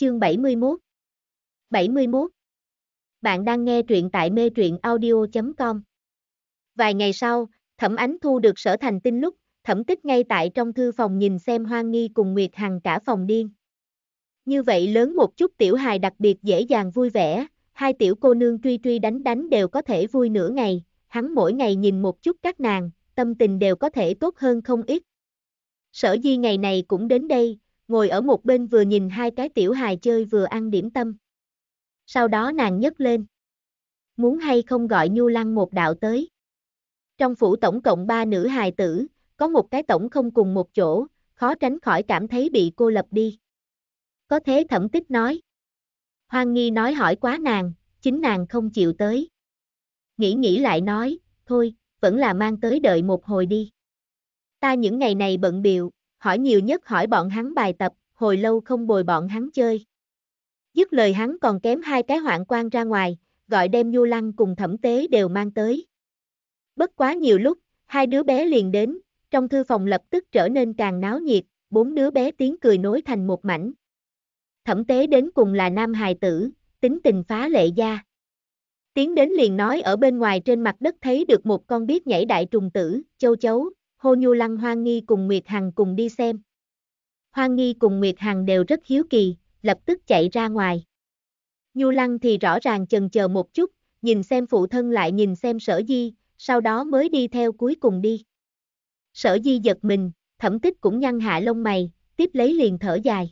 Chương 71 71 Bạn đang nghe truyện tại mê truyện audio.com Vài ngày sau, Thẩm Ánh thu được sở thành tin lúc, thẩm tích ngay tại trong thư phòng nhìn xem hoang nghi cùng Nguyệt Hằng cả phòng điên. Như vậy lớn một chút tiểu hài đặc biệt dễ dàng vui vẻ, hai tiểu cô nương truy truy đánh đánh đều có thể vui nửa ngày, hắn mỗi ngày nhìn một chút các nàng, tâm tình đều có thể tốt hơn không ít. Sở di ngày này cũng đến đây, ngồi ở một bên vừa nhìn hai cái tiểu hài chơi vừa ăn điểm tâm. Sau đó nàng nhấc lên. Muốn hay không gọi Nhu Lăng một đạo tới. Trong phủ tổng cộng ba nữ hài tử, có một cái tổng không cùng một chỗ, khó tránh khỏi cảm thấy bị cô lập đi. Có thế thẩm tích nói. Hoang nghi nói hỏi quá nàng, chính nàng không chịu tới. Nghĩ nghĩ lại nói, thôi, vẫn là mang tới đợi một hồi đi. Ta những ngày này bận biệu, hỏi nhiều nhất hỏi bọn hắn bài tập, hồi lâu không bồi bọn hắn chơi. Dứt lời hắn còn kém hai cái hoạn quan ra ngoài, gọi đem nhu lăng cùng thẩm tế đều mang tới. Bất quá nhiều lúc, hai đứa bé liền đến, trong thư phòng lập tức trở nên càng náo nhiệt, bốn đứa bé tiếng cười nối thành một mảnh. Thẩm tế đến cùng là nam hài tử, tính tình phá lệ gia. Tiến đến liền nói ở bên ngoài trên mặt đất thấy được một con biết nhảy đại trùng tử, châu chấu, hô nhu lăng Hoang Nghi cùng Nguyệt Hằng cùng đi xem. Hoang Nghi cùng Nguyệt Hằng đều rất hiếu kỳ, lập tức chạy ra ngoài. Nhu lăng thì rõ ràng chần chờ một chút, nhìn xem phụ thân lại nhìn xem sở di, sau đó mới đi theo cuối cùng đi. Sở di giật mình, thẩm tích cũng nhăn hạ lông mày, tiếp lấy liền thở dài.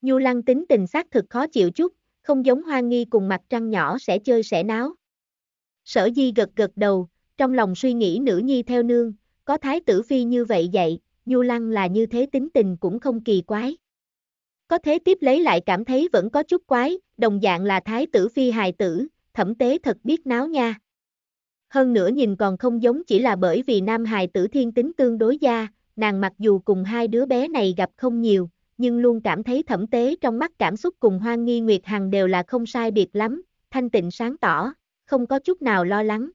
Nhu lăng tính tình xác thực khó chịu chút, không giống hoang nghi cùng mặt trăng nhỏ sẽ chơi sẽ náo. Sở di gật gật đầu, trong lòng suy nghĩ nữ nhi theo nương, có thái tử phi như vậy dạy, Nhu Lăng là như thế tính tình cũng không kỳ quái. Có thế tiếp lấy lại cảm thấy vẫn có chút quái, đồng dạng là thái tử phi hài tử, thẩm tế thật biết náo nha. Hơn nữa nhìn còn không giống chỉ là bởi vì nam hài tử thiên tính tương đối gia, nàng mặc dù cùng hai đứa bé này gặp không nhiều, nhưng luôn cảm thấy thẩm tế trong mắt cảm xúc cùng hoang nghi nguyệt hằng đều là không sai biệt lắm, thanh tịnh sáng tỏ, không có chút nào lo lắng.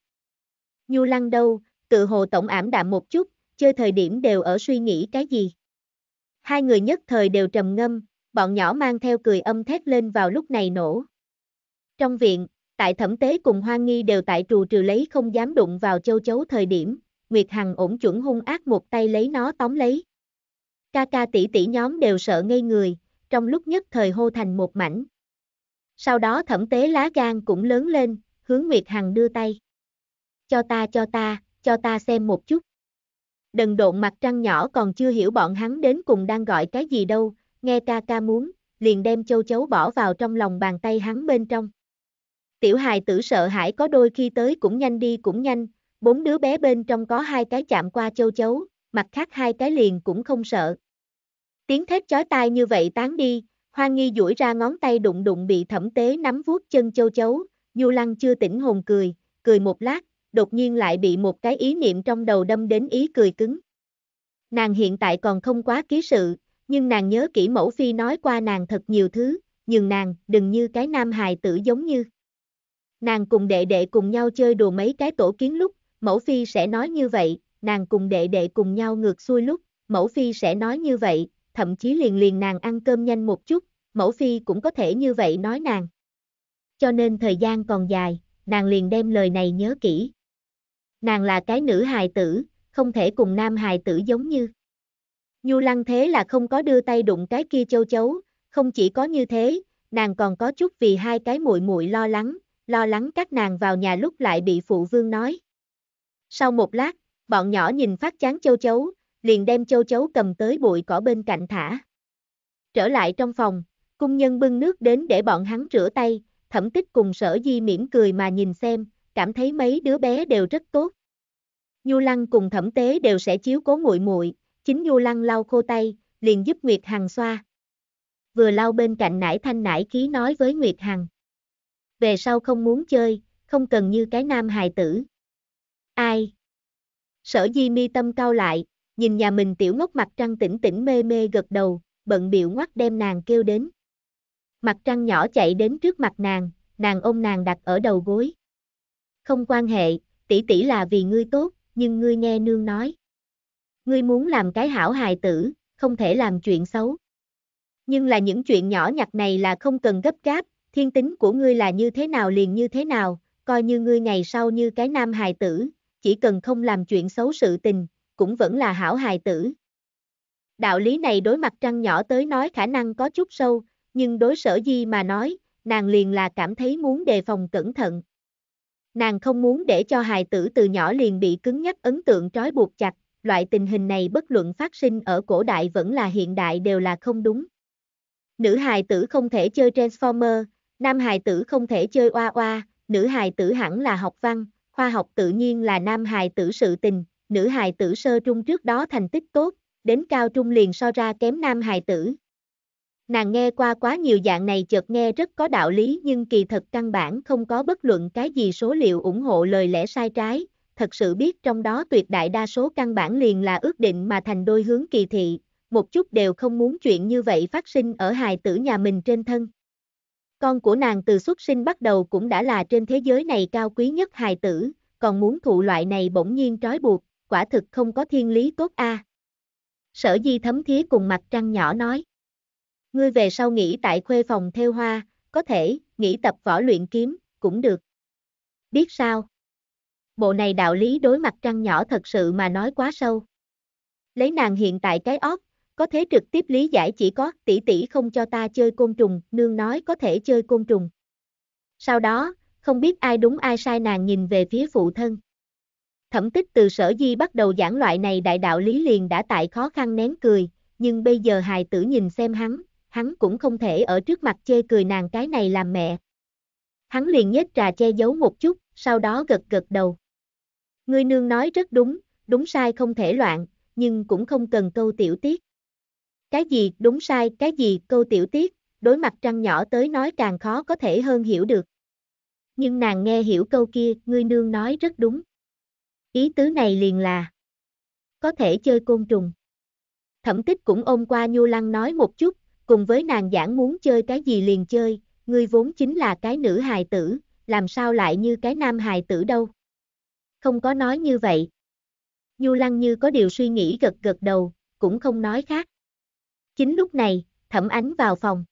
Nhu lăng đâu, tự hồ tổng ảm đạm một chút, chơi thời điểm đều ở suy nghĩ cái gì. Hai người nhất thời đều trầm ngâm, bọn nhỏ mang theo cười âm thét lên vào lúc này nổ. Trong viện, tại thẩm tế cùng hoang nghi đều tại trù trừ lấy không dám đụng vào châu chấu thời điểm, Nguyệt Hằng ổn chuẩn hung ác một tay lấy nó tóm lấy. Ca ca tỷ tỷ nhóm đều sợ ngây người, trong lúc nhất thời hô thành một mảnh. Sau đó thẩm tế lá gan cũng lớn lên, hướng Nguyệt Hằng đưa tay. Cho ta cho ta, cho ta xem một chút. Đần độn mặt trăng nhỏ còn chưa hiểu bọn hắn đến cùng đang gọi cái gì đâu, nghe ca ca muốn, liền đem châu chấu bỏ vào trong lòng bàn tay hắn bên trong. Tiểu hài tử sợ hãi có đôi khi tới cũng nhanh đi cũng nhanh, bốn đứa bé bên trong có hai cái chạm qua châu chấu, mặt khác hai cái liền cũng không sợ. Tiếng thét chói tai như vậy tán đi, Hoang Nghi duỗi ra ngón tay đụng đụng bị thẩm tế nắm vuốt chân châu chấu, Du Lăng chưa tỉnh hồn cười, cười một lát, đột nhiên lại bị một cái ý niệm trong đầu đâm đến ý cười cứng. Nàng hiện tại còn không quá ký sự, nhưng nàng nhớ kỹ mẫu phi nói qua nàng thật nhiều thứ, nhưng nàng đừng như cái nam hài tử giống như. Nàng cùng đệ đệ cùng nhau chơi đùa mấy cái tổ kiến lúc, mẫu phi sẽ nói như vậy, nàng cùng đệ đệ cùng nhau ngược xuôi lúc, mẫu phi sẽ nói như vậy, thậm chí liền liền nàng ăn cơm nhanh một chút, mẫu phi cũng có thể như vậy nói nàng. Cho nên thời gian còn dài, nàng liền đem lời này nhớ kỹ nàng là cái nữ hài tử, không thể cùng nam hài tử giống như. Nhu lăng thế là không có đưa tay đụng cái kia châu chấu, không chỉ có như thế, nàng còn có chút vì hai cái muội muội lo lắng, lo lắng các nàng vào nhà lúc lại bị phụ vương nói. Sau một lát, bọn nhỏ nhìn phát chán châu chấu, liền đem châu chấu cầm tới bụi cỏ bên cạnh thả. Trở lại trong phòng, cung nhân bưng nước đến để bọn hắn rửa tay, thẩm tích cùng sở di mỉm cười mà nhìn xem, cảm thấy mấy đứa bé đều rất tốt. Nhu Lăng cùng Thẩm Tế đều sẽ chiếu cố muội muội, chính Nhu Lăng lau khô tay, liền giúp Nguyệt Hằng xoa. Vừa lau bên cạnh nải thanh nải khí nói với Nguyệt Hằng. Về sau không muốn chơi, không cần như cái nam hài tử. Ai? Sở Di mi tâm cao lại, nhìn nhà mình tiểu ngốc mặt trăng tỉnh tỉnh mê mê gật đầu, bận biểu ngoắt đem nàng kêu đến. Mặt trăng nhỏ chạy đến trước mặt nàng, nàng ôm nàng đặt ở đầu gối. Không quan hệ, tỷ tỷ là vì ngươi tốt, nhưng ngươi nghe nương nói. Ngươi muốn làm cái hảo hài tử, không thể làm chuyện xấu. Nhưng là những chuyện nhỏ nhặt này là không cần gấp gáp, thiên tính của ngươi là như thế nào liền như thế nào, coi như ngươi ngày sau như cái nam hài tử, chỉ cần không làm chuyện xấu sự tình, cũng vẫn là hảo hài tử. Đạo lý này đối mặt trăng nhỏ tới nói khả năng có chút sâu, nhưng đối sở di mà nói, nàng liền là cảm thấy muốn đề phòng cẩn thận. Nàng không muốn để cho hài tử từ nhỏ liền bị cứng nhắc ấn tượng trói buộc chặt, loại tình hình này bất luận phát sinh ở cổ đại vẫn là hiện đại đều là không đúng. Nữ hài tử không thể chơi Transformer, nam hài tử không thể chơi oa oa, nữ hài tử hẳn là học văn, khoa học tự nhiên là nam hài tử sự tình, nữ hài tử sơ trung trước đó thành tích tốt, đến cao trung liền so ra kém nam hài tử, Nàng nghe qua quá nhiều dạng này chợt nghe rất có đạo lý nhưng kỳ thật căn bản không có bất luận cái gì số liệu ủng hộ lời lẽ sai trái, thật sự biết trong đó tuyệt đại đa số căn bản liền là ước định mà thành đôi hướng kỳ thị, một chút đều không muốn chuyện như vậy phát sinh ở hài tử nhà mình trên thân. Con của nàng từ xuất sinh bắt đầu cũng đã là trên thế giới này cao quý nhất hài tử, còn muốn thụ loại này bỗng nhiên trói buộc, quả thực không có thiên lý tốt a. Sở di thấm thía cùng mặt trăng nhỏ nói. Ngươi về sau nghỉ tại khuê phòng theo hoa, có thể, nghỉ tập võ luyện kiếm, cũng được. Biết sao? Bộ này đạo lý đối mặt trăng nhỏ thật sự mà nói quá sâu. Lấy nàng hiện tại cái óc, có thế trực tiếp lý giải chỉ có tỷ tỷ không cho ta chơi côn trùng, nương nói có thể chơi côn trùng. Sau đó, không biết ai đúng ai sai nàng nhìn về phía phụ thân. Thẩm tích từ sở di bắt đầu giảng loại này đại đạo lý liền đã tại khó khăn nén cười, nhưng bây giờ hài tử nhìn xem hắn, hắn cũng không thể ở trước mặt chê cười nàng cái này làm mẹ. Hắn liền nhếch trà che giấu một chút, sau đó gật gật đầu. Ngươi nương nói rất đúng, đúng sai không thể loạn, nhưng cũng không cần câu tiểu tiết. Cái gì đúng sai, cái gì câu tiểu tiết, đối mặt trăng nhỏ tới nói càng khó có thể hơn hiểu được. Nhưng nàng nghe hiểu câu kia, ngươi nương nói rất đúng. Ý tứ này liền là Có thể chơi côn trùng Thẩm tích cũng ôm qua Nhu Lăng nói một chút cùng với nàng giảng muốn chơi cái gì liền chơi, ngươi vốn chính là cái nữ hài tử, làm sao lại như cái nam hài tử đâu. Không có nói như vậy. Nhu lăng như có điều suy nghĩ gật gật đầu, cũng không nói khác. Chính lúc này, thẩm ánh vào phòng.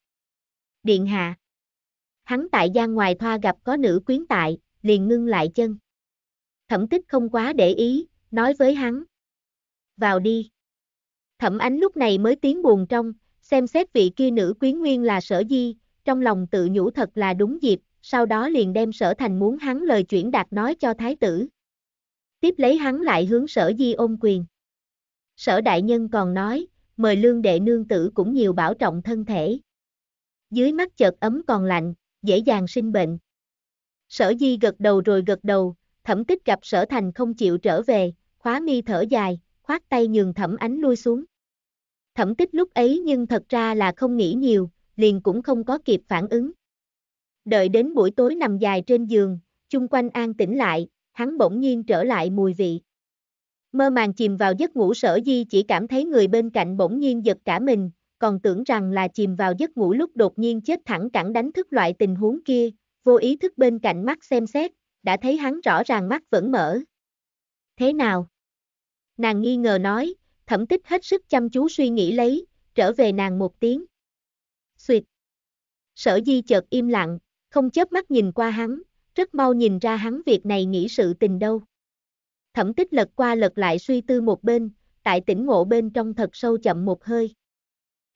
Điện hạ. Hắn tại gian ngoài thoa gặp có nữ quyến tại, liền ngưng lại chân. Thẩm tích không quá để ý, nói với hắn. Vào đi. Thẩm ánh lúc này mới tiến buồn trong, xem xét vị kia nữ quyến nguyên là sở di, trong lòng tự nhủ thật là đúng dịp, sau đó liền đem sở thành muốn hắn lời chuyển đạt nói cho thái tử. Tiếp lấy hắn lại hướng sở di ôm quyền. Sở đại nhân còn nói, mời lương đệ nương tử cũng nhiều bảo trọng thân thể. Dưới mắt chợt ấm còn lạnh, dễ dàng sinh bệnh. Sở di gật đầu rồi gật đầu, thẩm tích gặp sở thành không chịu trở về, khóa mi thở dài, khoát tay nhường thẩm ánh lui xuống. Thẩm tích lúc ấy nhưng thật ra là không nghĩ nhiều, liền cũng không có kịp phản ứng. Đợi đến buổi tối nằm dài trên giường, chung quanh an tĩnh lại, hắn bỗng nhiên trở lại mùi vị. Mơ màng chìm vào giấc ngủ sở di chỉ cảm thấy người bên cạnh bỗng nhiên giật cả mình, còn tưởng rằng là chìm vào giấc ngủ lúc đột nhiên chết thẳng cẳng đánh thức loại tình huống kia, vô ý thức bên cạnh mắt xem xét, đã thấy hắn rõ ràng mắt vẫn mở. Thế nào? Nàng nghi ngờ nói, thẩm tích hết sức chăm chú suy nghĩ lấy, trở về nàng một tiếng. Xuyệt. Sở di chợt im lặng, không chớp mắt nhìn qua hắn, rất mau nhìn ra hắn việc này nghĩ sự tình đâu. Thẩm tích lật qua lật lại suy tư một bên, tại tỉnh ngộ bên trong thật sâu chậm một hơi.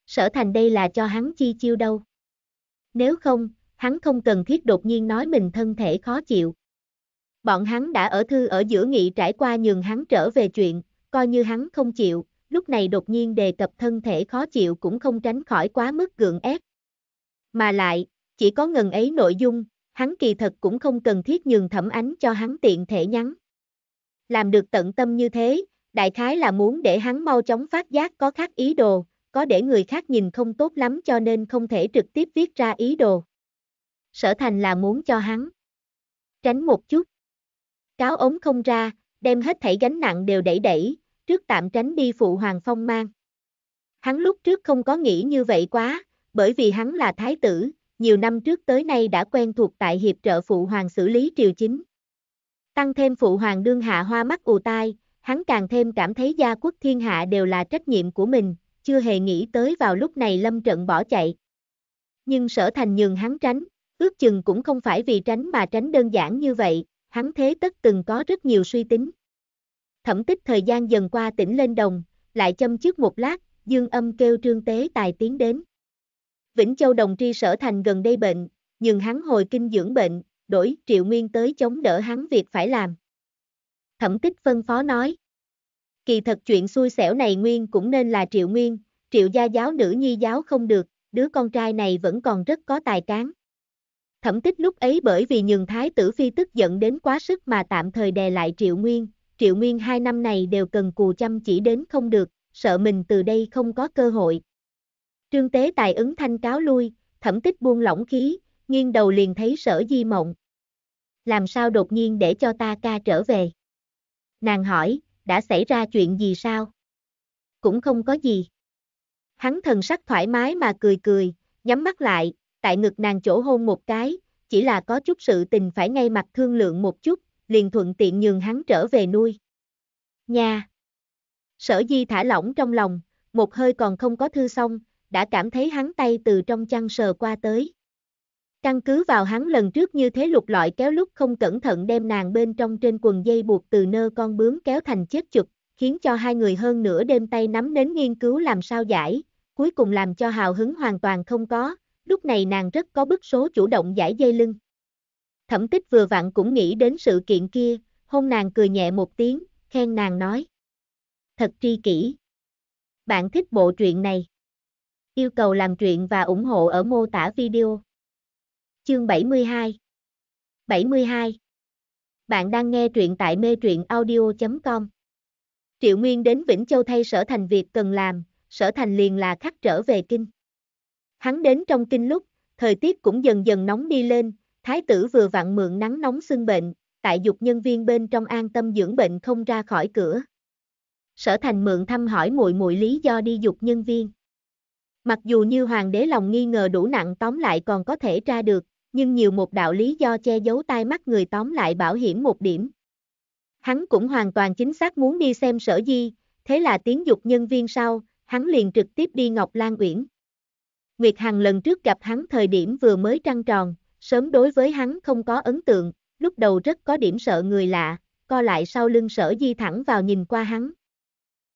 Sở thành đây là cho hắn chi chiêu đâu. Nếu không, hắn không cần thiết đột nhiên nói mình thân thể khó chịu. Bọn hắn đã ở thư ở giữa nghị trải qua nhường hắn trở về chuyện, coi như hắn không chịu, lúc này đột nhiên đề cập thân thể khó chịu cũng không tránh khỏi quá mức gượng ép. Mà lại, chỉ có ngần ấy nội dung, hắn kỳ thật cũng không cần thiết nhường thẩm ánh cho hắn tiện thể nhắn. Làm được tận tâm như thế, đại khái là muốn để hắn mau chóng phát giác có khác ý đồ, có để người khác nhìn không tốt lắm cho nên không thể trực tiếp viết ra ý đồ. Sở thành là muốn cho hắn. Tránh một chút. Cáo ống không ra, đem hết thảy gánh nặng đều đẩy đẩy, trước tạm tránh đi phụ hoàng phong mang. Hắn lúc trước không có nghĩ như vậy quá, bởi vì hắn là thái tử, nhiều năm trước tới nay đã quen thuộc tại hiệp trợ phụ hoàng xử lý triều chính. Tăng thêm phụ hoàng đương hạ hoa mắt ù tai, hắn càng thêm cảm thấy gia quốc thiên hạ đều là trách nhiệm của mình, chưa hề nghĩ tới vào lúc này lâm trận bỏ chạy. Nhưng sở thành nhường hắn tránh, ước chừng cũng không phải vì tránh mà tránh đơn giản như vậy, hắn thế tất từng có rất nhiều suy tính. Thẩm tích thời gian dần qua tỉnh lên đồng, lại châm trước một lát, dương âm kêu trương tế tài tiến đến. Vĩnh Châu đồng tri sở thành gần đây bệnh, nhưng hắn hồi kinh dưỡng bệnh, đổi triệu nguyên tới chống đỡ hắn việc phải làm. Thẩm tích phân phó nói. Kỳ thật chuyện xui xẻo này nguyên cũng nên là triệu nguyên, triệu gia giáo nữ nhi giáo không được, đứa con trai này vẫn còn rất có tài cán. Thẩm tích lúc ấy bởi vì nhường thái tử phi tức giận đến quá sức mà tạm thời đè lại triệu nguyên, Triệu Nguyên hai năm này đều cần cù chăm chỉ đến không được, sợ mình từ đây không có cơ hội. Trương Tế Tài ứng thanh cáo lui, thẩm tích buông lỏng khí, nghiêng đầu liền thấy sở di mộng. Làm sao đột nhiên để cho ta ca trở về? Nàng hỏi, đã xảy ra chuyện gì sao? Cũng không có gì. Hắn thần sắc thoải mái mà cười cười, nhắm mắt lại, tại ngực nàng chỗ hôn một cái, chỉ là có chút sự tình phải ngay mặt thương lượng một chút, liền thuận tiện nhường hắn trở về nuôi. Nha! Sở di thả lỏng trong lòng, một hơi còn không có thư xong, đã cảm thấy hắn tay từ trong chăn sờ qua tới. Căn cứ vào hắn lần trước như thế lục lọi kéo lúc không cẩn thận đem nàng bên trong trên quần dây buộc từ nơ con bướm kéo thành chết chụp, khiến cho hai người hơn nửa đêm tay nắm đến nghiên cứu làm sao giải, cuối cùng làm cho hào hứng hoàn toàn không có, lúc này nàng rất có bức số chủ động giải dây lưng. Thẩm tích vừa vặn cũng nghĩ đến sự kiện kia, hôn nàng cười nhẹ một tiếng, khen nàng nói. Thật tri kỷ. Bạn thích bộ truyện này. Yêu cầu làm truyện và ủng hộ ở mô tả video. Chương 72 72 Bạn đang nghe truyện tại mê truyện audio.com Triệu Nguyên đến Vĩnh Châu thay sở thành việc cần làm, sở thành liền là khắc trở về kinh. Hắn đến trong kinh lúc, thời tiết cũng dần dần nóng đi lên, Thái tử vừa vặn mượn nắng nóng xưng bệnh, tại dục nhân viên bên trong an tâm dưỡng bệnh không ra khỏi cửa. Sở Thành mượn thăm hỏi muội muội lý do đi dục nhân viên. Mặc dù như hoàng đế lòng nghi ngờ đủ nặng tóm lại còn có thể tra được, nhưng nhiều một đạo lý do che giấu tai mắt người tóm lại bảo hiểm một điểm. Hắn cũng hoàn toàn chính xác muốn đi xem sở di, thế là tiến dục nhân viên sau, hắn liền trực tiếp đi Ngọc Lan Uyển. Nguyệt Hằng lần trước gặp hắn thời điểm vừa mới trăng tròn, sớm đối với hắn không có ấn tượng, lúc đầu rất có điểm sợ người lạ, co lại sau lưng sở di thẳng vào nhìn qua hắn.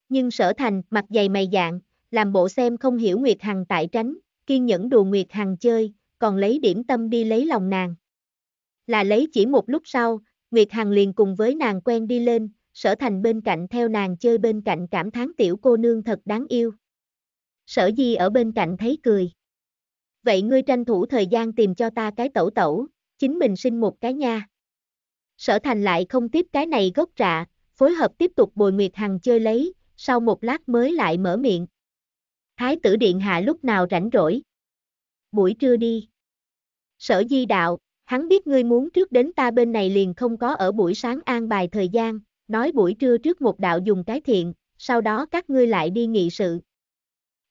Nhưng sở thành, mặt dày mày dạng, làm bộ xem không hiểu Nguyệt Hằng tại tránh, kiên nhẫn đùa Nguyệt Hằng chơi, còn lấy điểm tâm đi lấy lòng nàng. Là lấy chỉ một lúc sau, Nguyệt Hằng liền cùng với nàng quen đi lên, sở thành bên cạnh theo nàng chơi bên cạnh cảm thán tiểu cô nương thật đáng yêu. Sở di ở bên cạnh thấy cười vậy ngươi tranh thủ thời gian tìm cho ta cái tẩu tẩu, chính mình sinh một cái nha. Sở thành lại không tiếp cái này gốc rạ, phối hợp tiếp tục bồi nguyệt hằng chơi lấy, sau một lát mới lại mở miệng. Thái tử điện hạ lúc nào rảnh rỗi. Buổi trưa đi. Sở di đạo, hắn biết ngươi muốn trước đến ta bên này liền không có ở buổi sáng an bài thời gian, nói buổi trưa trước một đạo dùng cái thiện, sau đó các ngươi lại đi nghị sự.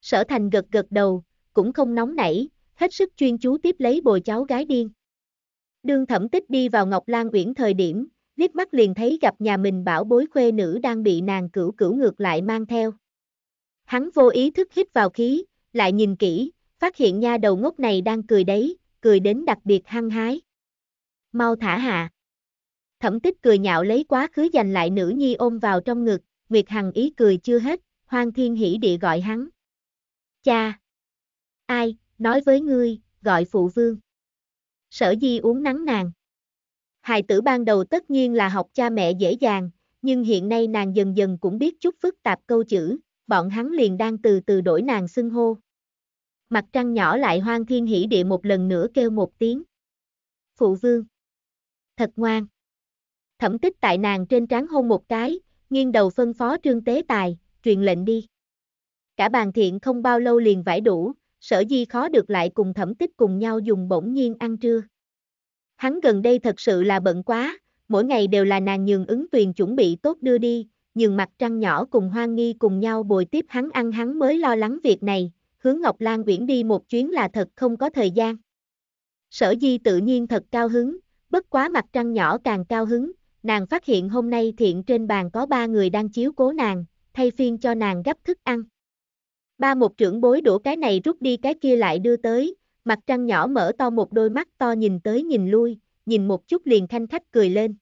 Sở thành gật gật đầu, cũng không nóng nảy, hết sức chuyên chú tiếp lấy bồi cháu gái điên. Đương thẩm tích đi vào Ngọc Lan Uyển thời điểm, liếc mắt liền thấy gặp nhà mình bảo bối khuê nữ đang bị nàng cửu cửu ngược lại mang theo. Hắn vô ý thức hít vào khí, lại nhìn kỹ, phát hiện nha đầu ngốc này đang cười đấy, cười đến đặc biệt hăng hái. Mau thả hạ. Thẩm tích cười nhạo lấy quá khứ giành lại nữ nhi ôm vào trong ngực, Nguyệt Hằng ý cười chưa hết, hoang thiên hỉ địa gọi hắn. Cha! Ai, nói với ngươi, gọi phụ vương. Sở di uống nắng nàng. Hài tử ban đầu tất nhiên là học cha mẹ dễ dàng, nhưng hiện nay nàng dần dần cũng biết chút phức tạp câu chữ, bọn hắn liền đang từ từ đổi nàng xưng hô. Mặt trăng nhỏ lại hoang thiên hỉ địa một lần nữa kêu một tiếng. Phụ vương. Thật ngoan. Thẩm tích tại nàng trên trán hôn một cái, nghiêng đầu phân phó trương tế tài, truyền lệnh đi. Cả bàn thiện không bao lâu liền vải đủ, sở di khó được lại cùng thẩm tích cùng nhau dùng bỗng nhiên ăn trưa. Hắn gần đây thật sự là bận quá, mỗi ngày đều là nàng nhường ứng tuyền chuẩn bị tốt đưa đi, nhường mặt trăng nhỏ cùng hoang nghi cùng nhau bồi tiếp hắn ăn hắn mới lo lắng việc này, hướng Ngọc Lan Uyển đi một chuyến là thật không có thời gian. Sở di tự nhiên thật cao hứng, bất quá mặt trăng nhỏ càng cao hứng, nàng phát hiện hôm nay thiện trên bàn có ba người đang chiếu cố nàng, thay phiên cho nàng gấp thức ăn. Ba một trưởng bối đổ cái này rút đi cái kia lại đưa tới, mặt trăng nhỏ mở to một đôi mắt to nhìn tới nhìn lui, nhìn một chút liền thanh khách cười lên.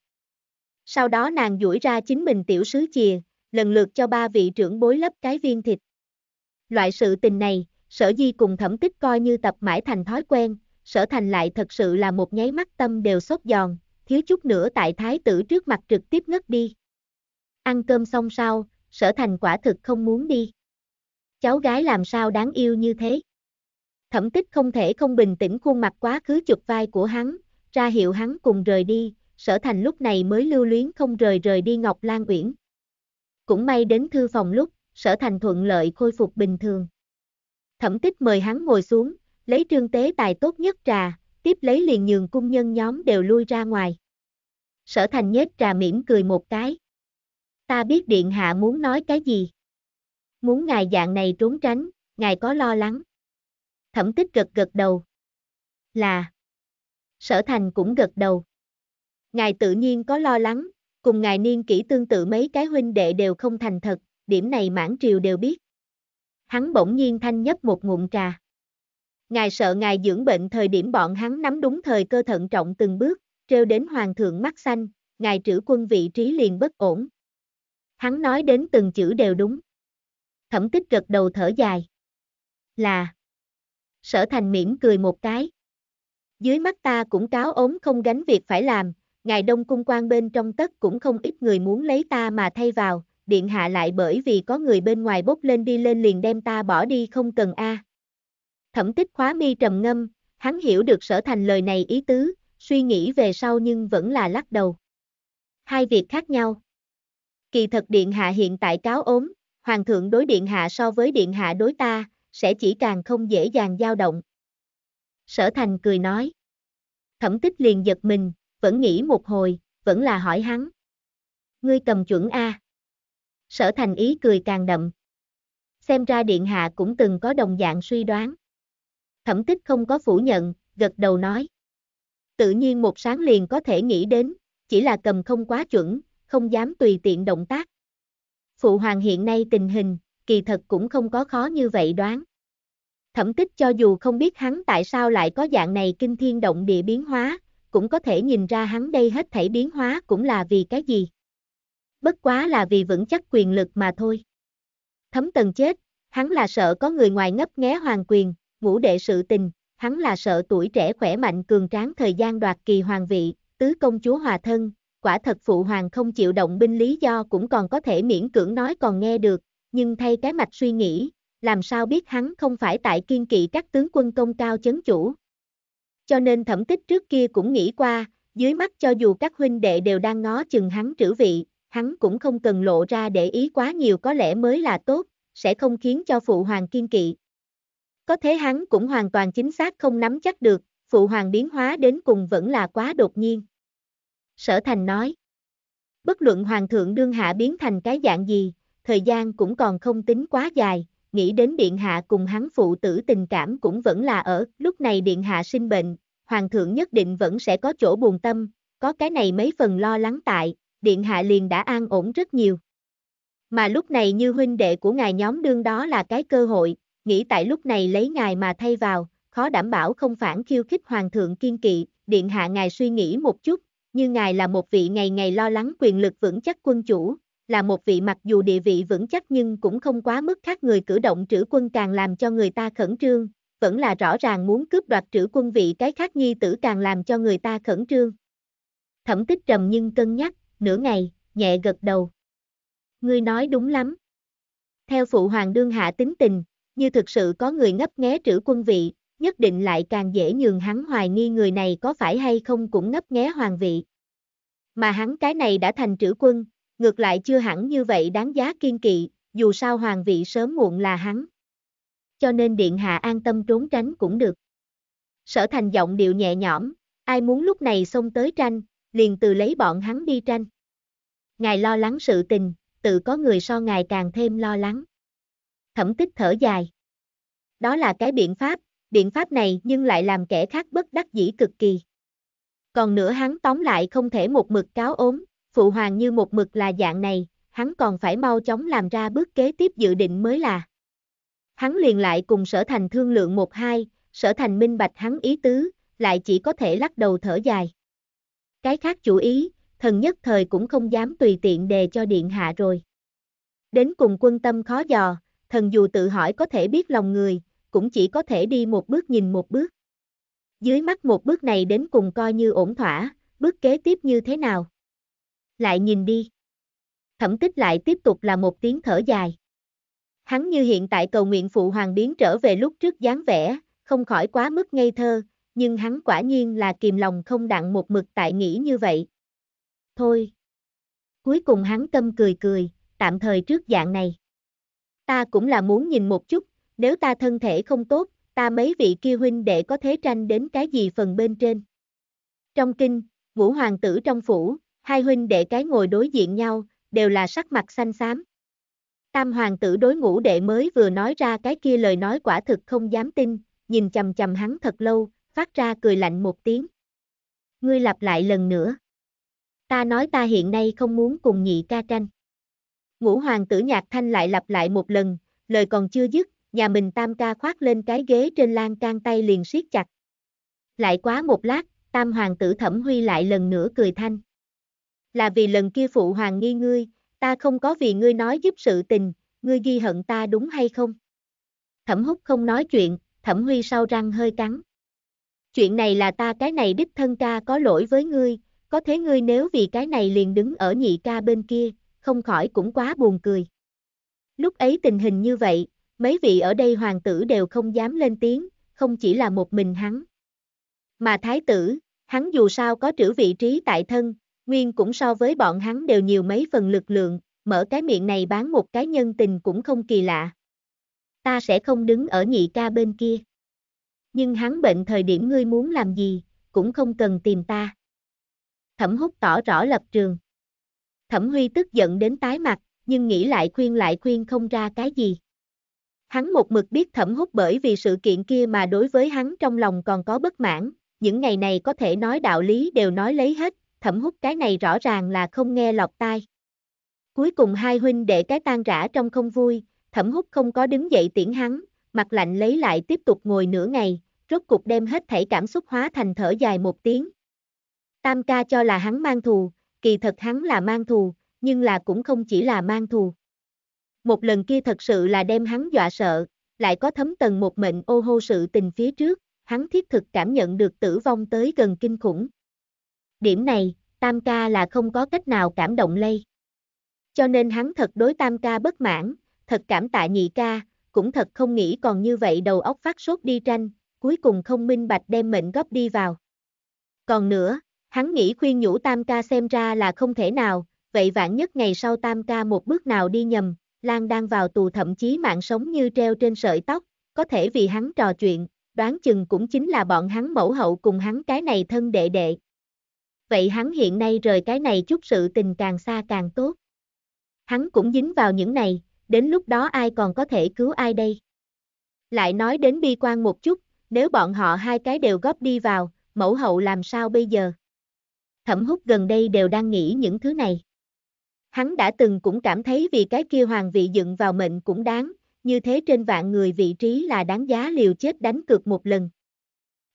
Sau đó nàng duỗi ra chính mình tiểu sứ chìa, lần lượt cho ba vị trưởng bối lấp cái viên thịt. Loại sự tình này, sở di cùng thẩm tích coi như tập mãi thành thói quen, sở thành lại thật sự là một nháy mắt tâm đều sốt giòn, thiếu chút nữa tại thái tử trước mặt trực tiếp ngất đi. Ăn cơm xong sau, sở thành quả thực không muốn đi cháu gái làm sao đáng yêu như thế. Thẩm tích không thể không bình tĩnh khuôn mặt quá khứ chụp vai của hắn, ra hiệu hắn cùng rời đi, sở thành lúc này mới lưu luyến không rời rời đi Ngọc Lan Uyển. Cũng may đến thư phòng lúc, sở thành thuận lợi khôi phục bình thường. Thẩm tích mời hắn ngồi xuống, lấy trương tế tài tốt nhất trà, tiếp lấy liền nhường cung nhân nhóm đều lui ra ngoài. Sở thành nhếch trà mỉm cười một cái. Ta biết điện hạ muốn nói cái gì muốn ngài dạng này trốn tránh, ngài có lo lắng. Thẩm tích gật gật đầu. Là. Sở thành cũng gật đầu. Ngài tự nhiên có lo lắng, cùng ngài niên kỹ tương tự mấy cái huynh đệ đều không thành thật, điểm này mãn triều đều biết. Hắn bỗng nhiên thanh nhấp một ngụm trà. Ngài sợ ngài dưỡng bệnh thời điểm bọn hắn nắm đúng thời cơ thận trọng từng bước, treo đến hoàng thượng mắt xanh, ngài trữ quân vị trí liền bất ổn. Hắn nói đến từng chữ đều đúng. Thẩm tích gật đầu thở dài. Là. Sở thành mỉm cười một cái. Dưới mắt ta cũng cáo ốm không gánh việc phải làm, ngài đông cung quan bên trong tất cũng không ít người muốn lấy ta mà thay vào, điện hạ lại bởi vì có người bên ngoài bốc lên đi lên liền đem ta bỏ đi không cần a. Thẩm tích khóa mi trầm ngâm, hắn hiểu được sở thành lời này ý tứ, suy nghĩ về sau nhưng vẫn là lắc đầu. Hai việc khác nhau. Kỳ thật điện hạ hiện tại cáo ốm, hoàng thượng đối điện hạ so với điện hạ đối ta, sẽ chỉ càng không dễ dàng dao động. Sở thành cười nói. Thẩm tích liền giật mình, vẫn nghĩ một hồi, vẫn là hỏi hắn. Ngươi cầm chuẩn A. Sở thành ý cười càng đậm. Xem ra điện hạ cũng từng có đồng dạng suy đoán. Thẩm tích không có phủ nhận, gật đầu nói. Tự nhiên một sáng liền có thể nghĩ đến, chỉ là cầm không quá chuẩn, không dám tùy tiện động tác phụ hoàng hiện nay tình hình, kỳ thật cũng không có khó như vậy đoán. Thẩm tích cho dù không biết hắn tại sao lại có dạng này kinh thiên động địa biến hóa, cũng có thể nhìn ra hắn đây hết thảy biến hóa cũng là vì cái gì. Bất quá là vì vững chắc quyền lực mà thôi. Thấm tần chết, hắn là sợ có người ngoài ngấp nghé hoàng quyền, ngũ đệ sự tình, hắn là sợ tuổi trẻ khỏe mạnh cường tráng thời gian đoạt kỳ hoàng vị, tứ công chúa hòa thân, quả thật phụ hoàng không chịu động binh lý do cũng còn có thể miễn cưỡng nói còn nghe được, nhưng thay cái mạch suy nghĩ, làm sao biết hắn không phải tại kiên kỵ các tướng quân công cao chấn chủ. Cho nên thẩm tích trước kia cũng nghĩ qua, dưới mắt cho dù các huynh đệ đều đang ngó chừng hắn trữ vị, hắn cũng không cần lộ ra để ý quá nhiều có lẽ mới là tốt, sẽ không khiến cho phụ hoàng kiên kỵ. Có thế hắn cũng hoàn toàn chính xác không nắm chắc được, phụ hoàng biến hóa đến cùng vẫn là quá đột nhiên sở thành nói. Bất luận hoàng thượng đương hạ biến thành cái dạng gì, thời gian cũng còn không tính quá dài, nghĩ đến điện hạ cùng hắn phụ tử tình cảm cũng vẫn là ở, lúc này điện hạ sinh bệnh, hoàng thượng nhất định vẫn sẽ có chỗ buồn tâm, có cái này mấy phần lo lắng tại, điện hạ liền đã an ổn rất nhiều. Mà lúc này như huynh đệ của ngài nhóm đương đó là cái cơ hội, nghĩ tại lúc này lấy ngài mà thay vào, khó đảm bảo không phản khiêu khích hoàng thượng kiên kỵ, điện hạ ngài suy nghĩ một chút, như ngài là một vị ngày ngày lo lắng quyền lực vững chắc quân chủ, là một vị mặc dù địa vị vững chắc nhưng cũng không quá mức khác người cử động trữ quân càng làm cho người ta khẩn trương, vẫn là rõ ràng muốn cướp đoạt trữ quân vị cái khác nhi tử càng làm cho người ta khẩn trương. Thẩm tích trầm nhưng cân nhắc, nửa ngày, nhẹ gật đầu. Ngươi nói đúng lắm. Theo phụ hoàng đương hạ tính tình, như thực sự có người ngấp nghé trữ quân vị, nhất định lại càng dễ nhường hắn hoài nghi người này có phải hay không cũng ngấp nghé hoàng vị. Mà hắn cái này đã thành trữ quân, ngược lại chưa hẳn như vậy đáng giá kiên kỵ, dù sao hoàng vị sớm muộn là hắn. Cho nên điện hạ an tâm trốn tránh cũng được. Sở thành giọng điệu nhẹ nhõm, ai muốn lúc này xông tới tranh, liền từ lấy bọn hắn đi tranh. Ngài lo lắng sự tình, tự có người so ngài càng thêm lo lắng. Thẩm tích thở dài. Đó là cái biện pháp, biện pháp này nhưng lại làm kẻ khác bất đắc dĩ cực kỳ. Còn nữa hắn tóm lại không thể một mực cáo ốm, phụ hoàng như một mực là dạng này, hắn còn phải mau chóng làm ra bước kế tiếp dự định mới là. Hắn liền lại cùng sở thành thương lượng một hai, sở thành minh bạch hắn ý tứ, lại chỉ có thể lắc đầu thở dài. Cái khác chủ ý, thần nhất thời cũng không dám tùy tiện đề cho điện hạ rồi. Đến cùng quân tâm khó dò, thần dù tự hỏi có thể biết lòng người, cũng chỉ có thể đi một bước nhìn một bước. Dưới mắt một bước này đến cùng coi như ổn thỏa, bước kế tiếp như thế nào? Lại nhìn đi. Thẩm tích lại tiếp tục là một tiếng thở dài. Hắn như hiện tại cầu nguyện phụ hoàng biến trở về lúc trước dáng vẻ, không khỏi quá mức ngây thơ, nhưng hắn quả nhiên là kìm lòng không đặng một mực tại nghĩ như vậy. Thôi. Cuối cùng hắn tâm cười cười, tạm thời trước dạng này. Ta cũng là muốn nhìn một chút, nếu ta thân thể không tốt, ta mấy vị kia huynh đệ có thế tranh đến cái gì phần bên trên. Trong kinh, ngũ hoàng tử trong phủ, hai huynh đệ cái ngồi đối diện nhau, đều là sắc mặt xanh xám. Tam hoàng tử đối ngũ đệ mới vừa nói ra cái kia lời nói quả thực không dám tin, nhìn chầm chầm hắn thật lâu, phát ra cười lạnh một tiếng. Ngươi lặp lại lần nữa. Ta nói ta hiện nay không muốn cùng nhị ca tranh. Ngũ hoàng tử nhạc thanh lại lặp lại một lần, lời còn chưa dứt, nhà mình tam ca khoác lên cái ghế trên lan can tay liền siết chặt. Lại quá một lát, tam hoàng tử thẩm huy lại lần nữa cười thanh. Là vì lần kia phụ hoàng nghi ngươi, ta không có vì ngươi nói giúp sự tình, ngươi ghi hận ta đúng hay không? Thẩm húc không nói chuyện, thẩm huy sau răng hơi cắn. Chuyện này là ta cái này đích thân ca có lỗi với ngươi, có thế ngươi nếu vì cái này liền đứng ở nhị ca bên kia, không khỏi cũng quá buồn cười. Lúc ấy tình hình như vậy, mấy vị ở đây hoàng tử đều không dám lên tiếng, không chỉ là một mình hắn. Mà thái tử, hắn dù sao có trữ vị trí tại thân, nguyên cũng so với bọn hắn đều nhiều mấy phần lực lượng, mở cái miệng này bán một cái nhân tình cũng không kỳ lạ. Ta sẽ không đứng ở nhị ca bên kia. Nhưng hắn bệnh thời điểm ngươi muốn làm gì, cũng không cần tìm ta. Thẩm hút tỏ rõ lập trường. Thẩm huy tức giận đến tái mặt, nhưng nghĩ lại khuyên lại khuyên không ra cái gì. Hắn một mực biết thẩm hút bởi vì sự kiện kia mà đối với hắn trong lòng còn có bất mãn, những ngày này có thể nói đạo lý đều nói lấy hết, thẩm hút cái này rõ ràng là không nghe lọc tai. Cuối cùng hai huynh để cái tan rã trong không vui, thẩm hút không có đứng dậy tiễn hắn, mặt lạnh lấy lại tiếp tục ngồi nửa ngày, rốt cục đem hết thảy cảm xúc hóa thành thở dài một tiếng. Tam ca cho là hắn mang thù, kỳ thật hắn là mang thù, nhưng là cũng không chỉ là mang thù. Một lần kia thật sự là đem hắn dọa sợ, lại có thấm tầng một mệnh ô hô sự tình phía trước, hắn thiết thực cảm nhận được tử vong tới gần kinh khủng. Điểm này, Tam ca là không có cách nào cảm động lây. Cho nên hắn thật đối Tam ca bất mãn, thật cảm tạ nhị ca, cũng thật không nghĩ còn như vậy đầu óc phát sốt đi tranh, cuối cùng không minh bạch đem mệnh góp đi vào. Còn nữa, hắn nghĩ khuyên nhủ Tam ca xem ra là không thể nào, vậy vạn nhất ngày sau Tam ca một bước nào đi nhầm, Lan đang vào tù thậm chí mạng sống như treo trên sợi tóc, có thể vì hắn trò chuyện, đoán chừng cũng chính là bọn hắn mẫu hậu cùng hắn cái này thân đệ đệ. Vậy hắn hiện nay rời cái này chút sự tình càng xa càng tốt. Hắn cũng dính vào những này, đến lúc đó ai còn có thể cứu ai đây? Lại nói đến bi quan một chút, nếu bọn họ hai cái đều góp đi vào, mẫu hậu làm sao bây giờ? Thẩm hút gần đây đều đang nghĩ những thứ này. Hắn đã từng cũng cảm thấy vì cái kia hoàng vị dựng vào mệnh cũng đáng, như thế trên vạn người vị trí là đáng giá liều chết đánh cược một lần.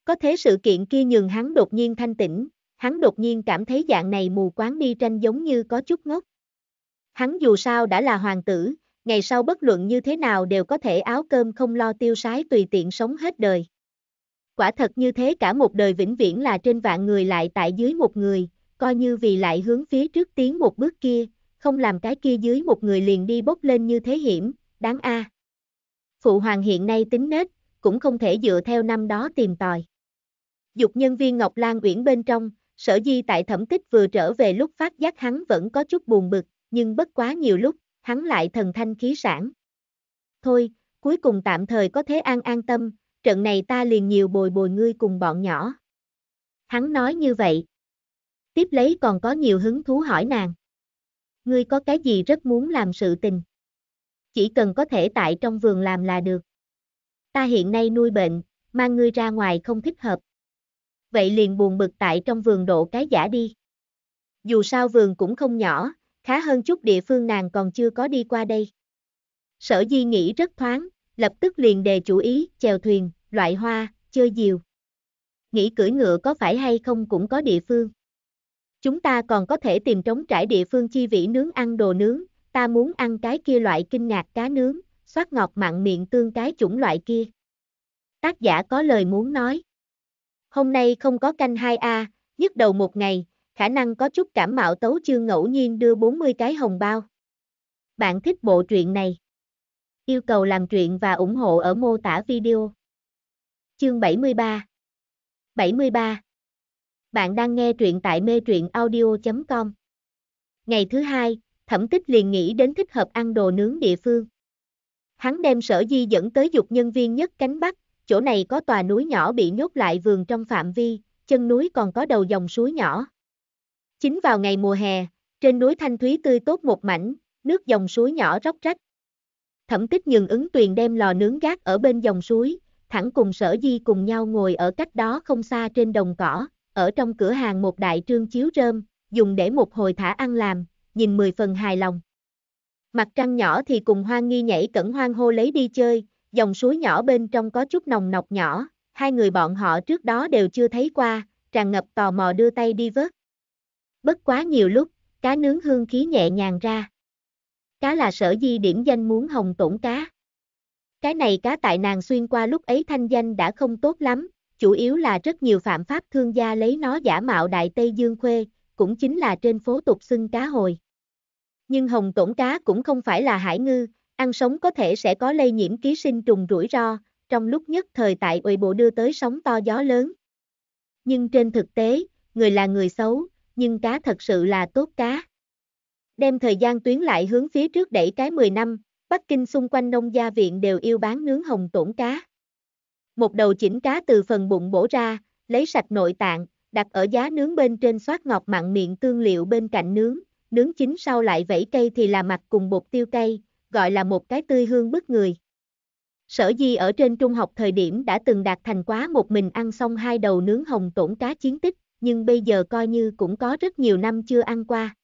Có thế sự kiện kia nhường hắn đột nhiên thanh tĩnh, hắn đột nhiên cảm thấy dạng này mù quáng đi tranh giống như có chút ngốc. Hắn dù sao đã là hoàng tử, ngày sau bất luận như thế nào đều có thể áo cơm không lo tiêu sái tùy tiện sống hết đời. Quả thật như thế cả một đời vĩnh viễn là trên vạn người lại tại dưới một người, coi như vì lại hướng phía trước tiến một bước kia, không làm cái kia dưới một người liền đi bốc lên như thế hiểm, đáng a. Phụ hoàng hiện nay tính nết, cũng không thể dựa theo năm đó tìm tòi. Dục nhân viên Ngọc Lan Uyển bên trong, sở di tại thẩm tích vừa trở về lúc phát giác hắn vẫn có chút buồn bực, nhưng bất quá nhiều lúc, hắn lại thần thanh khí sản. Thôi, cuối cùng tạm thời có thế an an tâm, trận này ta liền nhiều bồi bồi ngươi cùng bọn nhỏ. Hắn nói như vậy. Tiếp lấy còn có nhiều hứng thú hỏi nàng ngươi có cái gì rất muốn làm sự tình. Chỉ cần có thể tại trong vườn làm là được. Ta hiện nay nuôi bệnh, mang ngươi ra ngoài không thích hợp. Vậy liền buồn bực tại trong vườn độ cái giả đi. Dù sao vườn cũng không nhỏ, khá hơn chút địa phương nàng còn chưa có đi qua đây. Sở di nghĩ rất thoáng, lập tức liền đề chủ ý, chèo thuyền, loại hoa, chơi diều. Nghĩ cưỡi ngựa có phải hay không cũng có địa phương. Chúng ta còn có thể tìm trống trải địa phương chi vĩ nướng ăn đồ nướng, ta muốn ăn cái kia loại kinh ngạc cá nướng, xoát ngọt mặn miệng tương cái chủng loại kia. Tác giả có lời muốn nói. Hôm nay không có canh 2A, nhức đầu một ngày, khả năng có chút cảm mạo tấu chương ngẫu nhiên đưa 40 cái hồng bao. Bạn thích bộ truyện này? Yêu cầu làm truyện và ủng hộ ở mô tả video. Chương 73 73 bạn đang nghe truyện tại mê truyện audio.com. Ngày thứ hai, thẩm tích liền nghĩ đến thích hợp ăn đồ nướng địa phương. Hắn đem sở di dẫn tới dục nhân viên nhất cánh bắc, chỗ này có tòa núi nhỏ bị nhốt lại vườn trong phạm vi, chân núi còn có đầu dòng suối nhỏ. Chính vào ngày mùa hè, trên núi thanh thúy tươi tốt một mảnh, nước dòng suối nhỏ róc rách. Thẩm tích nhường ứng tuyền đem lò nướng gác ở bên dòng suối, thẳng cùng sở di cùng nhau ngồi ở cách đó không xa trên đồng cỏ, ở trong cửa hàng một đại trương chiếu rơm, dùng để một hồi thả ăn làm, nhìn mười phần hài lòng. Mặt trăng nhỏ thì cùng hoang nghi nhảy cẩn hoang hô lấy đi chơi, dòng suối nhỏ bên trong có chút nồng nọc nhỏ, hai người bọn họ trước đó đều chưa thấy qua, tràn ngập tò mò đưa tay đi vớt. Bất quá nhiều lúc, cá nướng hương khí nhẹ nhàng ra. Cá là sở di điểm danh muốn hồng tổn cá. Cái này cá tại nàng xuyên qua lúc ấy thanh danh đã không tốt lắm, chủ yếu là rất nhiều phạm pháp thương gia lấy nó giả mạo Đại Tây Dương Khuê, cũng chính là trên phố tục xưng cá hồi. Nhưng hồng tổn cá cũng không phải là hải ngư, ăn sống có thể sẽ có lây nhiễm ký sinh trùng rủi ro, trong lúc nhất thời tại ủy bộ đưa tới sóng to gió lớn. Nhưng trên thực tế, người là người xấu, nhưng cá thật sự là tốt cá. Đem thời gian tuyến lại hướng phía trước đẩy cái 10 năm, Bắc Kinh xung quanh nông gia viện đều yêu bán nướng hồng tổn cá. Một đầu chỉnh cá từ phần bụng bổ ra, lấy sạch nội tạng, đặt ở giá nướng bên trên xoát ngọt mặn miệng tương liệu bên cạnh nướng, nướng chín sau lại vẫy cây thì là mặt cùng bột tiêu cây, gọi là một cái tươi hương bức người. Sở Di ở trên trung học thời điểm đã từng đạt thành quá một mình ăn xong hai đầu nướng hồng tổn cá chiến tích, nhưng bây giờ coi như cũng có rất nhiều năm chưa ăn qua.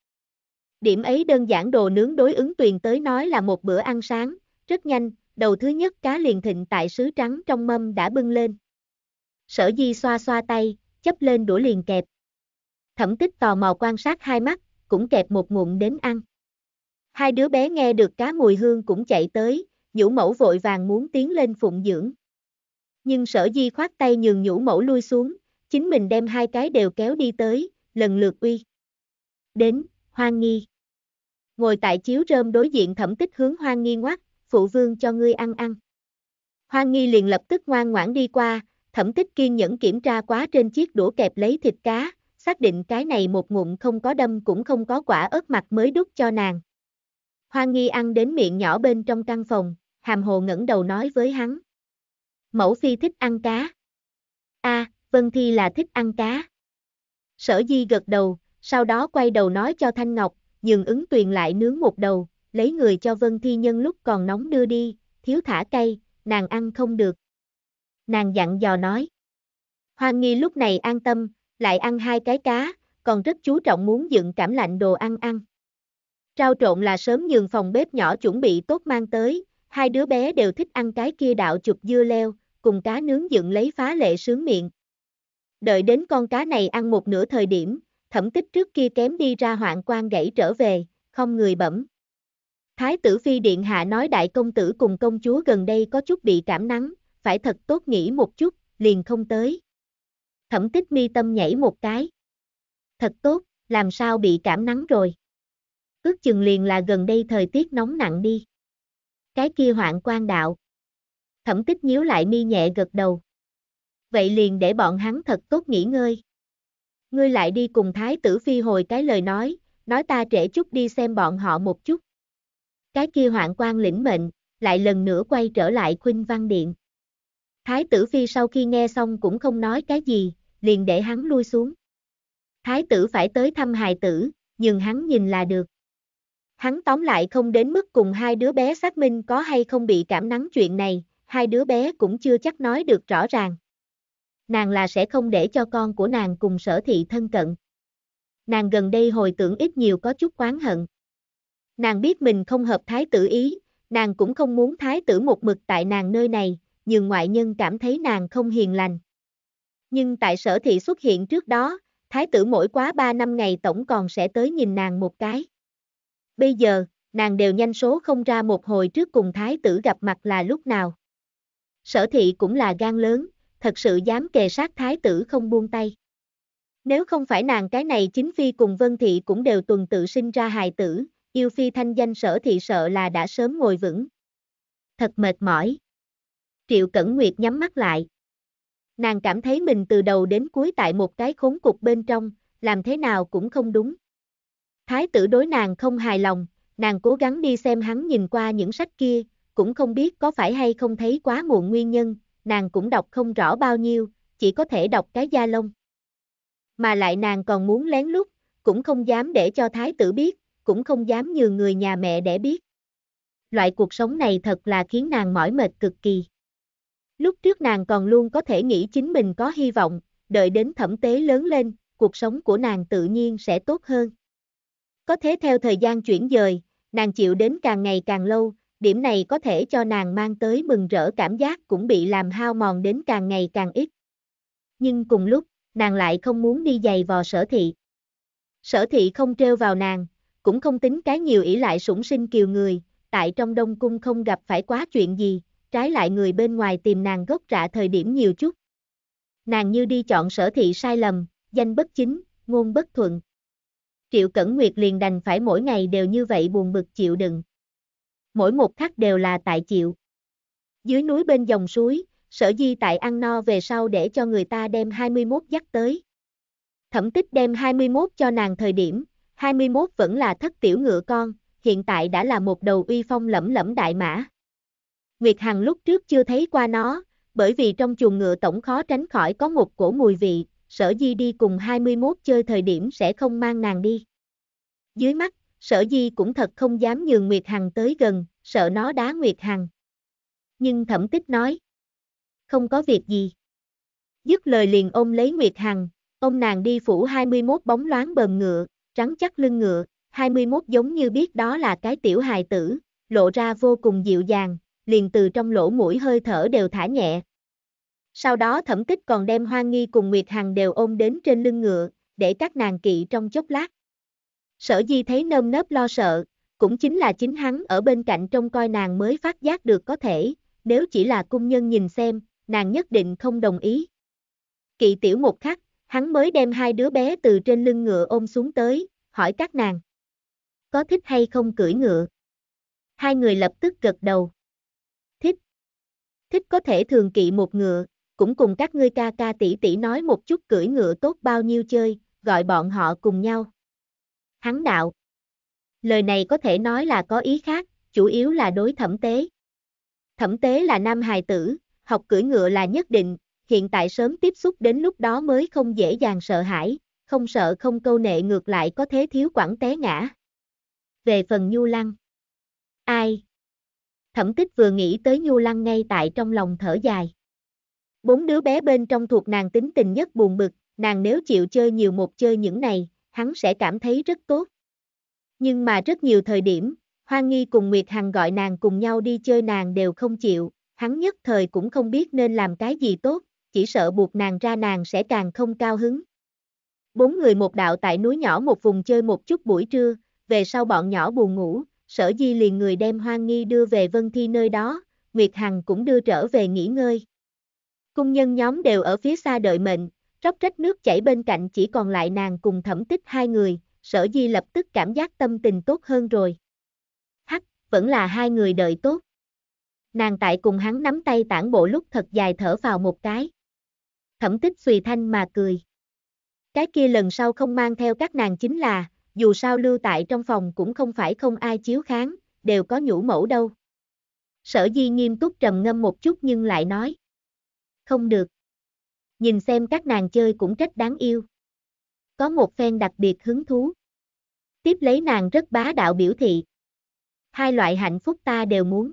Điểm ấy đơn giản đồ nướng đối ứng tuyền tới nói là một bữa ăn sáng, rất nhanh, đầu thứ nhất cá liền thịnh tại sứ trắng trong mâm đã bưng lên. Sở di xoa xoa tay, chấp lên đũa liền kẹp. Thẩm tích tò mò quan sát hai mắt, cũng kẹp một ngụm đến ăn. Hai đứa bé nghe được cá mùi hương cũng chạy tới, nhũ mẫu vội vàng muốn tiến lên phụng dưỡng. Nhưng sở di khoát tay nhường nhũ mẫu lui xuống, chính mình đem hai cái đều kéo đi tới, lần lượt uy. Đến, hoang nghi. Ngồi tại chiếu rơm đối diện thẩm tích hướng hoang nghi ngoắt, phụ vương cho ngươi ăn ăn. Hoa nghi liền lập tức ngoan ngoãn đi qua, thẩm tích kiên nhẫn kiểm tra quá trên chiếc đũa kẹp lấy thịt cá, xác định cái này một ngụm không có đâm cũng không có quả ớt mặt mới đút cho nàng. Hoa nghi ăn đến miệng nhỏ bên trong căn phòng, hàm hồ ngẩng đầu nói với hắn. Mẫu phi thích ăn cá. a à, Vân Thi là thích ăn cá. Sở di gật đầu, sau đó quay đầu nói cho Thanh Ngọc, Nhường ứng tuyền lại nướng một đầu, lấy người cho Vân Thi Nhân lúc còn nóng đưa đi, thiếu thả cây, nàng ăn không được. Nàng dặn dò nói. Hoang nghi lúc này an tâm, lại ăn hai cái cá, còn rất chú trọng muốn dựng cảm lạnh đồ ăn ăn. Rau trộn là sớm nhường phòng bếp nhỏ chuẩn bị tốt mang tới, hai đứa bé đều thích ăn cái kia đạo chụp dưa leo, cùng cá nướng dựng lấy phá lệ sướng miệng. Đợi đến con cá này ăn một nửa thời điểm, thẩm tích trước kia kém đi ra hoạn quan gãy trở về, không người bẩm. Thái tử Phi Điện Hạ nói đại công tử cùng công chúa gần đây có chút bị cảm nắng, phải thật tốt nghĩ một chút, liền không tới. Thẩm tích mi tâm nhảy một cái. Thật tốt, làm sao bị cảm nắng rồi. Ước chừng liền là gần đây thời tiết nóng nặng đi. Cái kia hoạn quan đạo. Thẩm tích nhíu lại mi nhẹ gật đầu. Vậy liền để bọn hắn thật tốt nghỉ ngơi. Ngươi lại đi cùng thái tử phi hồi cái lời nói, nói ta trễ chút đi xem bọn họ một chút cái kia hoạn quan lĩnh mệnh, lại lần nữa quay trở lại Khuynh Văn Điện. Thái tử Phi sau khi nghe xong cũng không nói cái gì, liền để hắn lui xuống. Thái tử phải tới thăm hài tử, nhưng hắn nhìn là được. Hắn tóm lại không đến mức cùng hai đứa bé xác minh có hay không bị cảm nắng chuyện này, hai đứa bé cũng chưa chắc nói được rõ ràng. Nàng là sẽ không để cho con của nàng cùng sở thị thân cận. Nàng gần đây hồi tưởng ít nhiều có chút oán hận. Nàng biết mình không hợp thái tử ý, nàng cũng không muốn thái tử một mực tại nàng nơi này, nhưng ngoại nhân cảm thấy nàng không hiền lành. Nhưng tại sở thị xuất hiện trước đó, thái tử mỗi quá 3 năm ngày tổng còn sẽ tới nhìn nàng một cái. Bây giờ, nàng đều nhanh số không ra một hồi trước cùng thái tử gặp mặt là lúc nào. Sở thị cũng là gan lớn, thật sự dám kề sát thái tử không buông tay. Nếu không phải nàng cái này chính phi cùng vân thị cũng đều tuần tự sinh ra hài tử, Yêu phi thanh danh sở thị sợ là đã sớm ngồi vững. Thật mệt mỏi. Triệu Cẩn Nguyệt nhắm mắt lại. Nàng cảm thấy mình từ đầu đến cuối tại một cái khốn cục bên trong, làm thế nào cũng không đúng. Thái tử đối nàng không hài lòng, nàng cố gắng đi xem hắn nhìn qua những sách kia, cũng không biết có phải hay không thấy quá muộn nguyên nhân, nàng cũng đọc không rõ bao nhiêu, chỉ có thể đọc cái da lông. Mà lại nàng còn muốn lén lút, cũng không dám để cho thái tử biết, cũng không dám nhường người nhà mẹ để biết. Loại cuộc sống này thật là khiến nàng mỏi mệt cực kỳ. Lúc trước nàng còn luôn có thể nghĩ chính mình có hy vọng, đợi đến thẩm tế lớn lên, cuộc sống của nàng tự nhiên sẽ tốt hơn. Có thế theo thời gian chuyển dời, nàng chịu đến càng ngày càng lâu, điểm này có thể cho nàng mang tới mừng rỡ cảm giác cũng bị làm hao mòn đến càng ngày càng ít. Nhưng cùng lúc, nàng lại không muốn đi giày vò sở thị. Sở thị không trêu vào nàng, cũng không tính cái nhiều ỷ lại sủng sinh kiều người, tại trong đông cung không gặp phải quá chuyện gì, trái lại người bên ngoài tìm nàng gốc rạ thời điểm nhiều chút. Nàng như đi chọn sở thị sai lầm, danh bất chính, ngôn bất thuận. Triệu Cẩn Nguyệt liền đành phải mỗi ngày đều như vậy buồn bực chịu đựng. Mỗi một khắc đều là tại chịu. Dưới núi bên dòng suối, sở di tại ăn no về sau để cho người ta đem 21 dắt tới. Thẩm tích đem 21 cho nàng thời điểm, 21 vẫn là thất tiểu ngựa con, hiện tại đã là một đầu uy phong lẫm lẫm đại mã. Nguyệt Hằng lúc trước chưa thấy qua nó, bởi vì trong chuồng ngựa tổng khó tránh khỏi có một cổ mùi vị, sở di đi cùng 21 chơi thời điểm sẽ không mang nàng đi. Dưới mắt, sở di cũng thật không dám nhường Nguyệt Hằng tới gần, sợ nó đá Nguyệt Hằng. Nhưng thẩm tích nói, không có việc gì. Dứt lời liền ôm lấy Nguyệt Hằng, ôm nàng đi phủ 21 bóng loáng bờm ngựa, rắn chắc lưng ngựa, 21 giống như biết đó là cái tiểu hài tử, lộ ra vô cùng dịu dàng, liền từ trong lỗ mũi hơi thở đều thả nhẹ. Sau đó thẩm tích còn đem Hoang Nghi cùng Nguyệt Hằng đều ôm đến trên lưng ngựa, để các nàng kỵ trong chốc lát. Sở Di thấy nơm nớp lo sợ, cũng chính là chính hắn ở bên cạnh trông coi nàng mới phát giác được có thể, nếu chỉ là cung nhân nhìn xem, nàng nhất định không đồng ý. Kỵ tiểu một khắc, hắn mới đem hai đứa bé từ trên lưng ngựa ôm xuống tới, hỏi các nàng. Có thích hay không cưỡi ngựa? Hai người lập tức gật đầu. Thích. Thích có thể thường kỵ một ngựa, cũng cùng các ngươi ca ca tỷ tỷ nói một chút cưỡi ngựa tốt bao nhiêu chơi, gọi bọn họ cùng nhau. Hắn đạo. Lời này có thể nói là có ý khác, chủ yếu là đối thẩm tế. Thẩm tế là nam hài tử, học cưỡi ngựa là nhất định, hiện tại sớm tiếp xúc đến lúc đó mới không dễ dàng sợ hãi, không sợ không câu nệ ngược lại có thế thiếu quảng té ngã. Về phần Nhu Lăng Ai? Thẩm tích vừa nghĩ tới Nhu Lăng ngay tại trong lòng thở dài. Bốn đứa bé bên trong thuộc nàng tính tình nhất buồn bực, nàng nếu chịu chơi nhiều một chơi những này, hắn sẽ cảm thấy rất tốt. Nhưng mà rất nhiều thời điểm, Hoang Nghi cùng Nguyệt Hằng gọi nàng cùng nhau đi chơi nàng đều không chịu, hắn nhất thời cũng không biết nên làm cái gì tốt, chỉ sợ buộc nàng ra nàng sẽ càng không cao hứng. Bốn người một đạo tại núi nhỏ một vùng chơi một chút buổi trưa, về sau bọn nhỏ buồn ngủ, sở di liền người đem hoang nghi đưa về Vân Thi nơi đó, Nguyệt Hằng cũng đưa trở về nghỉ ngơi. Cung nhân nhóm đều ở phía xa đợi mệnh, róc rách nước chảy bên cạnh chỉ còn lại nàng cùng thẩm tích hai người, sở di lập tức cảm giác tâm tình tốt hơn rồi. Hắc, vẫn là hai người đợi tốt. Nàng tại cùng hắn nắm tay tản bộ lúc thật dài thở vào một cái thẩm tích xùy thanh mà cười. Cái kia lần sau không mang theo các nàng chính là, dù sao lưu tại trong phòng cũng không phải không ai chiếu kháng, đều có nhũ mẫu đâu. Sở di nghiêm túc trầm ngâm một chút nhưng lại nói. Không được. Nhìn xem các nàng chơi cũng rất đáng yêu. Có một phen đặc biệt hứng thú. Tiếp lấy nàng rất bá đạo biểu thị. Hai loại hạnh phúc ta đều muốn.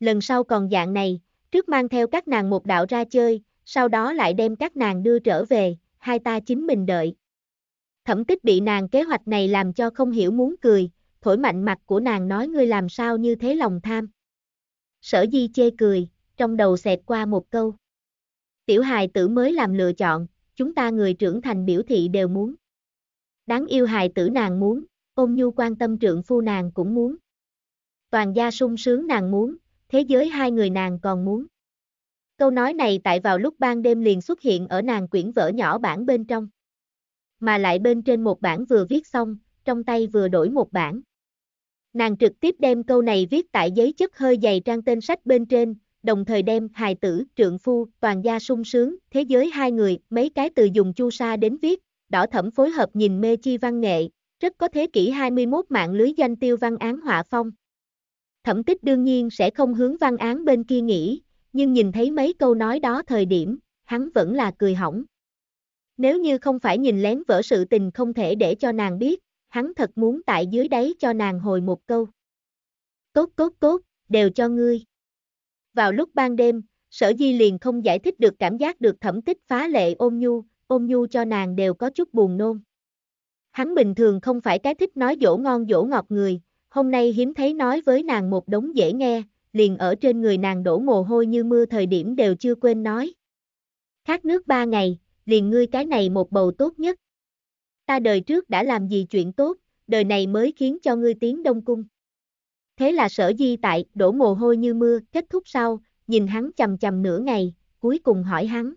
Lần sau còn dạng này, trước mang theo các nàng một đạo ra chơi, sau đó lại đem các nàng đưa trở về, hai ta chính mình đợi. Thẩm tích bị nàng kế hoạch này làm cho không hiểu muốn cười, thổi mạnh mặt của nàng nói ngươi làm sao như thế lòng tham. Sở di chê cười, trong đầu xẹt qua một câu. Tiểu hài tử mới làm lựa chọn, chúng ta người trưởng thành biểu thị đều muốn. Đáng yêu hài tử nàng muốn, Ôn nhu quan tâm trượng phu nàng cũng muốn. Toàn gia sung sướng nàng muốn, thế giới hai người nàng còn muốn. Câu nói này tại vào lúc ban đêm liền xuất hiện ở nàng quyển vở nhỏ bản bên trong. Mà lại bên trên một bản vừa viết xong, trong tay vừa đổi một bản. Nàng trực tiếp đem câu này viết tại giấy chất hơi dày trang tên sách bên trên, đồng thời đem hài tử, trượng phu, toàn gia sung sướng, thế giới hai người, mấy cái từ dùng chu sa đến viết, đỏ thẩm phối hợp nhìn mê chi văn nghệ, rất có thế kỷ 21 mạng lưới danh tiêu văn án họa phong. Thẩm tích đương nhiên sẽ không hướng văn án bên kia nghĩ, nhưng nhìn thấy mấy câu nói đó thời điểm, hắn vẫn là cười hỏng. Nếu như không phải nhìn lén vỡ sự tình không thể để cho nàng biết, hắn thật muốn tại dưới đáy cho nàng hồi một câu. Cốt cốt cốt, đều cho ngươi. Vào lúc ban đêm, sở di liền không giải thích được cảm giác được thẩm tích phá lệ ôm nhu, ôm nhu cho nàng đều có chút buồn nôn. Hắn bình thường không phải cái thích nói dỗ ngon dỗ ngọt người, hôm nay hiếm thấy nói với nàng một đống dễ nghe, liền ở trên người nàng đổ mồ hôi như mưa thời điểm đều chưa quên nói. Khát nước ba ngày, liền ngươi cái này một bầu tốt nhất. Ta đời trước đã làm gì chuyện tốt, đời này mới khiến cho ngươi tiến đông cung. Thế là sở di tại, đổ mồ hôi như mưa, kết thúc sau, nhìn hắn chầm chầm nửa ngày, cuối cùng hỏi hắn.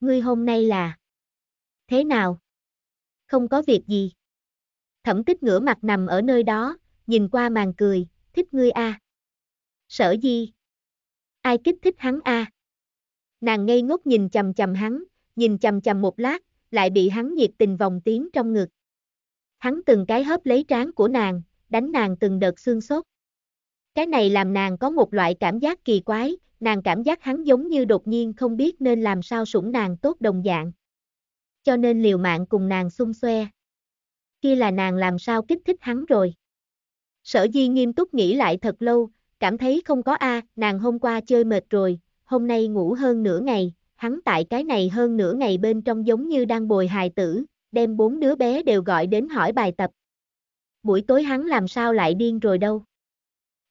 Ngươi hôm nay là... Thế nào? Không có việc gì. Thẩm tích ngửa mặt nằm ở nơi đó, nhìn qua màn cười, thích ngươi a. À sở di. Ai kích thích hắn a? À? Nàng ngây ngốc nhìn chầm chầm hắn, nhìn chầm chầm một lát, lại bị hắn nhiệt tình vòng tiếng trong ngực. Hắn từng cái hớp lấy trán của nàng, đánh nàng từng đợt xương sốt. Cái này làm nàng có một loại cảm giác kỳ quái, nàng cảm giác hắn giống như đột nhiên không biết nên làm sao sủng nàng tốt đồng dạng. Cho nên liều mạng cùng nàng xung xoe. Kia là nàng làm sao kích thích hắn rồi. Sở di nghiêm túc nghĩ lại thật lâu, cảm thấy không có a, à, nàng hôm qua chơi mệt rồi, hôm nay ngủ hơn nửa ngày, hắn tại cái này hơn nửa ngày bên trong giống như đang bồi hài tử, đem bốn đứa bé đều gọi đến hỏi bài tập. Buổi tối hắn làm sao lại điên rồi đâu.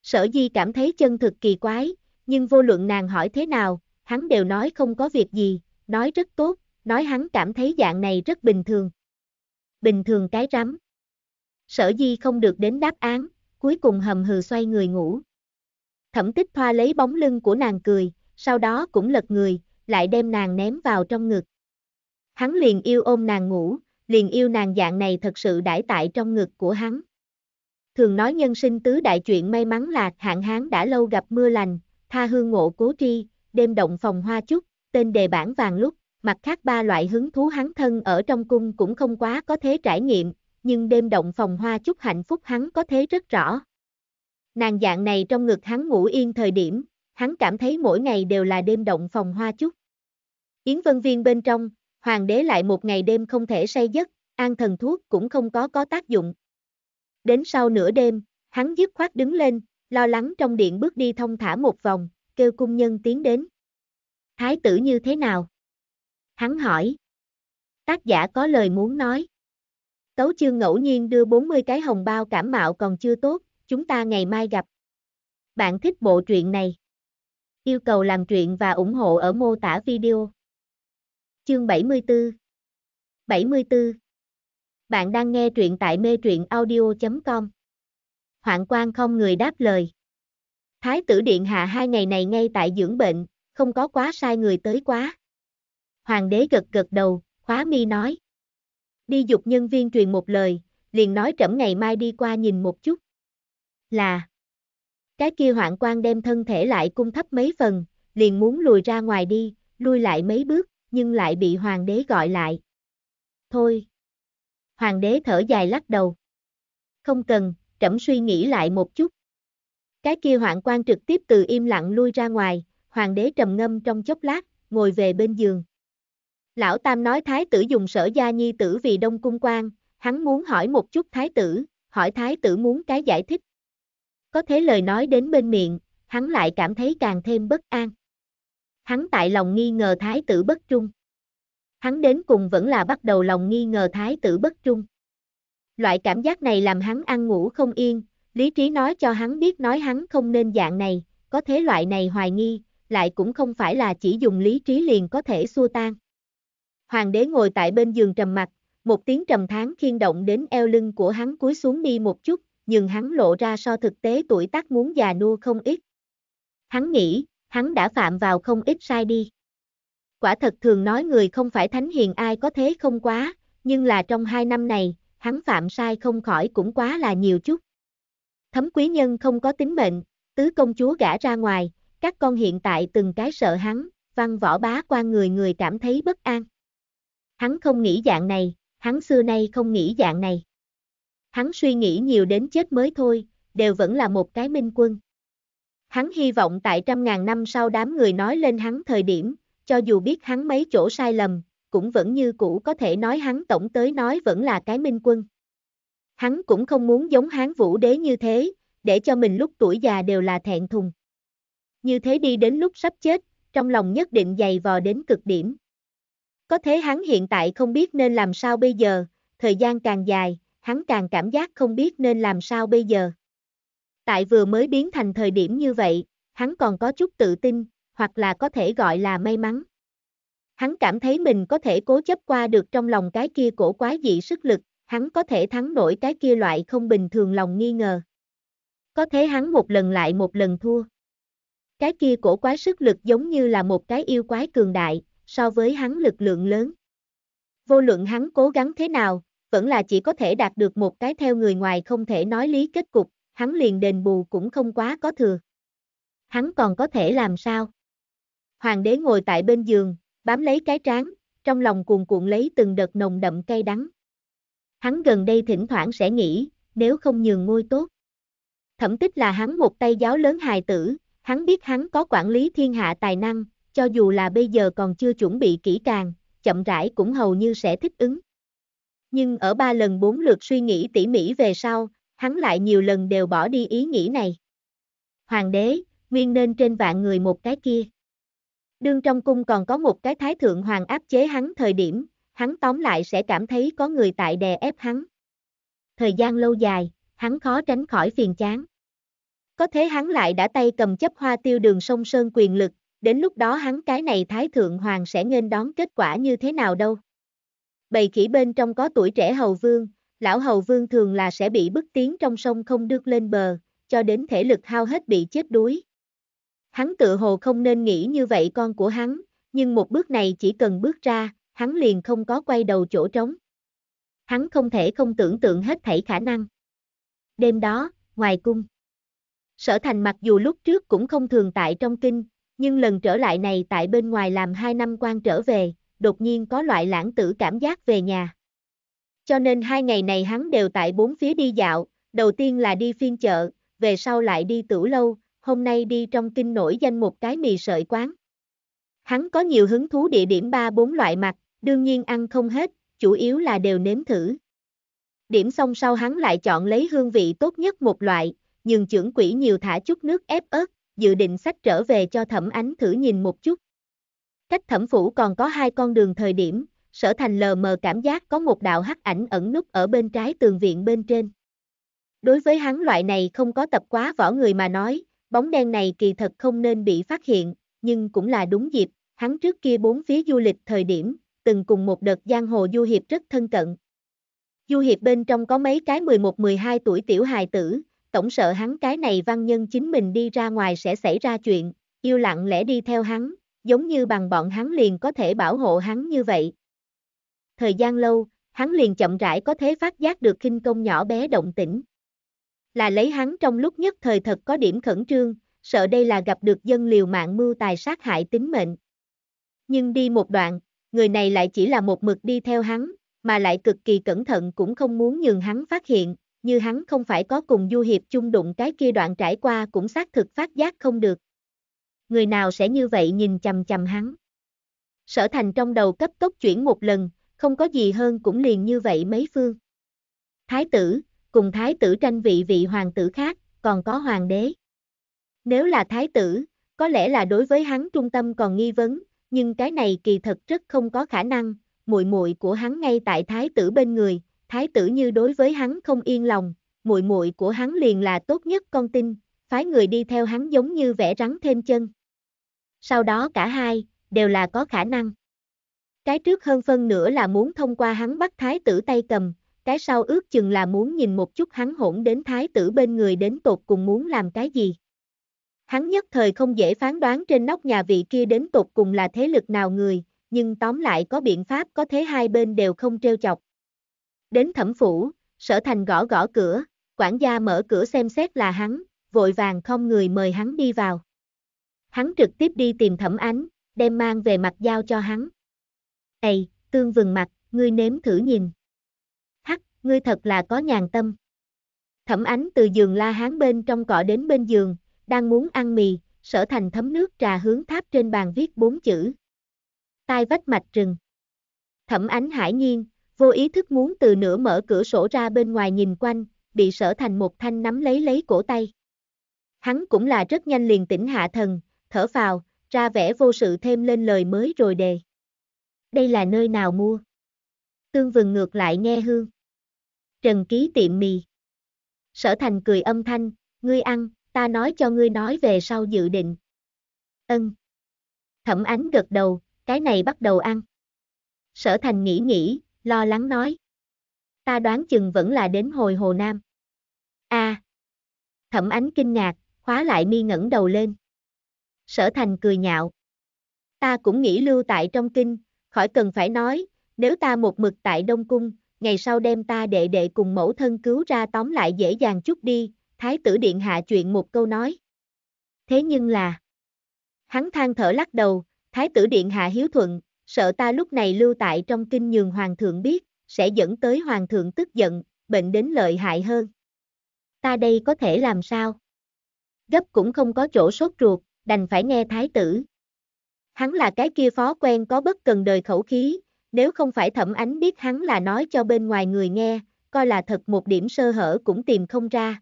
Sở Di cảm thấy chân thực kỳ quái, nhưng vô luận nàng hỏi thế nào, hắn đều nói không có việc gì, nói rất tốt, nói hắn cảm thấy dạng này rất bình thường. Bình thường cái rắm. Sở Di không được đến đáp án, cuối cùng hầm hừ xoay người ngủ. Thẩm tích thoa lấy bóng lưng của nàng cười, sau đó cũng lật người, lại đem nàng ném vào trong ngực. Hắn liền yêu ôm nàng ngủ, liền yêu nàng dạng này thật sự đãi tại trong ngực của hắn. Thường nói nhân sinh tứ đại chuyện may mắn là hạng hán đã lâu gặp mưa lành, tha hương ngộ cố tri, đêm động phòng hoa chúc, tên đề bản vàng lúc, mặt khác ba loại hứng thú hắn thân ở trong cung cũng không quá có thế trải nghiệm, nhưng đêm động phòng hoa chúc hạnh phúc hắn có thế rất rõ. Nàng dạng này trong ngực hắn ngủ yên thời điểm, hắn cảm thấy mỗi ngày đều là đêm động phòng hoa chút Yến Vân Viên bên trong, hoàng đế lại một ngày đêm không thể say giấc, an thần thuốc cũng không có có tác dụng. Đến sau nửa đêm, hắn dứt khoát đứng lên, lo lắng trong điện bước đi thông thả một vòng, kêu cung nhân tiến đến. Thái tử như thế nào? Hắn hỏi. Tác giả có lời muốn nói. Tấu chương ngẫu nhiên đưa 40 cái hồng bao cảm mạo còn chưa tốt, chúng ta ngày mai gặp. Bạn thích bộ truyện này? Yêu cầu làm truyện và ủng hộ ở mô tả video. Chương 74 74 Bạn đang nghe truyện tại mê truyện audio.com hoàng quan không người đáp lời. Thái tử điện hạ hai ngày này ngay tại dưỡng bệnh, không có quá sai người tới quá. Hoàng đế gật gật đầu, khóa mi nói. Đi dục nhân viên truyền một lời, liền nói trẫm ngày mai đi qua nhìn một chút là Cái kia hoạn quan đem thân thể lại cung thấp mấy phần, liền muốn lùi ra ngoài đi, lui lại mấy bước, nhưng lại bị hoàng đế gọi lại. Thôi. Hoàng đế thở dài lắc đầu. Không cần, trẫm suy nghĩ lại một chút. Cái kia hoạn quan trực tiếp từ im lặng lui ra ngoài, hoàng đế trầm ngâm trong chốc lát, ngồi về bên giường. Lão Tam nói thái tử dùng sở gia nhi tử vì đông cung quan, hắn muốn hỏi một chút thái tử, hỏi thái tử muốn cái giải thích, có thế lời nói đến bên miệng, hắn lại cảm thấy càng thêm bất an. Hắn tại lòng nghi ngờ thái tử bất trung. Hắn đến cùng vẫn là bắt đầu lòng nghi ngờ thái tử bất trung. Loại cảm giác này làm hắn ăn ngủ không yên, lý trí nói cho hắn biết nói hắn không nên dạng này, có thế loại này hoài nghi, lại cũng không phải là chỉ dùng lý trí liền có thể xua tan. Hoàng đế ngồi tại bên giường trầm mặt, một tiếng trầm tháng khiên động đến eo lưng của hắn cúi xuống đi một chút, nhưng hắn lộ ra so thực tế tuổi tác muốn già nua không ít. Hắn nghĩ, hắn đã phạm vào không ít sai đi. Quả thật thường nói người không phải thánh hiền ai có thế không quá, nhưng là trong hai năm này, hắn phạm sai không khỏi cũng quá là nhiều chút. Thấm quý nhân không có tính mệnh, tứ công chúa gả ra ngoài, các con hiện tại từng cái sợ hắn, văn võ bá qua người người cảm thấy bất an. Hắn không nghĩ dạng này, hắn xưa nay không nghĩ dạng này hắn suy nghĩ nhiều đến chết mới thôi, đều vẫn là một cái minh quân. Hắn hy vọng tại trăm ngàn năm sau đám người nói lên hắn thời điểm, cho dù biết hắn mấy chỗ sai lầm, cũng vẫn như cũ có thể nói hắn tổng tới nói vẫn là cái minh quân. Hắn cũng không muốn giống hán vũ đế như thế, để cho mình lúc tuổi già đều là thẹn thùng. Như thế đi đến lúc sắp chết, trong lòng nhất định dày vò đến cực điểm. Có thế hắn hiện tại không biết nên làm sao bây giờ, thời gian càng dài, hắn càng cảm giác không biết nên làm sao bây giờ. Tại vừa mới biến thành thời điểm như vậy, hắn còn có chút tự tin, hoặc là có thể gọi là may mắn. Hắn cảm thấy mình có thể cố chấp qua được trong lòng cái kia cổ quái dị sức lực, hắn có thể thắng nổi cái kia loại không bình thường lòng nghi ngờ. Có thể hắn một lần lại một lần thua. Cái kia cổ quái sức lực giống như là một cái yêu quái cường đại, so với hắn lực lượng lớn. Vô luận hắn cố gắng thế nào, vẫn là chỉ có thể đạt được một cái theo người ngoài không thể nói lý kết cục, hắn liền đền bù cũng không quá có thừa. Hắn còn có thể làm sao? Hoàng đế ngồi tại bên giường, bám lấy cái trán, trong lòng cuồn cuộn lấy từng đợt nồng đậm cay đắng. Hắn gần đây thỉnh thoảng sẽ nghĩ, nếu không nhường ngôi tốt. Thẩm tích là hắn một tay giáo lớn hài tử, hắn biết hắn có quản lý thiên hạ tài năng, cho dù là bây giờ còn chưa chuẩn bị kỹ càng, chậm rãi cũng hầu như sẽ thích ứng nhưng ở ba lần bốn lượt suy nghĩ tỉ mỉ về sau, hắn lại nhiều lần đều bỏ đi ý nghĩ này. Hoàng đế, nguyên nên trên vạn người một cái kia. Đương trong cung còn có một cái thái thượng hoàng áp chế hắn thời điểm, hắn tóm lại sẽ cảm thấy có người tại đè ép hắn. Thời gian lâu dài, hắn khó tránh khỏi phiền chán. Có thế hắn lại đã tay cầm chấp hoa tiêu đường sông Sơn quyền lực, đến lúc đó hắn cái này Thái Thượng Hoàng sẽ nên đón kết quả như thế nào đâu bầy khỉ bên trong có tuổi trẻ hầu vương, lão hầu vương thường là sẽ bị bức tiến trong sông không được lên bờ, cho đến thể lực hao hết bị chết đuối. Hắn tự hồ không nên nghĩ như vậy con của hắn, nhưng một bước này chỉ cần bước ra, hắn liền không có quay đầu chỗ trống. Hắn không thể không tưởng tượng hết thảy khả năng. Đêm đó, ngoài cung, sở thành mặc dù lúc trước cũng không thường tại trong kinh, nhưng lần trở lại này tại bên ngoài làm hai năm quan trở về, đột nhiên có loại lãng tử cảm giác về nhà. Cho nên hai ngày này hắn đều tại bốn phía đi dạo, đầu tiên là đi phiên chợ, về sau lại đi tửu lâu, hôm nay đi trong kinh nổi danh một cái mì sợi quán. Hắn có nhiều hứng thú địa điểm ba bốn loại mặt, đương nhiên ăn không hết, chủ yếu là đều nếm thử. Điểm xong sau hắn lại chọn lấy hương vị tốt nhất một loại, nhưng trưởng quỷ nhiều thả chút nước ép ớt, dự định sách trở về cho thẩm ánh thử nhìn một chút. Cách thẩm phủ còn có hai con đường thời điểm, sở thành lờ mờ cảm giác có một đạo hắc ảnh ẩn nút ở bên trái tường viện bên trên. Đối với hắn loại này không có tập quá võ người mà nói, bóng đen này kỳ thật không nên bị phát hiện, nhưng cũng là đúng dịp, hắn trước kia bốn phía du lịch thời điểm, từng cùng một đợt giang hồ du hiệp rất thân cận. Du hiệp bên trong có mấy cái 11-12 tuổi tiểu hài tử, tổng sợ hắn cái này văn nhân chính mình đi ra ngoài sẽ xảy ra chuyện, yêu lặng lẽ đi theo hắn, giống như bằng bọn hắn liền có thể bảo hộ hắn như vậy. Thời gian lâu, hắn liền chậm rãi có thể phát giác được kinh công nhỏ bé động tĩnh. Là lấy hắn trong lúc nhất thời thật có điểm khẩn trương, sợ đây là gặp được dân liều mạng mưu tài sát hại tính mệnh. Nhưng đi một đoạn, người này lại chỉ là một mực đi theo hắn, mà lại cực kỳ cẩn thận cũng không muốn nhường hắn phát hiện, như hắn không phải có cùng du hiệp chung đụng cái kia đoạn trải qua cũng xác thực phát giác không được người nào sẽ như vậy nhìn chầm chầm hắn. Sở thành trong đầu cấp tốc chuyển một lần, không có gì hơn cũng liền như vậy mấy phương. Thái tử, cùng thái tử tranh vị vị hoàng tử khác, còn có hoàng đế. Nếu là thái tử, có lẽ là đối với hắn trung tâm còn nghi vấn, nhưng cái này kỳ thật rất không có khả năng, muội muội của hắn ngay tại thái tử bên người, thái tử như đối với hắn không yên lòng, muội muội của hắn liền là tốt nhất con tin, phái người đi theo hắn giống như vẽ rắn thêm chân. Sau đó cả hai, đều là có khả năng. Cái trước hơn phân nữa là muốn thông qua hắn bắt thái tử tay cầm, cái sau ước chừng là muốn nhìn một chút hắn hỗn đến thái tử bên người đến tột cùng muốn làm cái gì. Hắn nhất thời không dễ phán đoán trên nóc nhà vị kia đến tột cùng là thế lực nào người, nhưng tóm lại có biện pháp có thế hai bên đều không trêu chọc. Đến thẩm phủ, sở thành gõ gõ cửa, quản gia mở cửa xem xét là hắn, vội vàng không người mời hắn đi vào. Hắn trực tiếp đi tìm thẩm ánh, đem mang về mặt giao cho hắn. Ây, tương vừng mặt, ngươi nếm thử nhìn. Hắc, ngươi thật là có nhàn tâm. Thẩm ánh từ giường la hán bên trong cỏ đến bên giường, đang muốn ăn mì, sở thành thấm nước trà hướng tháp trên bàn viết bốn chữ. Tai vách mạch rừng. Thẩm ánh hải nhiên, vô ý thức muốn từ nửa mở cửa sổ ra bên ngoài nhìn quanh, bị sở thành một thanh nắm lấy lấy cổ tay. Hắn cũng là rất nhanh liền tỉnh hạ thần, thở vào ra vẻ vô sự thêm lên lời mới rồi đề. Đây là nơi nào mua? Tương vừng ngược lại nghe hương. Trần ký tiệm mì. Sở thành cười âm thanh, ngươi ăn, ta nói cho ngươi nói về sau dự định. Ân. Thẩm ánh gật đầu, cái này bắt đầu ăn. Sở thành nghĩ nghĩ, lo lắng nói. Ta đoán chừng vẫn là đến hồi Hồ Nam. a à. Thẩm ánh kinh ngạc, khóa lại mi ngẩng đầu lên. Sở thành cười nhạo. Ta cũng nghĩ lưu tại trong kinh, khỏi cần phải nói, nếu ta một mực tại Đông Cung, ngày sau đem ta đệ đệ cùng mẫu thân cứu ra tóm lại dễ dàng chút đi, Thái tử Điện hạ chuyện một câu nói. Thế nhưng là, hắn than thở lắc đầu, Thái tử Điện hạ hiếu thuận, sợ ta lúc này lưu tại trong kinh nhường Hoàng thượng biết, sẽ dẫn tới Hoàng thượng tức giận, bệnh đến lợi hại hơn. Ta đây có thể làm sao? gấp cũng không có chỗ sốt ruột, đành phải nghe thái tử. Hắn là cái kia phó quen có bất cần đời khẩu khí, nếu không phải thẩm ánh biết hắn là nói cho bên ngoài người nghe, coi là thật một điểm sơ hở cũng tìm không ra.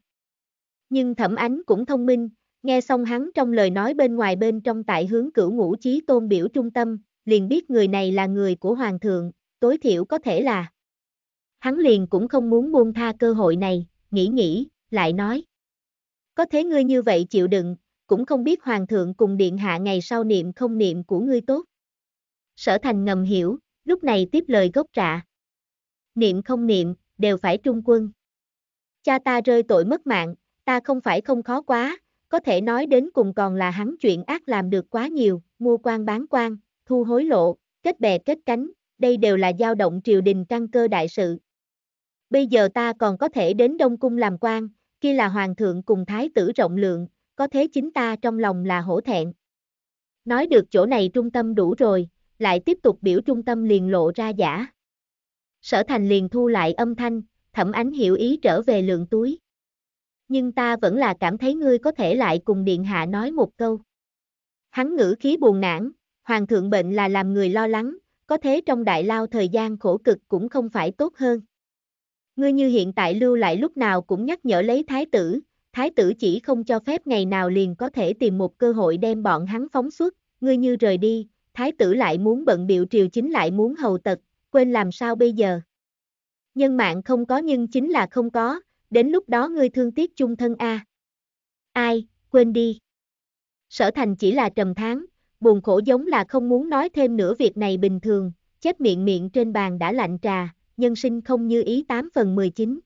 Nhưng thẩm ánh cũng thông minh, nghe xong hắn trong lời nói bên ngoài bên trong tại hướng cửu ngũ chí tôn biểu trung tâm, liền biết người này là người của hoàng thượng, tối thiểu có thể là. Hắn liền cũng không muốn buông tha cơ hội này, nghĩ nghĩ, lại nói. Có thế ngươi như vậy chịu đựng, cũng không biết hoàng thượng cùng điện hạ ngày sau niệm không niệm của ngươi tốt. Sở thành ngầm hiểu, lúc này tiếp lời gốc trạ. Niệm không niệm, đều phải trung quân. Cha ta rơi tội mất mạng, ta không phải không khó quá, có thể nói đến cùng còn là hắn chuyện ác làm được quá nhiều, mua quan bán quan, thu hối lộ, kết bè kết cánh, đây đều là dao động triều đình căn cơ đại sự. Bây giờ ta còn có thể đến Đông Cung làm quan, kia là hoàng thượng cùng thái tử rộng lượng, có thế chính ta trong lòng là hổ thẹn. Nói được chỗ này trung tâm đủ rồi, lại tiếp tục biểu trung tâm liền lộ ra giả. Sở thành liền thu lại âm thanh, thẩm ánh hiểu ý trở về lượng túi. Nhưng ta vẫn là cảm thấy ngươi có thể lại cùng điện hạ nói một câu. Hắn ngữ khí buồn nản, hoàng thượng bệnh là làm người lo lắng, có thế trong đại lao thời gian khổ cực cũng không phải tốt hơn. Ngươi như hiện tại lưu lại lúc nào cũng nhắc nhở lấy thái tử, thái tử chỉ không cho phép ngày nào liền có thể tìm một cơ hội đem bọn hắn phóng xuất, ngươi như rời đi, thái tử lại muốn bận biệu triều chính lại muốn hầu tật, quên làm sao bây giờ. Nhân mạng không có nhưng chính là không có, đến lúc đó ngươi thương tiếc chung thân a. Ai, quên đi. Sở thành chỉ là trầm tháng, buồn khổ giống là không muốn nói thêm nữa việc này bình thường, chép miệng miệng trên bàn đã lạnh trà, nhân sinh không như ý 8 phần 19.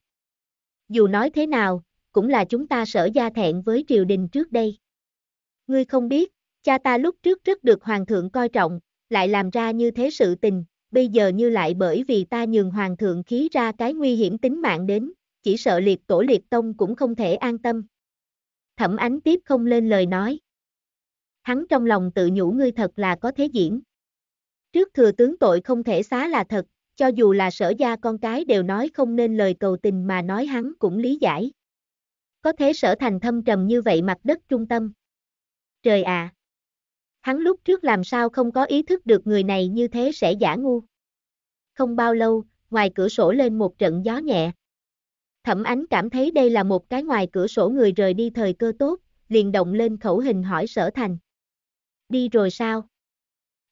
Dù nói thế nào, cũng là chúng ta sở gia thẹn với triều đình trước đây. Ngươi không biết, cha ta lúc trước rất được hoàng thượng coi trọng, lại làm ra như thế sự tình, bây giờ như lại bởi vì ta nhường hoàng thượng khí ra cái nguy hiểm tính mạng đến, chỉ sợ liệt tổ liệt tông cũng không thể an tâm. Thẩm ánh tiếp không lên lời nói. Hắn trong lòng tự nhủ ngươi thật là có thế diễn. Trước thừa tướng tội không thể xá là thật, cho dù là sở gia con cái đều nói không nên lời cầu tình mà nói hắn cũng lý giải. Có thế sở thành thâm trầm như vậy mặt đất trung tâm. Trời ạ! À! Hắn lúc trước làm sao không có ý thức được người này như thế sẽ giả ngu. Không bao lâu, ngoài cửa sổ lên một trận gió nhẹ. Thẩm ánh cảm thấy đây là một cái ngoài cửa sổ người rời đi thời cơ tốt, liền động lên khẩu hình hỏi sở thành. Đi rồi sao?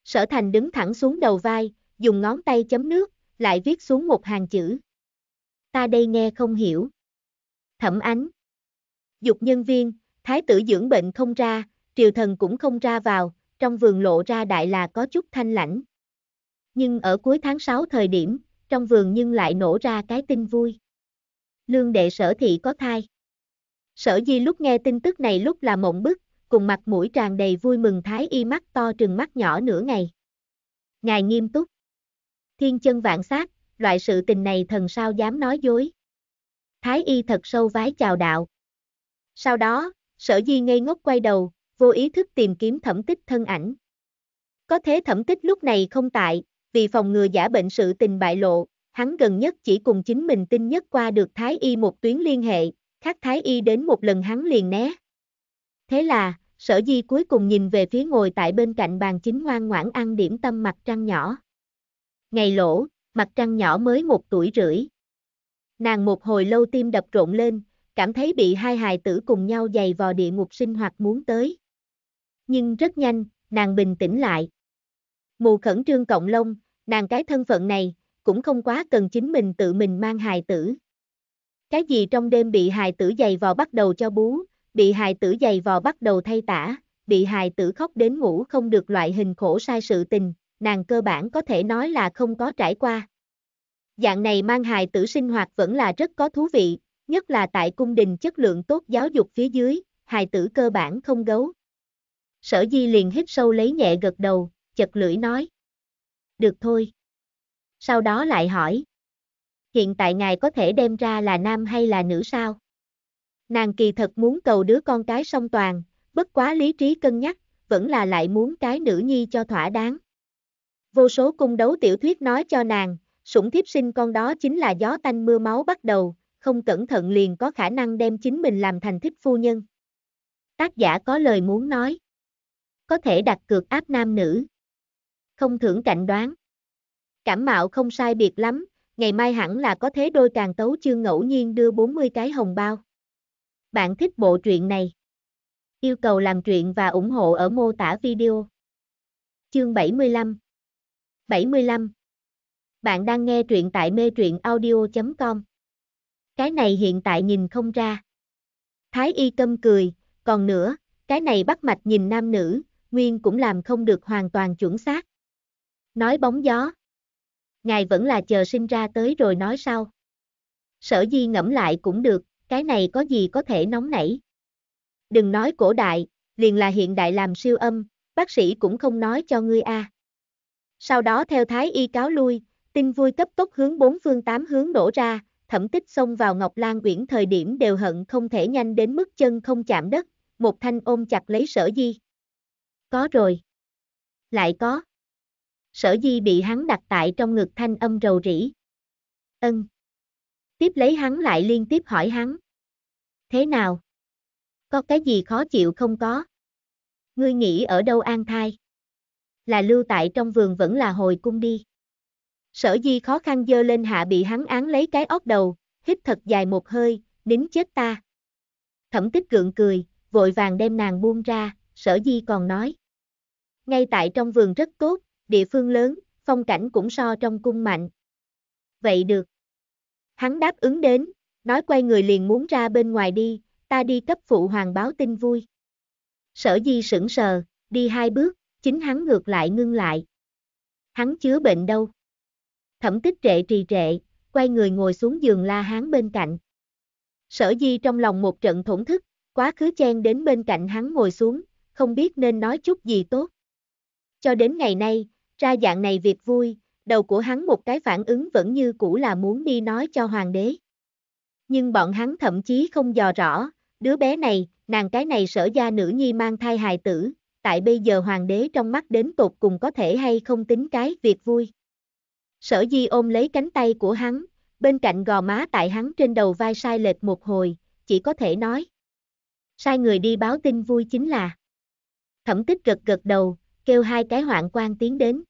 Sở thành đứng thẳng xuống đầu vai, dùng ngón tay chấm nước, lại viết xuống một hàng chữ. Ta đây nghe không hiểu. Thẩm ánh. Dục nhân viên, thái tử dưỡng bệnh không ra, triều thần cũng không ra vào, trong vườn lộ ra đại là có chút thanh lãnh. Nhưng ở cuối tháng 6 thời điểm, trong vườn nhưng lại nổ ra cái tin vui. Lương đệ sở thị có thai. Sở di lúc nghe tin tức này lúc là mộng bức, cùng mặt mũi tràn đầy vui mừng thái y mắt to trừng mắt nhỏ nửa ngày. Ngài nghiêm túc thiên chân vạn sát, loại sự tình này thần sao dám nói dối. Thái y thật sâu vái chào đạo. Sau đó, sở di ngây ngốc quay đầu, vô ý thức tìm kiếm thẩm tích thân ảnh. Có thế thẩm tích lúc này không tại, vì phòng ngừa giả bệnh sự tình bại lộ, hắn gần nhất chỉ cùng chính mình tin nhất qua được Thái y một tuyến liên hệ, khác Thái y đến một lần hắn liền né. Thế là, sở di cuối cùng nhìn về phía ngồi tại bên cạnh bàn chính ngoan ngoãn ăn điểm tâm mặt trăng nhỏ. Ngày lỗ, mặt trăng nhỏ mới một tuổi rưỡi. Nàng một hồi lâu tim đập rộn lên, cảm thấy bị hai hài tử cùng nhau giày vò địa ngục sinh hoạt muốn tới. Nhưng rất nhanh, nàng bình tĩnh lại. Mù khẩn trương cộng lông, nàng cái thân phận này, cũng không quá cần chính mình tự mình mang hài tử. Cái gì trong đêm bị hài tử giày vò bắt đầu cho bú, bị hài tử giày vò bắt đầu thay tả, bị hài tử khóc đến ngủ không được loại hình khổ sai sự tình, nàng cơ bản có thể nói là không có trải qua. Dạng này mang hài tử sinh hoạt vẫn là rất có thú vị, nhất là tại cung đình chất lượng tốt giáo dục phía dưới, hài tử cơ bản không gấu. Sở di liền hít sâu lấy nhẹ gật đầu, chật lưỡi nói. Được thôi. Sau đó lại hỏi. Hiện tại ngài có thể đem ra là nam hay là nữ sao? Nàng kỳ thật muốn cầu đứa con cái song toàn, bất quá lý trí cân nhắc, vẫn là lại muốn cái nữ nhi cho thỏa đáng vô số cung đấu tiểu thuyết nói cho nàng, sủng thiếp sinh con đó chính là gió tanh mưa máu bắt đầu, không cẩn thận liền có khả năng đem chính mình làm thành thích phu nhân. Tác giả có lời muốn nói. Có thể đặt cược áp nam nữ. Không thưởng cạnh đoán. Cảm mạo không sai biệt lắm, ngày mai hẳn là có thế đôi càng tấu chương ngẫu nhiên đưa 40 cái hồng bao. Bạn thích bộ truyện này? Yêu cầu làm truyện và ủng hộ ở mô tả video. Chương 75 75. Bạn đang nghe truyện tại mê truyện audio.com. Cái này hiện tại nhìn không ra. Thái y câm cười, còn nữa, cái này bắt mạch nhìn nam nữ, nguyên cũng làm không được hoàn toàn chuẩn xác. Nói bóng gió. Ngài vẫn là chờ sinh ra tới rồi nói sau. Sở di ngẫm lại cũng được, cái này có gì có thể nóng nảy. Đừng nói cổ đại, liền là hiện đại làm siêu âm, bác sĩ cũng không nói cho ngươi a. À sau đó theo thái y cáo lui, tin vui cấp tốc hướng bốn phương tám hướng đổ ra, thẩm tích xông vào Ngọc Lan Uyển thời điểm đều hận không thể nhanh đến mức chân không chạm đất, một thanh ôm chặt lấy sở di. Có rồi. Lại có. Sở di bị hắn đặt tại trong ngực thanh âm rầu rĩ. Ân. Tiếp lấy hắn lại liên tiếp hỏi hắn. Thế nào? Có cái gì khó chịu không có? Ngươi nghĩ ở đâu an thai? là lưu tại trong vườn vẫn là hồi cung đi. Sở di khó khăn dơ lên hạ bị hắn án lấy cái óc đầu, hít thật dài một hơi, nín chết ta. Thẩm tích gượng cười, vội vàng đem nàng buông ra, sở di còn nói. Ngay tại trong vườn rất tốt, địa phương lớn, phong cảnh cũng so trong cung mạnh. Vậy được. Hắn đáp ứng đến, nói quay người liền muốn ra bên ngoài đi, ta đi cấp phụ hoàng báo tin vui. Sở di sững sờ, đi hai bước, chính hắn ngược lại ngưng lại. Hắn chứa bệnh đâu? Thẩm tích trệ trì trệ, quay người ngồi xuống giường la hán bên cạnh. Sở di trong lòng một trận thổn thức, quá khứ chen đến bên cạnh hắn ngồi xuống, không biết nên nói chút gì tốt. Cho đến ngày nay, ra dạng này việc vui, đầu của hắn một cái phản ứng vẫn như cũ là muốn đi nói cho hoàng đế. Nhưng bọn hắn thậm chí không dò rõ, đứa bé này, nàng cái này sở gia nữ nhi mang thai hài tử, tại bây giờ hoàng đế trong mắt đến tột cùng có thể hay không tính cái việc vui. Sở di ôm lấy cánh tay của hắn, bên cạnh gò má tại hắn trên đầu vai sai lệch một hồi, chỉ có thể nói. Sai người đi báo tin vui chính là. Thẩm tích gật gật đầu, kêu hai cái hoạn quan tiến đến.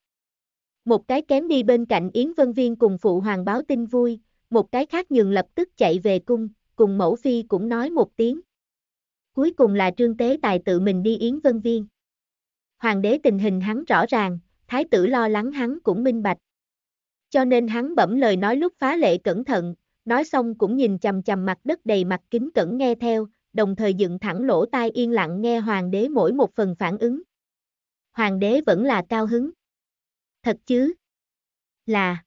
Một cái kém đi bên cạnh Yến Vân Viên cùng phụ hoàng báo tin vui, một cái khác nhường lập tức chạy về cung, cùng mẫu phi cũng nói một tiếng. Cuối cùng là trương tế tài tự mình đi Yến Vân Viên hoàng đế tình hình hắn rõ ràng, thái tử lo lắng hắn cũng minh bạch. Cho nên hắn bẩm lời nói lúc phá lệ cẩn thận, nói xong cũng nhìn chầm chầm mặt đất đầy mặt kính cẩn nghe theo, đồng thời dựng thẳng lỗ tai yên lặng nghe hoàng đế mỗi một phần phản ứng. Hoàng đế vẫn là cao hứng. Thật chứ? Là.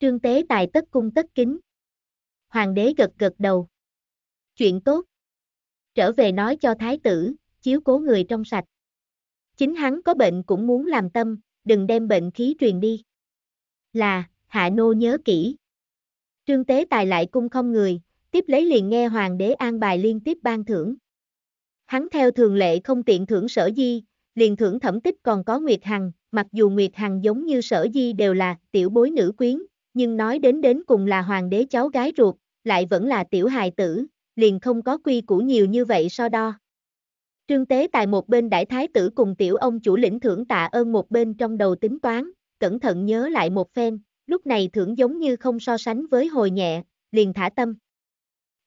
Trương tế tài tất cung tất kính. Hoàng đế gật gật đầu. Chuyện tốt. Trở về nói cho thái tử, chiếu cố người trong sạch. Chính hắn có bệnh cũng muốn làm tâm, đừng đem bệnh khí truyền đi. Là, hạ nô nhớ kỹ. Trương tế tài lại cung không người, tiếp lấy liền nghe hoàng đế an bài liên tiếp ban thưởng. Hắn theo thường lệ không tiện thưởng sở di, liền thưởng thẩm tích còn có Nguyệt Hằng, mặc dù Nguyệt Hằng giống như sở di đều là tiểu bối nữ quyến, nhưng nói đến đến cùng là hoàng đế cháu gái ruột, lại vẫn là tiểu hài tử, liền không có quy củ nhiều như vậy so đo. Trương Tế Tài một bên đại thái tử cùng tiểu ông chủ lĩnh thưởng tạ ơn một bên trong đầu tính toán, cẩn thận nhớ lại một phen, lúc này thưởng giống như không so sánh với hồi nhẹ, liền thả tâm.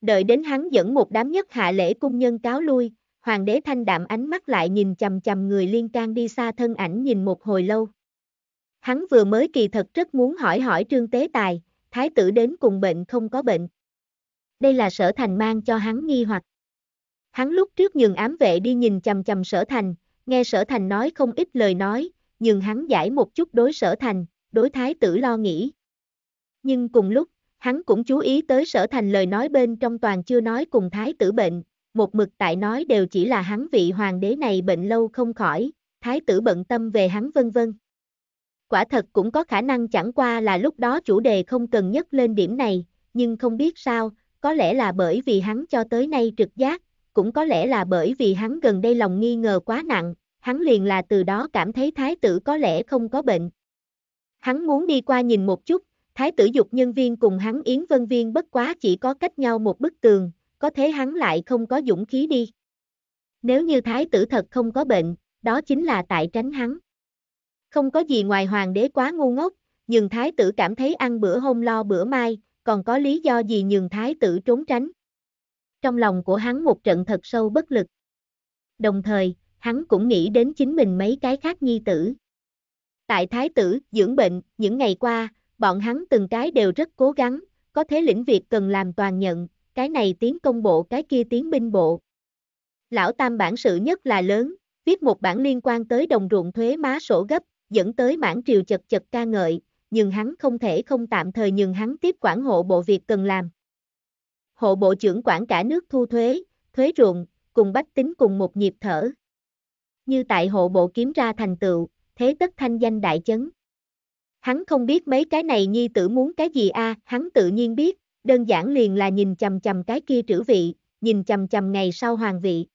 Đợi đến hắn dẫn một đám nhất hạ lễ cung nhân cáo lui, hoàng đế thanh đạm ánh mắt lại nhìn chầm chầm người liên can đi xa thân ảnh nhìn một hồi lâu. Hắn vừa mới kỳ thật rất muốn hỏi hỏi Trương Tế Tài, thái tử đến cùng bệnh không có bệnh. Đây là sở thành mang cho hắn nghi hoặc. Hắn lúc trước nhường ám vệ đi nhìn chầm chầm sở thành, nghe sở thành nói không ít lời nói, nhường hắn giải một chút đối sở thành, đối thái tử lo nghĩ. Nhưng cùng lúc, hắn cũng chú ý tới sở thành lời nói bên trong toàn chưa nói cùng thái tử bệnh, một mực tại nói đều chỉ là hắn vị hoàng đế này bệnh lâu không khỏi, thái tử bận tâm về hắn vân vân. Quả thật cũng có khả năng chẳng qua là lúc đó chủ đề không cần nhất lên điểm này, nhưng không biết sao, có lẽ là bởi vì hắn cho tới nay trực giác, cũng có lẽ là bởi vì hắn gần đây lòng nghi ngờ quá nặng, hắn liền là từ đó cảm thấy thái tử có lẽ không có bệnh. Hắn muốn đi qua nhìn một chút, thái tử dục nhân viên cùng hắn yến vân viên bất quá chỉ có cách nhau một bức tường, có thế hắn lại không có dũng khí đi. Nếu như thái tử thật không có bệnh, đó chính là tại tránh hắn. Không có gì ngoài hoàng đế quá ngu ngốc, nhưng thái tử cảm thấy ăn bữa hôm lo bữa mai, còn có lý do gì nhường thái tử trốn tránh. Trong lòng của hắn một trận thật sâu bất lực. Đồng thời, hắn cũng nghĩ đến chính mình mấy cái khác nhi tử. Tại thái tử, dưỡng bệnh, những ngày qua, bọn hắn từng cái đều rất cố gắng, có thế lĩnh việc cần làm toàn nhận, cái này tiến công bộ cái kia tiến binh bộ. Lão Tam bản sự nhất là lớn, viết một bản liên quan tới đồng ruộng thuế má sổ gấp, dẫn tới mãn triều chật chật ca ngợi, nhưng hắn không thể không tạm thời nhường hắn tiếp quản hộ bộ việc cần làm hộ bộ trưởng quản cả nước thu thuế, thuế ruộng, cùng bách tính cùng một nhịp thở. Như tại hộ bộ kiếm ra thành tựu, thế tất thanh danh đại chấn. Hắn không biết mấy cái này nhi tử muốn cái gì a, à, hắn tự nhiên biết, đơn giản liền là nhìn chầm chầm cái kia trữ vị, nhìn chầm chầm ngày sau hoàng vị.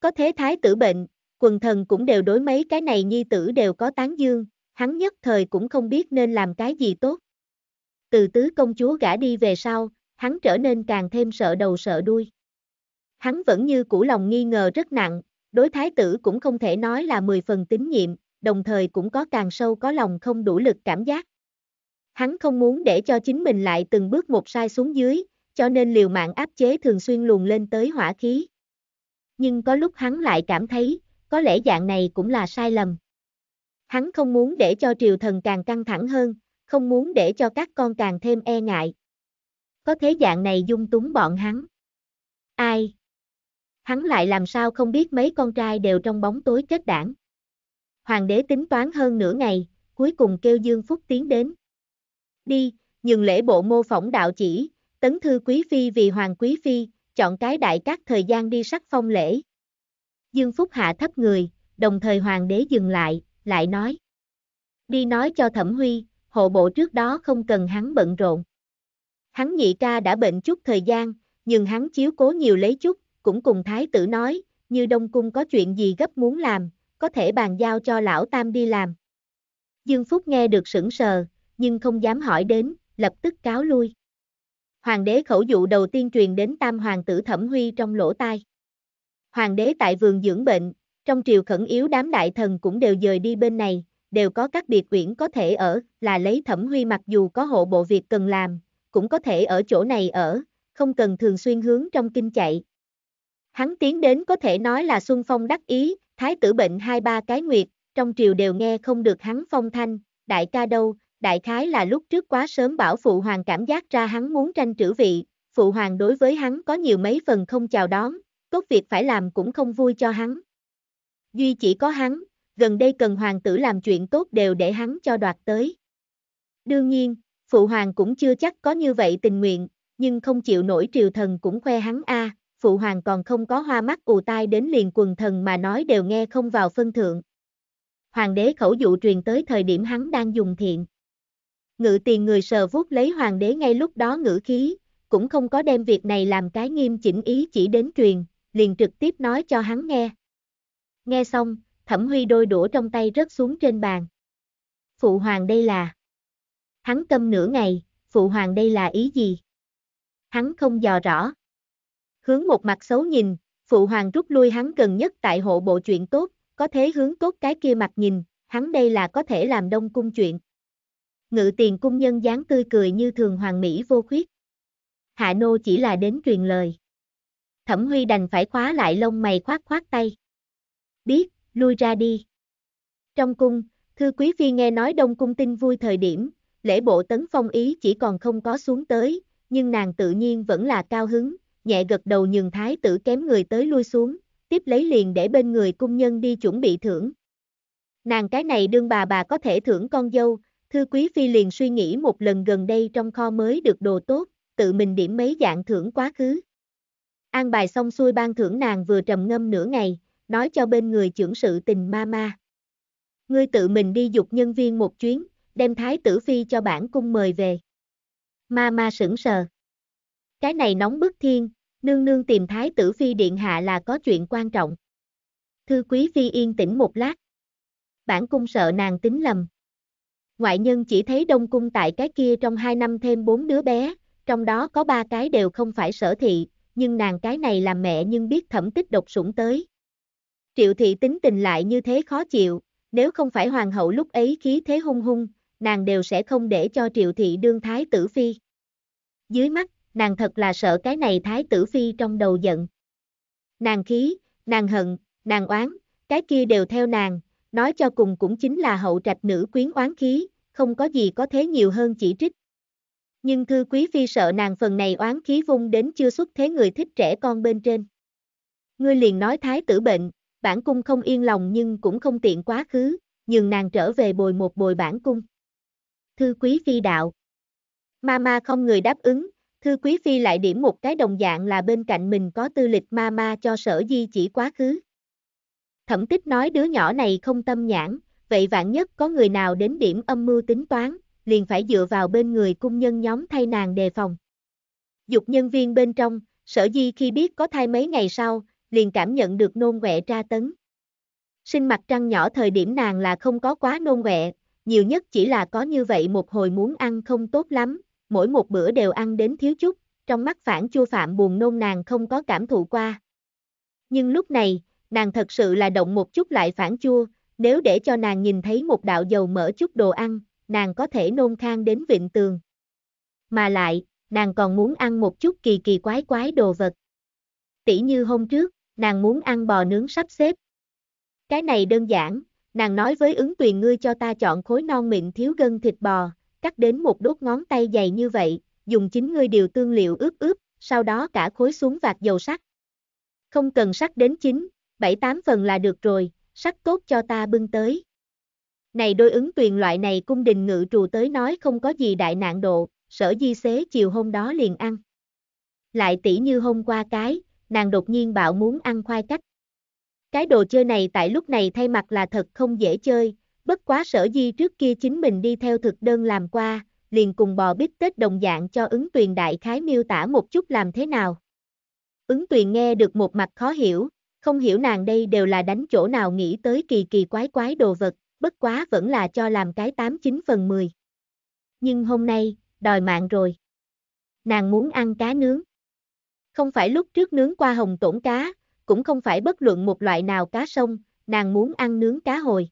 Có thế thái tử bệnh, quần thần cũng đều đối mấy cái này nhi tử đều có tán dương, hắn nhất thời cũng không biết nên làm cái gì tốt. Từ tứ công chúa gả đi về sau, hắn trở nên càng thêm sợ đầu sợ đuôi. Hắn vẫn như cũ lòng nghi ngờ rất nặng, đối thái tử cũng không thể nói là 10 phần tín nhiệm, đồng thời cũng có càng sâu có lòng không đủ lực cảm giác. Hắn không muốn để cho chính mình lại từng bước một sai xuống dưới, cho nên liều mạng áp chế thường xuyên luồn lên tới hỏa khí. Nhưng có lúc hắn lại cảm thấy, có lẽ dạng này cũng là sai lầm. Hắn không muốn để cho triều thần càng căng thẳng hơn, không muốn để cho các con càng thêm e ngại, có thế dạng này dung túng bọn hắn. Ai? Hắn lại làm sao không biết mấy con trai đều trong bóng tối chết đảng. Hoàng đế tính toán hơn nửa ngày, cuối cùng kêu Dương Phúc tiến đến. Đi, nhường lễ bộ mô phỏng đạo chỉ, tấn thư quý phi vì hoàng quý phi, chọn cái đại các thời gian đi sắc phong lễ. Dương Phúc hạ thấp người, đồng thời hoàng đế dừng lại, lại nói. Đi nói cho Thẩm Huy, hộ bộ trước đó không cần hắn bận rộn. Hắn nhị ca đã bệnh chút thời gian, nhưng hắn chiếu cố nhiều lấy chút, cũng cùng thái tử nói, như Đông Cung có chuyện gì gấp muốn làm, có thể bàn giao cho lão tam đi làm. Dương Phúc nghe được sững sờ, nhưng không dám hỏi đến, lập tức cáo lui. Hoàng đế khẩu dụ đầu tiên truyền đến tam hoàng tử Thẩm Huy trong lỗ tai. Hoàng đế tại vườn dưỡng bệnh, trong triều khẩn yếu đám đại thần cũng đều dời đi bên này, đều có các biệt quyển có thể ở, là lấy Thẩm Huy mặc dù có hộ bộ việc cần làm, cũng có thể ở chỗ này ở, không cần thường xuyên hướng trong kinh chạy. Hắn tiến đến có thể nói là Xuân Phong đắc ý, thái tử bệnh hai ba cái nguyệt, trong triều đều nghe không được hắn phong thanh, đại ca đâu, đại khái là lúc trước quá sớm bảo phụ hoàng cảm giác ra hắn muốn tranh trữ vị, phụ hoàng đối với hắn có nhiều mấy phần không chào đón, tốt việc phải làm cũng không vui cho hắn. Duy chỉ có hắn, gần đây cần hoàng tử làm chuyện tốt đều để hắn cho đoạt tới. Đương nhiên, phụ hoàng cũng chưa chắc có như vậy tình nguyện, nhưng không chịu nổi triều thần cũng khoe hắn a, phụ hoàng còn không có hoa mắt ù tai đến liền quần thần mà nói đều nghe không vào phân thượng. Hoàng đế khẩu dụ truyền tới thời điểm hắn đang dùng thiện. Ngự tiền người sờ vuốt lấy hoàng đế ngay lúc đó ngữ khí, cũng không có đem việc này làm cái nghiêm chỉnh ý chỉ đến truyền, liền trực tiếp nói cho hắn nghe. Nghe xong, thẩm huy đôi đũa trong tay rớt xuống trên bàn. Phụ hoàng đây là Hắn câm nửa ngày, phụ hoàng đây là ý gì? Hắn không dò rõ. Hướng một mặt xấu nhìn, phụ hoàng rút lui hắn gần nhất tại hộ bộ chuyện tốt, có thế hướng tốt cái kia mặt nhìn, hắn đây là có thể làm đông cung chuyện. Ngự tiền cung nhân dáng tươi cười như thường hoàng mỹ vô khuyết. Hạ nô chỉ là đến truyền lời. Thẩm huy đành phải khóa lại lông mày khoát khoát tay. Biết, lui ra đi. Trong cung, thư quý phi nghe nói đông cung tin vui thời điểm, lễ bộ tấn phong ý chỉ còn không có xuống tới, nhưng nàng tự nhiên vẫn là cao hứng, nhẹ gật đầu nhường thái tử kém người tới lui xuống, tiếp lấy liền để bên người cung nhân đi chuẩn bị thưởng. Nàng cái này đương bà bà có thể thưởng con dâu, thư quý phi liền suy nghĩ một lần gần đây trong kho mới được đồ tốt, tự mình điểm mấy dạng thưởng quá khứ. An bài xong xuôi ban thưởng nàng vừa trầm ngâm nửa ngày, nói cho bên người trưởng sự tình ma ma. Ngươi tự mình đi dục nhân viên một chuyến, đem thái tử phi cho bản cung mời về. Ma ma sững sờ. Cái này nóng bức thiên, nương nương tìm thái tử phi điện hạ là có chuyện quan trọng. Thư quý phi yên tĩnh một lát. Bản cung sợ nàng tính lầm. Ngoại nhân chỉ thấy đông cung tại cái kia trong hai năm thêm bốn đứa bé, trong đó có ba cái đều không phải sở thị, nhưng nàng cái này là mẹ nhưng biết thẩm tích độc sủng tới. Triệu thị tính tình lại như thế khó chịu, nếu không phải hoàng hậu lúc ấy khí thế hung hung, nàng đều sẽ không để cho triệu thị đương thái tử phi. Dưới mắt, nàng thật là sợ cái này thái tử phi trong đầu giận. Nàng khí, nàng hận, nàng oán, cái kia đều theo nàng, nói cho cùng cũng chính là hậu trạch nữ quyến oán khí, không có gì có thế nhiều hơn chỉ trích. Nhưng thư quý phi sợ nàng phần này oán khí vung đến chưa xuất thế người thích trẻ con bên trên. Ngươi liền nói thái tử bệnh, bản cung không yên lòng nhưng cũng không tiện quá khứ, nhường nàng trở về bồi một bồi bản cung thư quý phi đạo. Mama không người đáp ứng, thư quý phi lại điểm một cái đồng dạng là bên cạnh mình có tư lịch Mama cho sở di chỉ quá khứ. Thẩm tích nói đứa nhỏ này không tâm nhãn, vậy vạn nhất có người nào đến điểm âm mưu tính toán, liền phải dựa vào bên người cung nhân nhóm thay nàng đề phòng. Dục nhân viên bên trong, sở di khi biết có thai mấy ngày sau, liền cảm nhận được nôn quẹ tra tấn. Sinh mặt trăng nhỏ thời điểm nàng là không có quá nôn quẹ, nhiều nhất chỉ là có như vậy một hồi muốn ăn không tốt lắm, mỗi một bữa đều ăn đến thiếu chút, trong mắt phản chua phạm buồn nôn nàng không có cảm thụ qua. Nhưng lúc này, nàng thật sự là động một chút lại phản chua, nếu để cho nàng nhìn thấy một đạo dầu mỡ chút đồ ăn, nàng có thể nôn khang đến vịnh tường. Mà lại, nàng còn muốn ăn một chút kỳ kỳ quái quái đồ vật. Tỷ như hôm trước, nàng muốn ăn bò nướng sắp xếp. Cái này đơn giản, Nàng nói với ứng tuyền ngươi cho ta chọn khối non mịn thiếu gân thịt bò, cắt đến một đốt ngón tay dày như vậy, dùng chính ngươi điều tương liệu ướp ướp, sau đó cả khối xuống vạt dầu sắt. Không cần sắt đến chín, bảy tám phần là được rồi, sắt tốt cho ta bưng tới. Này đôi ứng tuyền loại này cung đình ngự trù tới nói không có gì đại nạn độ, sở di xế chiều hôm đó liền ăn. Lại tỉ như hôm qua cái, nàng đột nhiên bảo muốn ăn khoai cách. Cái đồ chơi này tại lúc này thay mặt là thật không dễ chơi, bất quá sở di trước kia chính mình đi theo thực đơn làm qua, liền cùng bò bít tết đồng dạng cho ứng tuyền đại khái miêu tả một chút làm thế nào. Ứng tuyền nghe được một mặt khó hiểu, không hiểu nàng đây đều là đánh chỗ nào nghĩ tới kỳ kỳ quái quái đồ vật, bất quá vẫn là cho làm cái 89 phần 10. Nhưng hôm nay, đòi mạng rồi. Nàng muốn ăn cá nướng. Không phải lúc trước nướng qua hồng tổn cá, cũng không phải bất luận một loại nào cá sông, nàng muốn ăn nướng cá hồi.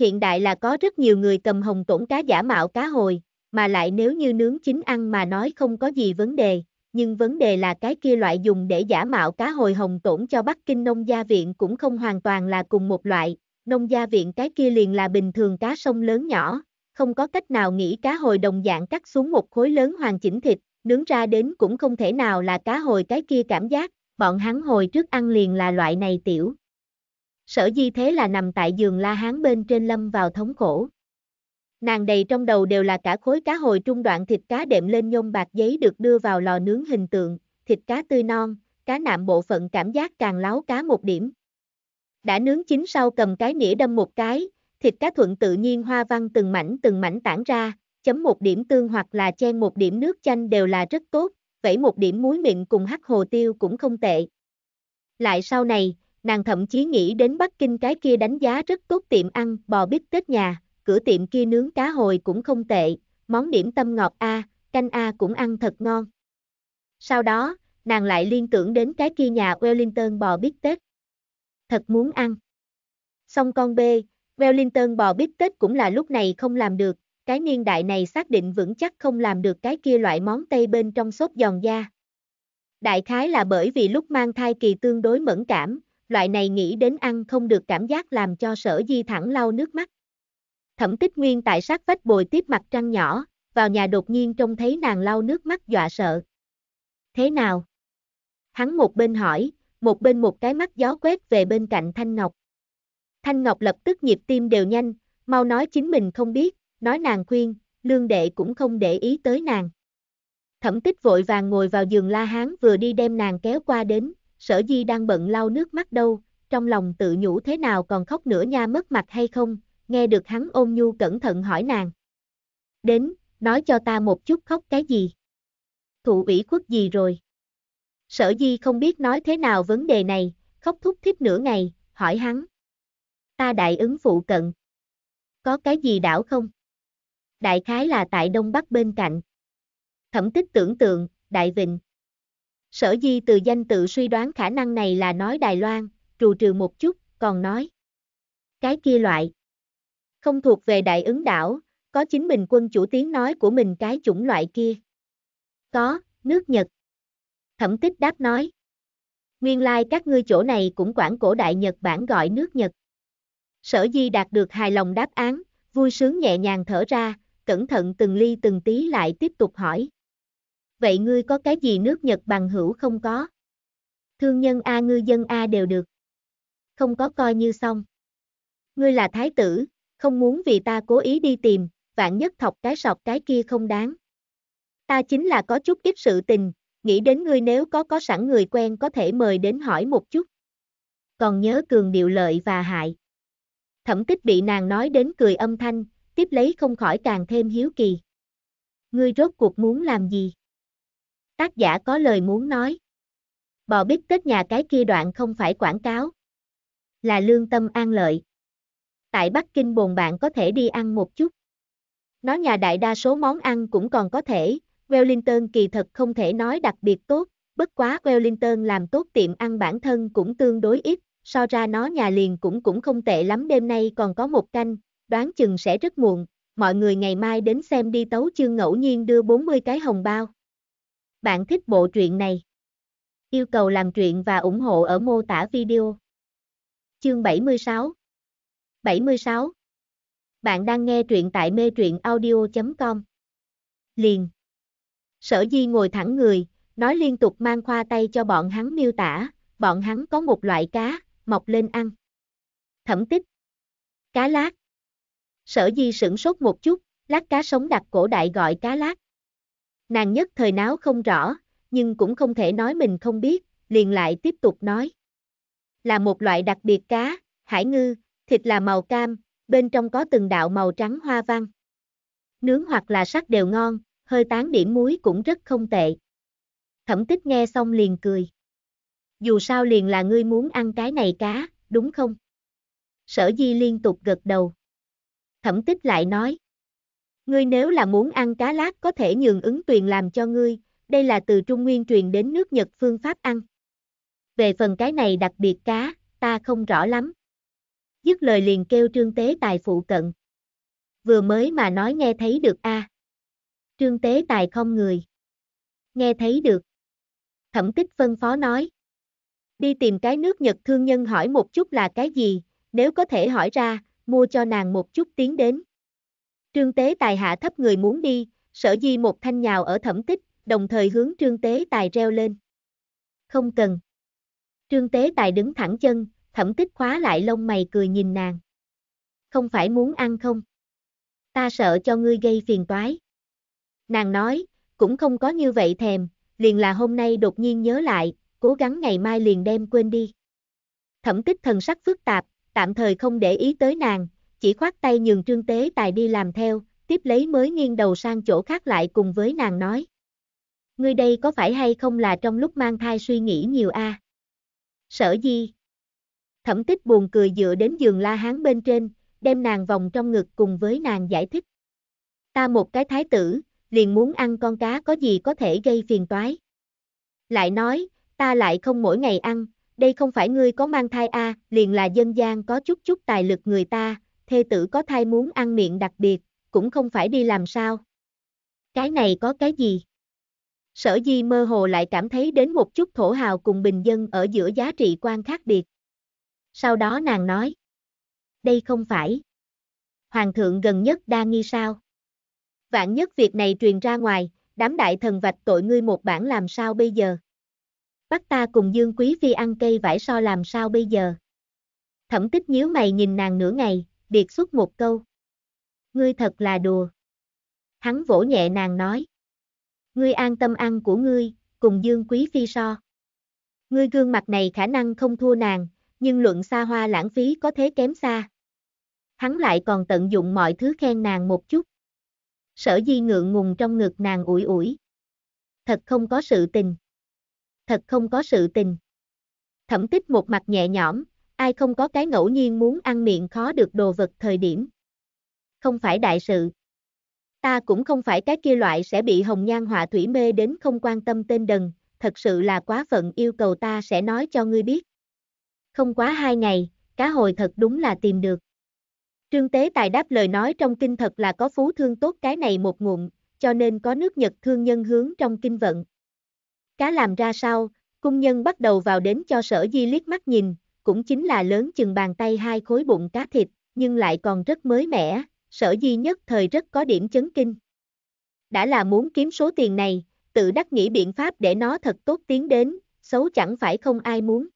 Hiện đại là có rất nhiều người cầm hồng tổn cá giả mạo cá hồi, mà lại nếu như nướng chính ăn mà nói không có gì vấn đề, nhưng vấn đề là cái kia loại dùng để giả mạo cá hồi hồng tổn cho Bắc Kinh nông gia viện cũng không hoàn toàn là cùng một loại, nông gia viện cái kia liền là bình thường cá sông lớn nhỏ, không có cách nào nghĩ cá hồi đồng dạng cắt xuống một khối lớn hoàn chỉnh thịt, nướng ra đến cũng không thể nào là cá hồi cái kia cảm giác, bọn hắn hồi trước ăn liền là loại này tiểu. Sở di thế là nằm tại giường la hán bên trên lâm vào thống khổ. Nàng đầy trong đầu đều là cả khối cá hồi trung đoạn thịt cá đệm lên nhôm bạc giấy được đưa vào lò nướng hình tượng, thịt cá tươi non, cá nạm bộ phận cảm giác càng láo cá một điểm. Đã nướng chín sau cầm cái nĩa đâm một cái, thịt cá thuận tự nhiên hoa văn từng mảnh từng mảnh tản ra, chấm một điểm tương hoặc là chen một điểm nước chanh đều là rất tốt, vẫy một điểm muối miệng cùng hắc hồ tiêu cũng không tệ. Lại sau này, nàng thậm chí nghĩ đến Bắc Kinh cái kia đánh giá rất tốt tiệm ăn bò bít tết nhà, cửa tiệm kia nướng cá hồi cũng không tệ, món điểm tâm ngọt A, canh A cũng ăn thật ngon. Sau đó, nàng lại liên tưởng đến cái kia nhà Wellington bò bít tết. Thật muốn ăn. Xong con B, Wellington bò bít tết cũng là lúc này không làm được, cái niên đại này xác định vững chắc không làm được cái kia loại món tây bên trong sốt giòn da. Đại khái là bởi vì lúc mang thai kỳ tương đối mẫn cảm, loại này nghĩ đến ăn không được cảm giác làm cho sở di thẳng lau nước mắt. Thẩm tích nguyên tại sát vách bồi tiếp mặt trăng nhỏ, vào nhà đột nhiên trông thấy nàng lau nước mắt dọa sợ. Thế nào? Hắn một bên hỏi, một bên một cái mắt gió quét về bên cạnh Thanh Ngọc. Thanh Ngọc lập tức nhịp tim đều nhanh, mau nói chính mình không biết, nói nàng khuyên, lương đệ cũng không để ý tới nàng. Thẩm tích vội vàng ngồi vào giường La Hán vừa đi đem nàng kéo qua đến, sở di đang bận lau nước mắt đâu, trong lòng tự nhủ thế nào còn khóc nữa nha mất mặt hay không, nghe được hắn ôm nhu cẩn thận hỏi nàng. Đến, nói cho ta một chút khóc cái gì? Thụ ủy khuất gì rồi? Sở di không biết nói thế nào vấn đề này, khóc thúc thích nửa ngày, hỏi hắn. Ta đại ứng phụ cận. Có cái gì đảo không? đại khái là tại đông bắc bên cạnh. Thẩm tích tưởng tượng, đại vịnh. Sở di từ danh tự suy đoán khả năng này là nói Đài Loan, trù trừ một chút, còn nói. Cái kia loại. Không thuộc về đại ứng đảo, có chính mình quân chủ tiếng nói của mình cái chủng loại kia. Có, nước Nhật. Thẩm tích đáp nói. Nguyên lai like các ngươi chỗ này cũng quản cổ đại Nhật Bản gọi nước Nhật. Sở di đạt được hài lòng đáp án, vui sướng nhẹ nhàng thở ra, cẩn thận từng ly từng tí lại tiếp tục hỏi. Vậy ngươi có cái gì nước Nhật bằng hữu không có? Thương nhân A ngư dân A đều được. Không có coi như xong. Ngươi là thái tử, không muốn vì ta cố ý đi tìm, vạn nhất thọc cái sọc cái kia không đáng. Ta chính là có chút ít sự tình, nghĩ đến ngươi nếu có có sẵn người quen có thể mời đến hỏi một chút. Còn nhớ cường điệu lợi và hại. Thẩm tích bị nàng nói đến cười âm thanh, tiếp lấy không khỏi càng thêm hiếu kỳ. Ngươi rốt cuộc muốn làm gì? Tác giả có lời muốn nói. Bò bít tết nhà cái kia đoạn không phải quảng cáo. Là lương tâm an lợi. Tại Bắc Kinh bồn bạn có thể đi ăn một chút. Nó nhà đại đa số món ăn cũng còn có thể, Wellington kỳ thật không thể nói đặc biệt tốt, bất quá Wellington làm tốt tiệm ăn bản thân cũng tương đối ít, so ra nó nhà liền cũng cũng không tệ lắm đêm nay còn có một canh, đoán chừng sẽ rất muộn, mọi người ngày mai đến xem đi tấu chương ngẫu nhiên đưa 40 cái hồng bao. Bạn thích bộ truyện này? Yêu cầu làm truyện và ủng hộ ở mô tả video. Chương 76 76 Bạn đang nghe truyện tại mê truyện audio.com Liền Sở Di ngồi thẳng người, nói liên tục mang khoa tay cho bọn hắn miêu tả, bọn hắn có một loại cá, mọc lên ăn. Thẩm tích Cá lát sở di sửng sốt một chút, lát cá sống đặt cổ đại gọi cá lát. Nàng nhất thời náo không rõ, nhưng cũng không thể nói mình không biết, liền lại tiếp tục nói. Là một loại đặc biệt cá, hải ngư, thịt là màu cam, bên trong có từng đạo màu trắng hoa văn. Nướng hoặc là sắc đều ngon, hơi tán điểm muối cũng rất không tệ. Thẩm tích nghe xong liền cười. Dù sao liền là ngươi muốn ăn cái này cá, đúng không? Sở di liên tục gật đầu thẩm tích lại nói. Ngươi nếu là muốn ăn cá lát có thể nhường ứng tuyền làm cho ngươi, đây là từ Trung Nguyên truyền đến nước Nhật phương pháp ăn. Về phần cái này đặc biệt cá, ta không rõ lắm. Dứt lời liền kêu trương tế tài phụ cận. Vừa mới mà nói nghe thấy được a à. Trương tế tài không người. Nghe thấy được. Thẩm tích phân phó nói. Đi tìm cái nước Nhật thương nhân hỏi một chút là cái gì, nếu có thể hỏi ra, mua cho nàng một chút tiến đến. Trương Tế Tài hạ thấp người muốn đi, sở di một thanh nhào ở thẩm tích, đồng thời hướng Trương Tế Tài reo lên. Không cần. Trương Tế Tài đứng thẳng chân, thẩm tích khóa lại lông mày cười nhìn nàng. Không phải muốn ăn không? Ta sợ cho ngươi gây phiền toái. Nàng nói, cũng không có như vậy thèm, liền là hôm nay đột nhiên nhớ lại, cố gắng ngày mai liền đem quên đi. Thẩm tích thần sắc phức tạp, tạm thời không để ý tới nàng, chỉ khoát tay nhường trương tế tài đi làm theo, tiếp lấy mới nghiêng đầu sang chỗ khác lại cùng với nàng nói. Ngươi đây có phải hay không là trong lúc mang thai suy nghĩ nhiều a? À? Sở di. Thẩm tích buồn cười dựa đến giường la hán bên trên, đem nàng vòng trong ngực cùng với nàng giải thích. Ta một cái thái tử, liền muốn ăn con cá có gì có thể gây phiền toái. Lại nói, ta lại không mỗi ngày ăn, đây không phải ngươi có mang thai a, à, liền là dân gian có chút chút tài lực người ta, thê tử có thai muốn ăn miệng đặc biệt, cũng không phải đi làm sao. Cái này có cái gì? Sở di mơ hồ lại cảm thấy đến một chút thổ hào cùng bình dân ở giữa giá trị quan khác biệt. Sau đó nàng nói. Đây không phải. Hoàng thượng gần nhất đa nghi sao. Vạn nhất việc này truyền ra ngoài, đám đại thần vạch tội ngươi một bản làm sao bây giờ bắt ta cùng Dương Quý Phi ăn cây vải so làm sao bây giờ. Thẩm tích nhíu mày nhìn nàng nửa ngày, biệt xuất một câu. Ngươi thật là đùa. Hắn vỗ nhẹ nàng nói. Ngươi an tâm ăn của ngươi, cùng Dương Quý Phi so. Ngươi gương mặt này khả năng không thua nàng, nhưng luận xa hoa lãng phí có thế kém xa. Hắn lại còn tận dụng mọi thứ khen nàng một chút. Sở di ngượng ngùng trong ngực nàng ủi ủi. Thật không có sự tình thật không có sự tình. Thẩm tích một mặt nhẹ nhõm, ai không có cái ngẫu nhiên muốn ăn miệng khó được đồ vật thời điểm. Không phải đại sự. Ta cũng không phải cái kia loại sẽ bị hồng nhan họa thủy mê đến không quan tâm tên đần, thật sự là quá phận yêu cầu ta sẽ nói cho ngươi biết. Không quá hai ngày, cá hồi thật đúng là tìm được. Trương Tế Tài đáp lời nói trong kinh thật là có phú thương tốt cái này một ngụm, cho nên có nước Nhật thương nhân hướng trong kinh vận, Cá làm ra sao, cung nhân bắt đầu vào đến cho sở di liếc mắt nhìn, cũng chính là lớn chừng bàn tay hai khối bụng cá thịt, nhưng lại còn rất mới mẻ, sở di nhất thời rất có điểm chấn kinh. Đã là muốn kiếm số tiền này, tự đắc nghĩ biện pháp để nó thật tốt tiến đến, xấu chẳng phải không ai muốn.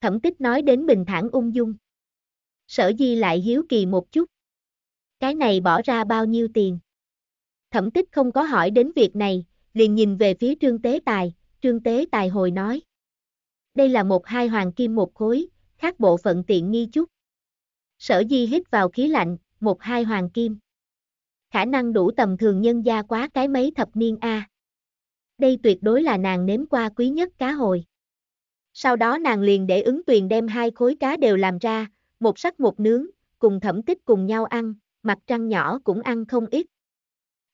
Thẩm tích nói đến bình thản ung dung. Sở di lại hiếu kỳ một chút. Cái này bỏ ra bao nhiêu tiền? Thẩm tích không có hỏi đến việc này, liền nhìn về phía trương tế tài, trương tế tài hồi nói. Đây là một hai hoàng kim một khối, khác bộ phận tiện nghi chút. Sở di hít vào khí lạnh, một hai hoàng kim. Khả năng đủ tầm thường nhân gia quá cái mấy thập niên A. Đây tuyệt đối là nàng nếm qua quý nhất cá hồi. Sau đó nàng liền để ứng tuyền đem hai khối cá đều làm ra, một sắc một nướng, cùng thẩm tích cùng nhau ăn, mặt trăng nhỏ cũng ăn không ít.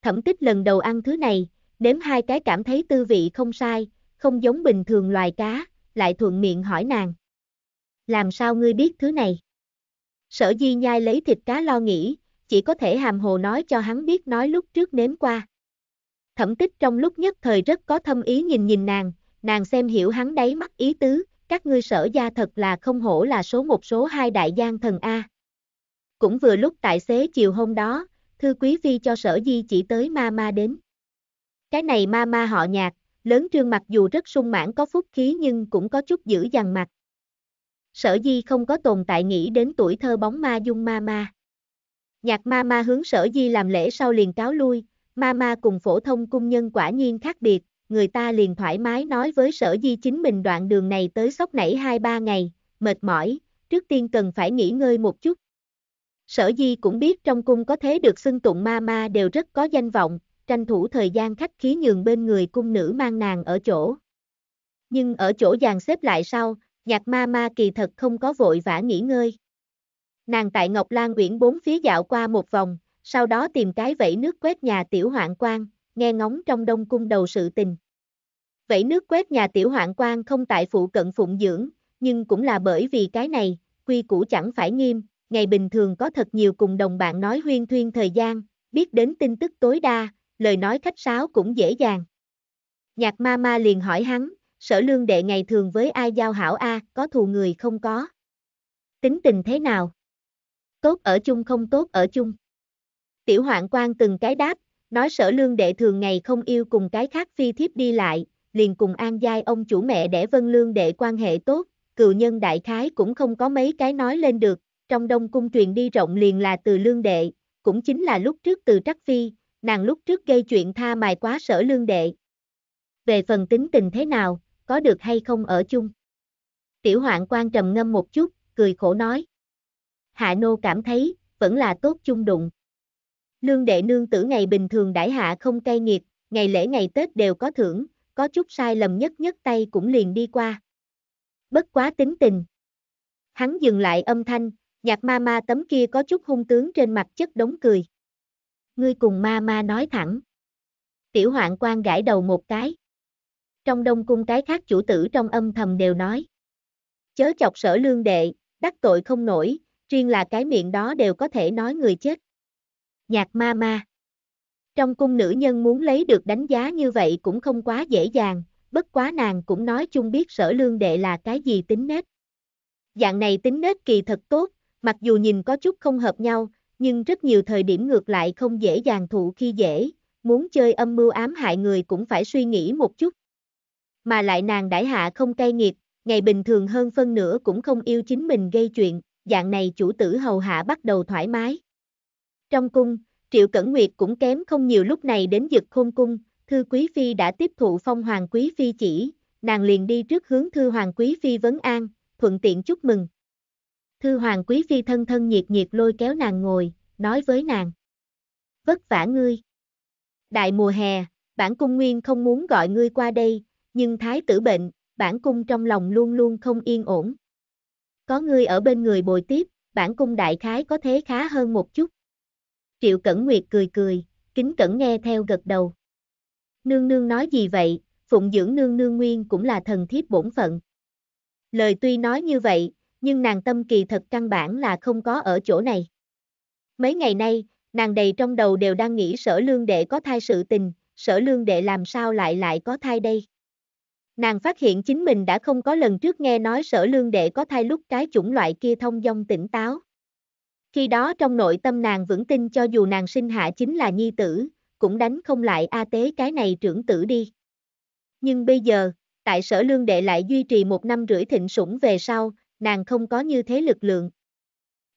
Thẩm tích lần đầu ăn thứ này, đếm hai cái cảm thấy tư vị không sai, không giống bình thường loài cá, lại thuận miệng hỏi nàng. Làm sao ngươi biết thứ này? Sở di nhai lấy thịt cá lo nghĩ, chỉ có thể hàm hồ nói cho hắn biết nói lúc trước nếm qua. Thẩm tích trong lúc nhất thời rất có thâm ý nhìn nhìn nàng, nàng xem hiểu hắn đáy mắt ý tứ, các ngươi sở gia thật là không hổ là số một số hai đại gian thần A. Cũng vừa lúc tại xế chiều hôm đó, thư quý phi cho sở di chỉ tới ma ma đến. Cái này ma ma họ nhạc, lớn trương mặc dù rất sung mãn có phúc khí nhưng cũng có chút giữ dằn mặt. Sở di không có tồn tại nghĩ đến tuổi thơ bóng ma dung ma ma. Nhạc ma ma hướng sở di làm lễ sau liền cáo lui, ma ma cùng phổ thông cung nhân quả nhiên khác biệt, người ta liền thoải mái nói với sở di chính mình đoạn đường này tới sóc nảy 2-3 ngày, mệt mỏi, trước tiên cần phải nghỉ ngơi một chút. Sở di cũng biết trong cung có thế được xưng tụng ma ma đều rất có danh vọng, tranh thủ thời gian khách khí nhường bên người cung nữ mang nàng ở chỗ. Nhưng ở chỗ dàn xếp lại sau, nhạc ma ma kỳ thật không có vội vã nghỉ ngơi. Nàng tại Ngọc Lan Uyển bốn phía dạo qua một vòng, sau đó tìm cái vẫy nước quét nhà tiểu hoạn quan, nghe ngóng trong đông cung đầu sự tình. Vẫy nước quét nhà tiểu hoạn quan không tại phụ cận phụng dưỡng, nhưng cũng là bởi vì cái này, quy củ chẳng phải nghiêm, ngày bình thường có thật nhiều cùng đồng bạn nói huyên thuyên thời gian, biết đến tin tức tối đa, lời nói khách sáo cũng dễ dàng. Nhạc ma ma liền hỏi hắn, sở lương đệ ngày thường với ai giao hảo a, có thù người không có. Tính tình thế nào? Tốt ở chung không tốt ở chung. Tiểu hoạn quan từng cái đáp, nói sở lương đệ thường ngày không yêu cùng cái khác phi thiếp đi lại, liền cùng an giai ông chủ mẹ để vân lương đệ quan hệ tốt, cựu nhân đại khái cũng không có mấy cái nói lên được, trong đông cung truyền đi rộng liền là từ lương đệ, cũng chính là lúc trước từ trắc phi, nàng lúc trước gây chuyện tha mài quá sở lương đệ. Về phần tính tình thế nào, có được hay không ở chung? Tiểu hoạn quan trầm ngâm một chút, cười khổ nói. Hạ nô cảm thấy, vẫn là tốt chung đụng. Lương đệ nương tử ngày bình thường đãi hạ không cay nghiệt, ngày lễ ngày Tết đều có thưởng, có chút sai lầm nhất nhất tay cũng liền đi qua. Bất quá tính tình. Hắn dừng lại âm thanh, nhạc ma ma tấm kia có chút hung tướng trên mặt chất đống cười ngươi cùng ma ma nói thẳng. Tiểu hoạn quan gãi đầu một cái. Trong đông cung cái khác chủ tử trong âm thầm đều nói. Chớ chọc sở lương đệ, đắc tội không nổi, riêng là cái miệng đó đều có thể nói người chết. Nhạc ma ma. Trong cung nữ nhân muốn lấy được đánh giá như vậy cũng không quá dễ dàng, bất quá nàng cũng nói chung biết sở lương đệ là cái gì tính nết. Dạng này tính nết kỳ thật tốt, mặc dù nhìn có chút không hợp nhau, nhưng rất nhiều thời điểm ngược lại không dễ dàng thụ khi dễ, muốn chơi âm mưu ám hại người cũng phải suy nghĩ một chút. Mà lại nàng đãi hạ không cay nghiệt, ngày bình thường hơn phân nửa cũng không yêu chính mình gây chuyện, dạng này chủ tử hầu hạ bắt đầu thoải mái. Trong cung, Triệu Cẩn Nguyệt cũng kém không nhiều lúc này đến giật khôn cung, Thư Quý Phi đã tiếp thụ phong Hoàng Quý Phi chỉ, nàng liền đi trước hướng Thư Hoàng Quý Phi vấn an, thuận tiện chúc mừng. Thư Hoàng Quý Phi thân thân nhiệt nhiệt lôi kéo nàng ngồi, nói với nàng. Vất vả ngươi. Đại mùa hè, bản cung nguyên không muốn gọi ngươi qua đây, nhưng thái tử bệnh, bản cung trong lòng luôn luôn không yên ổn. Có ngươi ở bên người bồi tiếp, bản cung đại khái có thế khá hơn một chút. Triệu Cẩn Nguyệt cười cười, kính cẩn nghe theo gật đầu. Nương nương nói gì vậy, phụng dưỡng nương nương nguyên cũng là thần thiếp bổn phận. Lời tuy nói như vậy, nhưng nàng tâm kỳ thật căn bản là không có ở chỗ này. Mấy ngày nay, nàng đầy trong đầu đều đang nghĩ sở lương đệ có thai sự tình, sở lương đệ làm sao lại lại có thai đây. Nàng phát hiện chính mình đã không có lần trước nghe nói sở lương đệ có thai lúc cái chủng loại kia thông dong tỉnh táo. Khi đó trong nội tâm nàng vững tin cho dù nàng sinh hạ chính là nhi tử, cũng đánh không lại A tế cái này trưởng tử đi. Nhưng bây giờ, tại sở lương đệ lại duy trì một năm rưỡi thịnh sủng về sau, nàng không có như thế lực lượng.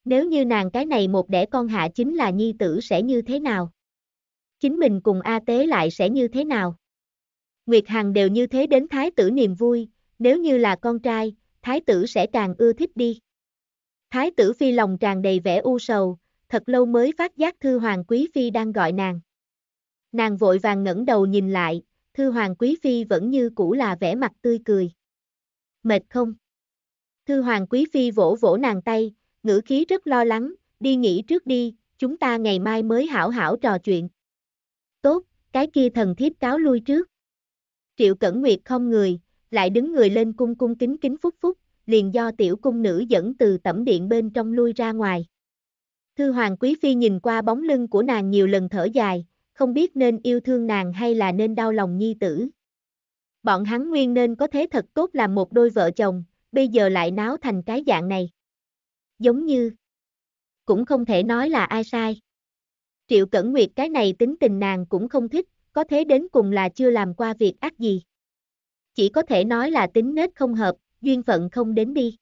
Nếu như nàng cái này một đẻ con hạ chính là nhi tử sẽ như thế nào? Chính mình cùng A Tế lại sẽ như thế nào? Nguyệt Hằng đều như thế đến thái tử niềm vui, nếu như là con trai, thái tử sẽ càng ưa thích đi. Thái tử phi lòng tràn đầy vẻ u sầu, thật lâu mới phát giác thư hoàng quý phi đang gọi nàng. Nàng vội vàng ngẩng đầu nhìn lại, thư hoàng quý phi vẫn như cũ là vẻ mặt tươi cười. Mệt không? Thư Hoàng Quý Phi vỗ vỗ nàng tay, ngữ khí rất lo lắng, đi nghỉ trước đi, chúng ta ngày mai mới hảo hảo trò chuyện. Tốt, cái kia thần thiếp cáo lui trước. Triệu Cẩn Nguyệt không người, lại đứng người lên cung cung kính kính phúc phúc, liền do tiểu cung nữ dẫn từ tẩm điện bên trong lui ra ngoài. Thư Hoàng Quý Phi nhìn qua bóng lưng của nàng nhiều lần thở dài, không biết nên yêu thương nàng hay là nên đau lòng nhi tử. Bọn hắn nguyên nên có thế thật tốt làm một đôi vợ chồng, bây giờ lại náo thành cái dạng này. Giống như, cũng không thể nói là ai sai. Triệu Cẩn Nguyệt cái này tính tình nàng cũng không thích, có thế đến cùng là chưa làm qua việc ác gì. Chỉ có thể nói là tính nết không hợp, duyên phận không đến đi.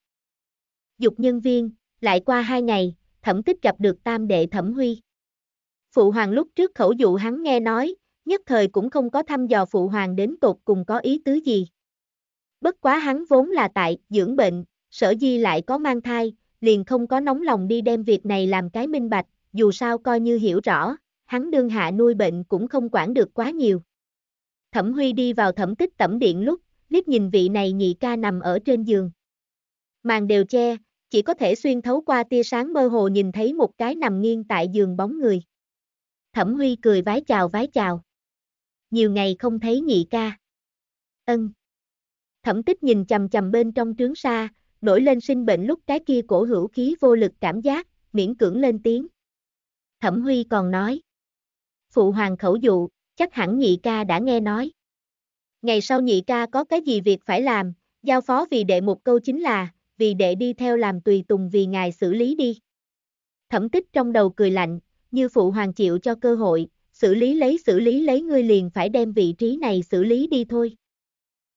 Dục nhân viên, lại qua hai ngày, thẩm tích gặp được tam đệ thẩm huy. Phụ hoàng lúc trước khẩu dụ hắn nghe nói, nhất thời cũng không có thăm dò phụ hoàng đến tột cùng có ý tứ gì. Bất quá hắn vốn là tại, dưỡng bệnh, sở di lại có mang thai, liền không có nóng lòng đi đem việc này làm cái minh bạch, dù sao coi như hiểu rõ, hắn đương hạ nuôi bệnh cũng không quản được quá nhiều. Thẩm Huy đi vào thẩm tích tẩm điện lúc, liếc nhìn vị này nhị ca nằm ở trên giường. Màn đều che, chỉ có thể xuyên thấu qua tia sáng mơ hồ nhìn thấy một cái nằm nghiêng tại giường bóng người. Thẩm Huy cười vái chào vái chào. Nhiều ngày không thấy nhị ca. Ân. Thẩm tích nhìn chầm chầm bên trong trướng xa, nổi lên sinh bệnh lúc cái kia cổ hữu khí vô lực cảm giác, miễn cưỡng lên tiếng. Thẩm Huy còn nói. Phụ hoàng khẩu dụ, chắc hẳn nhị ca đã nghe nói. Ngày sau nhị ca có cái gì việc phải làm, giao phó vì đệ một câu chính là, vì đệ đi theo làm tùy tùng vì ngài xử lý đi. Thẩm tích trong đầu cười lạnh, như phụ hoàng chịu cho cơ hội, xử lý lấy xử lý lấy ngươi liền phải đem vị trí này xử lý đi thôi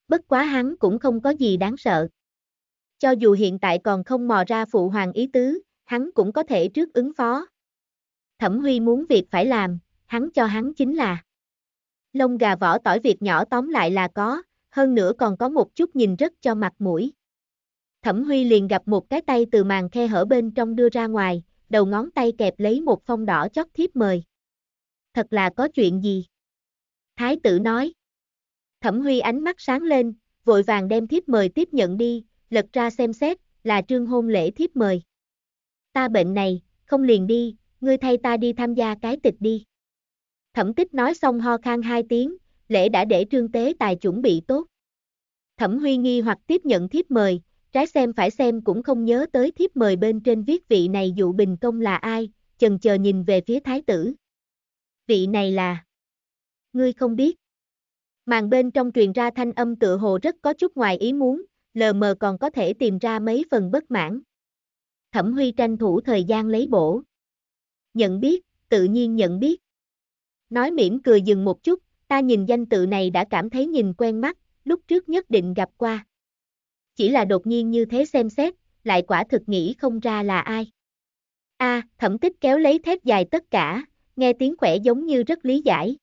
bất quá hắn cũng không có gì đáng sợ. Cho dù hiện tại còn không mò ra phụ hoàng ý tứ, hắn cũng có thể trước ứng phó. Thẩm Huy muốn việc phải làm, hắn cho hắn chính là lông gà vỏ tỏi việc nhỏ tóm lại là có, hơn nữa còn có một chút nhìn rất cho mặt mũi. Thẩm Huy liền gặp một cái tay từ màn khe hở bên trong đưa ra ngoài, đầu ngón tay kẹp lấy một phong đỏ chót thiếp mời. Thật là có chuyện gì? Thái tử nói. Thẩm Huy ánh mắt sáng lên, vội vàng đem thiếp mời tiếp nhận đi, lật ra xem xét, là trương hôn lễ thiếp mời. Ta bệnh này, không liền đi, ngươi thay ta đi tham gia cái tịch đi. Thẩm tích nói xong ho khang hai tiếng, lễ đã để trương tế tài chuẩn bị tốt. Thẩm Huy nghi hoặc tiếp nhận thiếp mời, trái xem phải xem cũng không nhớ tới thiếp mời bên trên viết vị này dụ bình công là ai, chần chờ nhìn về phía thái tử. Vị này là... Ngươi không biết. Màn bên trong truyền ra thanh âm tựa hồ rất có chút ngoài ý muốn, lờ mờ còn có thể tìm ra mấy phần bất mãn. Thẩm Huy tranh thủ thời gian lấy bổ. Nhận biết, tự nhiên nhận biết. Nói mỉm cười dừng một chút, ta nhìn danh tự này đã cảm thấy nhìn quen mắt, lúc trước nhất định gặp qua. Chỉ là đột nhiên như thế xem xét, lại quả thực nghĩ không ra là ai. A, thẩm tích kéo lấy thép dài tất cả, nghe tiếng khỏe giống như rất lý giải.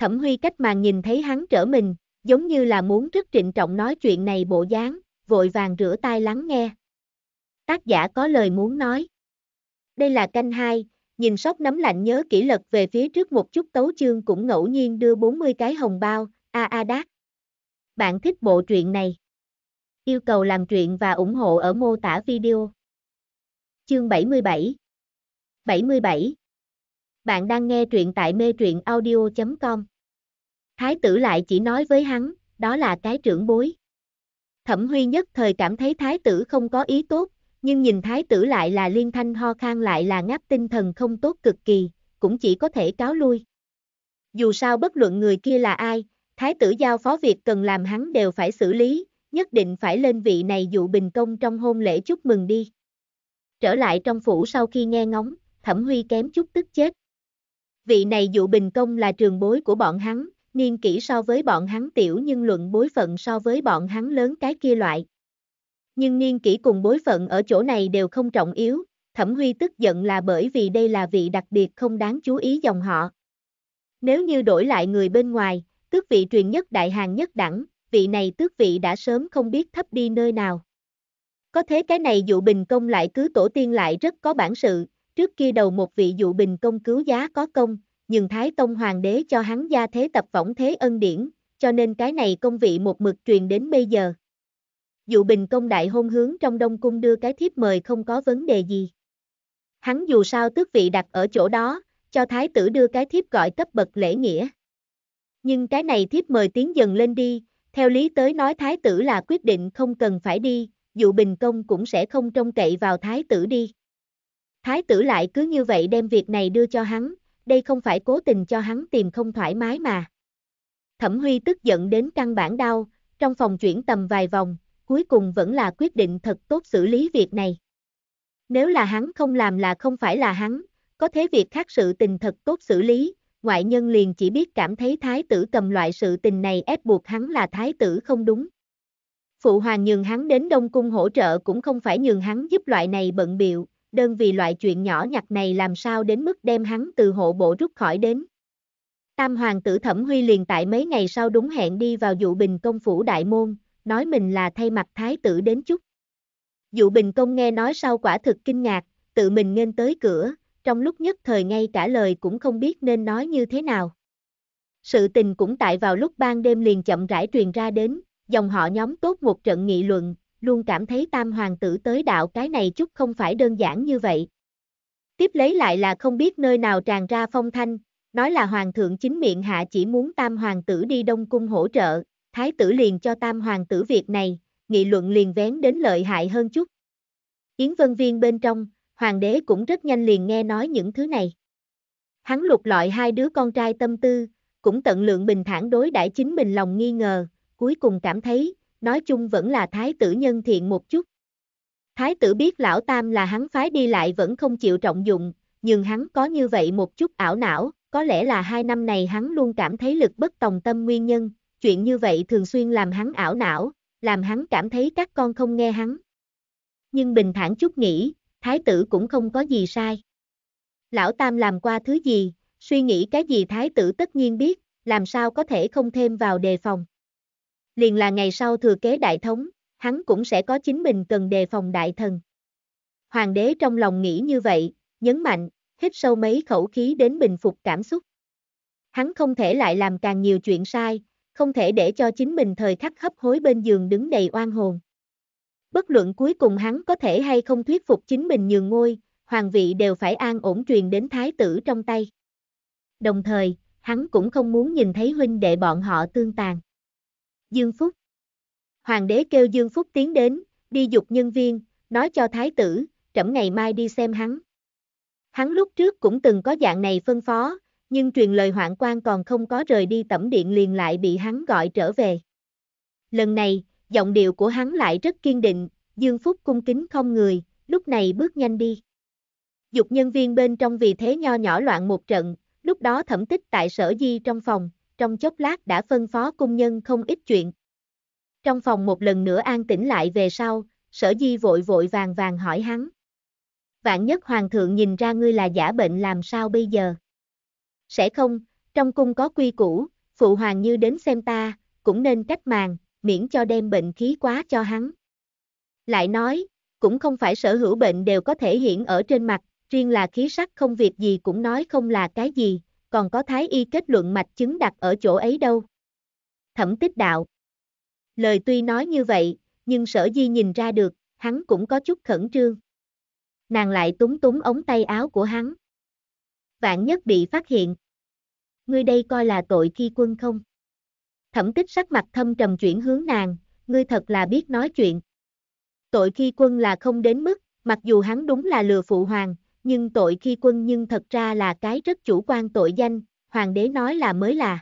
Thẩm Huy cách màn nhìn thấy hắn trở mình, giống như là muốn rất trịnh trọng nói chuyện này bộ dáng, vội vàng rửa tai lắng nghe. Tác giả có lời muốn nói. Đây là canh hai, nhìn sóc nắm lạnh nhớ kỹ lật về phía trước một chút tấu chương cũng ngẫu nhiên đưa 40 cái hồng bao, a a đát. Bạn thích bộ truyện này? Yêu cầu làm truyện và ủng hộ ở mô tả video. Chương 77 77 bạn đang nghe truyện tại mê truyện audio.com. Thái tử lại chỉ nói với hắn, đó là cái trưởng bối. Thẩm Huy nhất thời cảm thấy thái tử không có ý tốt, nhưng nhìn thái tử lại là liên thanh ho khan lại là ngáp tinh thần không tốt cực kỳ, cũng chỉ có thể cáo lui. Dù sao bất luận người kia là ai, thái tử giao phó việc cần làm hắn đều phải xử lý, nhất định phải lên vị này dụ bình công trong hôn lễ chúc mừng đi. Trở lại trong phủ sau khi nghe ngóng, Thẩm Huy kém chút tức chết vị này dụ bình công là trường bối của bọn hắn, niên kỹ so với bọn hắn tiểu nhưng luận bối phận so với bọn hắn lớn cái kia loại. Nhưng niên kỹ cùng bối phận ở chỗ này đều không trọng yếu, Thẩm Huy tức giận là bởi vì đây là vị đặc biệt không đáng chú ý dòng họ. Nếu như đổi lại người bên ngoài, tước vị truyền nhất đại hàng nhất đẳng, vị này tước vị đã sớm không biết thấp đi nơi nào. Có thế cái này dụ bình công lại cứ tổ tiên lại rất có bản sự, Trước kia đầu một vị dụ bình công cứu giá có công, nhưng Thái Tông Hoàng đế cho hắn gia thế tập võng thế ân điển, cho nên cái này công vị một mực truyền đến bây giờ. Dụ bình công đại hôn hướng trong Đông Cung đưa cái thiếp mời không có vấn đề gì. Hắn dù sao tước vị đặt ở chỗ đó, cho thái tử đưa cái thiếp gọi cấp bậc lễ nghĩa. Nhưng cái này thiếp mời tiến dần lên đi, theo lý tới nói thái tử là quyết định không cần phải đi, dụ bình công cũng sẽ không trông cậy vào thái tử đi. Thái tử lại cứ như vậy đem việc này đưa cho hắn, đây không phải cố tình cho hắn tìm không thoải mái mà. Thẩm Huy tức giận đến căn bản đau, trong phòng chuyển tầm vài vòng, cuối cùng vẫn là quyết định thật tốt xử lý việc này. Nếu là hắn không làm là không phải là hắn, có thế việc khác sự tình thật tốt xử lý, ngoại nhân liền chỉ biết cảm thấy thái tử cầm loại sự tình này ép buộc hắn là thái tử không đúng. Phụ hoàng nhường hắn đến Đông Cung hỗ trợ cũng không phải nhường hắn giúp loại này bận biệu, đơn vì loại chuyện nhỏ nhặt này làm sao đến mức đem hắn từ hộ bộ rút khỏi đến. Tam hoàng tử Thẩm Huy liền tại mấy ngày sau đúng hẹn đi vào dụ bình công phủ đại môn, nói mình là thay mặt thái tử đến chút Dụ bình công nghe nói sau quả thực kinh ngạc, tự mình nên tới cửa, trong lúc nhất thời ngay cả lời cũng không biết nên nói như thế nào. Sự tình cũng tại vào lúc ban đêm liền chậm rãi truyền ra đến, dòng họ nhóm tốt một trận nghị luận, luôn cảm thấy tam hoàng tử tới đạo cái này chút không phải đơn giản như vậy. Tiếp lấy lại là không biết nơi nào tràn ra phong thanh, nói là hoàng thượng chính miệng hạ chỉ muốn tam hoàng tử đi đông cung hỗ trợ, thái tử liền cho tam hoàng tử việc này, nghị luận liền vén đến lợi hại hơn chút. Yến Vân Viên bên trong, hoàng đế cũng rất nhanh liền nghe nói những thứ này. Hắn lục lọi hai đứa con trai tâm tư, cũng tận lượng bình thản đối đãi chính mình lòng nghi ngờ, cuối cùng cảm thấy, nói chung vẫn là thái tử nhân thiện một chút. Thái tử biết lão tam là hắn phái đi lại vẫn không chịu trọng dụng, nhưng hắn có như vậy một chút ảo não, có lẽ là hai năm này hắn luôn cảm thấy lực bất tòng tâm nguyên nhân, chuyện như vậy thường xuyên làm hắn ảo não, làm hắn cảm thấy các con không nghe hắn. Nhưng bình thản chút nghĩ, thái tử cũng không có gì sai. Lão Tam làm qua thứ gì, suy nghĩ cái gì thái tử tất nhiên biết, làm sao có thể không thêm vào đề phòng liền là ngày sau thừa kế đại thống, hắn cũng sẽ có chính mình cần đề phòng đại thần. Hoàng đế trong lòng nghĩ như vậy, nhấn mạnh, hít sâu mấy khẩu khí đến bình phục cảm xúc. Hắn không thể lại làm càng nhiều chuyện sai, không thể để cho chính mình thời khắc hấp hối bên giường đứng đầy oan hồn. Bất luận cuối cùng hắn có thể hay không thuyết phục chính mình nhường ngôi, hoàng vị đều phải an ổn truyền đến thái tử trong tay. Đồng thời, hắn cũng không muốn nhìn thấy huynh đệ bọn họ tương tàn. Dương Phúc. Hoàng đế kêu Dương Phúc tiến đến, đi dục nhân viên, nói cho thái tử, trẫm ngày mai đi xem hắn. Hắn lúc trước cũng từng có dạng này phân phó, nhưng truyền lời hoạn quan còn không có rời đi tẩm điện liền lại bị hắn gọi trở về. Lần này, giọng điệu của hắn lại rất kiên định, Dương Phúc cung kính không người, lúc này bước nhanh đi. Dục nhân viên bên trong vì thế nho nhỏ loạn một trận, lúc đó thẩm tích tại sở di trong phòng, trong chốc lát đã phân phó cung nhân không ít chuyện. Trong phòng một lần nữa an tĩnh lại về sau, sở di vội vội vàng vàng hỏi hắn. Vạn nhất hoàng thượng nhìn ra ngươi là giả bệnh làm sao bây giờ? Sẽ không, trong cung có quy củ, phụ hoàng như đến xem ta, cũng nên cách màng, miễn cho đem bệnh khí quá cho hắn. Lại nói, cũng không phải sở hữu bệnh đều có thể hiện ở trên mặt, riêng là khí sắc không việc gì cũng nói không là cái gì, còn có thái y kết luận mạch chứng đặt ở chỗ ấy đâu. Thẩm tích đạo. Lời tuy nói như vậy, nhưng sở di nhìn ra được, hắn cũng có chút khẩn trương. Nàng lại túng túng ống tay áo của hắn. Vạn nhất bị phát hiện. Ngươi đây coi là tội khi quân không? Thẩm tích sắc mặt thâm trầm chuyển hướng nàng, ngươi thật là biết nói chuyện. Tội khi quân là không đến mức, mặc dù hắn đúng là lừa phụ hoàng, nhưng tội khi quân nhưng thật ra là cái rất chủ quan tội danh, hoàng đế nói là mới là.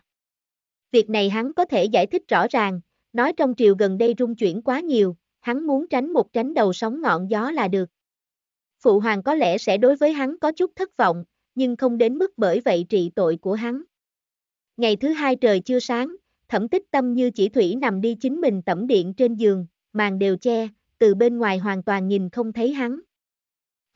Việc này hắn có thể giải thích rõ ràng, nói trong triều gần đây rung chuyển quá nhiều, hắn muốn tránh một tránh đầu sóng ngọn gió là được. Phụ hoàng có lẽ sẽ đối với hắn có chút thất vọng, nhưng không đến mức bởi vậy trị tội của hắn. Ngày thứ hai trời chưa sáng, thẩm tích tâm như chỉ thủy nằm đi chính mình tẩm điện trên giường, màn đều che, từ bên ngoài hoàn toàn nhìn không thấy hắn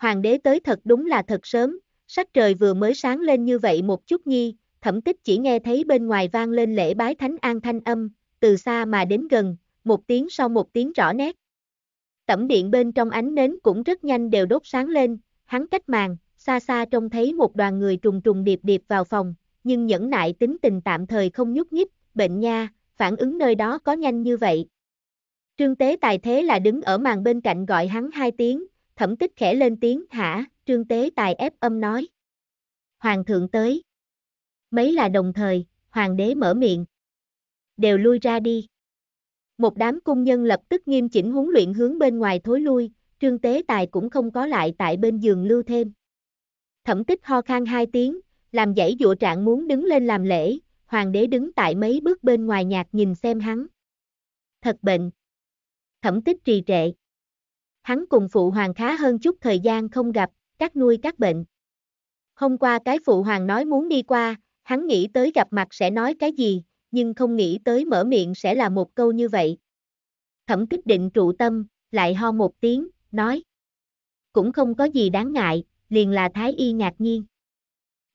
hoàng đế tới thật đúng là thật sớm, sắc trời vừa mới sáng lên như vậy một chút nhi, thẩm tích chỉ nghe thấy bên ngoài vang lên lễ bái thánh an thanh âm, từ xa mà đến gần, một tiếng sau một tiếng rõ nét. Tẩm điện bên trong ánh nến cũng rất nhanh đều đốt sáng lên, hắn cách màn, xa xa trông thấy một đoàn người trùng trùng điệp điệp vào phòng, nhưng nhẫn nại tính tình tạm thời không nhúc nhích, bệnh nha, phản ứng nơi đó có nhanh như vậy. Trương Tế Tài thế là đứng ở màn bên cạnh gọi hắn hai tiếng, thẩm tích khẽ lên tiếng hả, trương tế tài ép âm nói. Hoàng thượng tới. Mấy là đồng thời, hoàng đế mở miệng. Đều lui ra đi. Một đám cung nhân lập tức nghiêm chỉnh huấn luyện hướng bên ngoài thối lui, trương tế tài cũng không có lại tại bên giường lưu thêm. Thẩm tích ho khan hai tiếng, làm dãy dụa trạng muốn đứng lên làm lễ, hoàng đế đứng tại mấy bước bên ngoài nhạc nhìn xem hắn. Thật bệnh. Thẩm tích trì trệ hắn cùng phụ hoàng khá hơn chút thời gian không gặp, các nuôi các bệnh. Hôm qua cái phụ hoàng nói muốn đi qua, hắn nghĩ tới gặp mặt sẽ nói cái gì, nhưng không nghĩ tới mở miệng sẽ là một câu như vậy. Thẩm kích định trụ tâm, lại ho một tiếng, nói. Cũng không có gì đáng ngại, liền là thái y ngạc nhiên.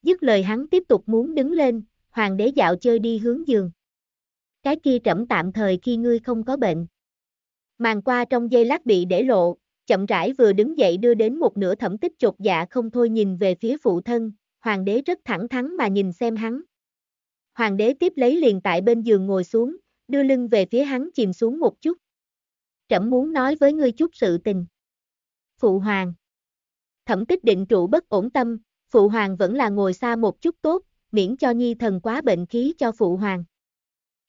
Dứt lời hắn tiếp tục muốn đứng lên, hoàng đế dạo chơi đi hướng giường. Cái kia trẫm tạm thời khi ngươi không có bệnh. Màn qua trong dây lát bị để lộ, chậm rãi vừa đứng dậy đưa đến một nửa thẩm tích chột dạ không thôi nhìn về phía phụ thân, hoàng đế rất thẳng thắn mà nhìn xem hắn. Hoàng đế tiếp lấy liền tại bên giường ngồi xuống, đưa lưng về phía hắn chìm xuống một chút. Trẫm muốn nói với ngươi chút sự tình. Phụ hoàng. Thẩm tích định trụ bất ổn tâm, phụ hoàng vẫn là ngồi xa một chút tốt, miễn cho nhi thần quá bệnh khí cho phụ hoàng.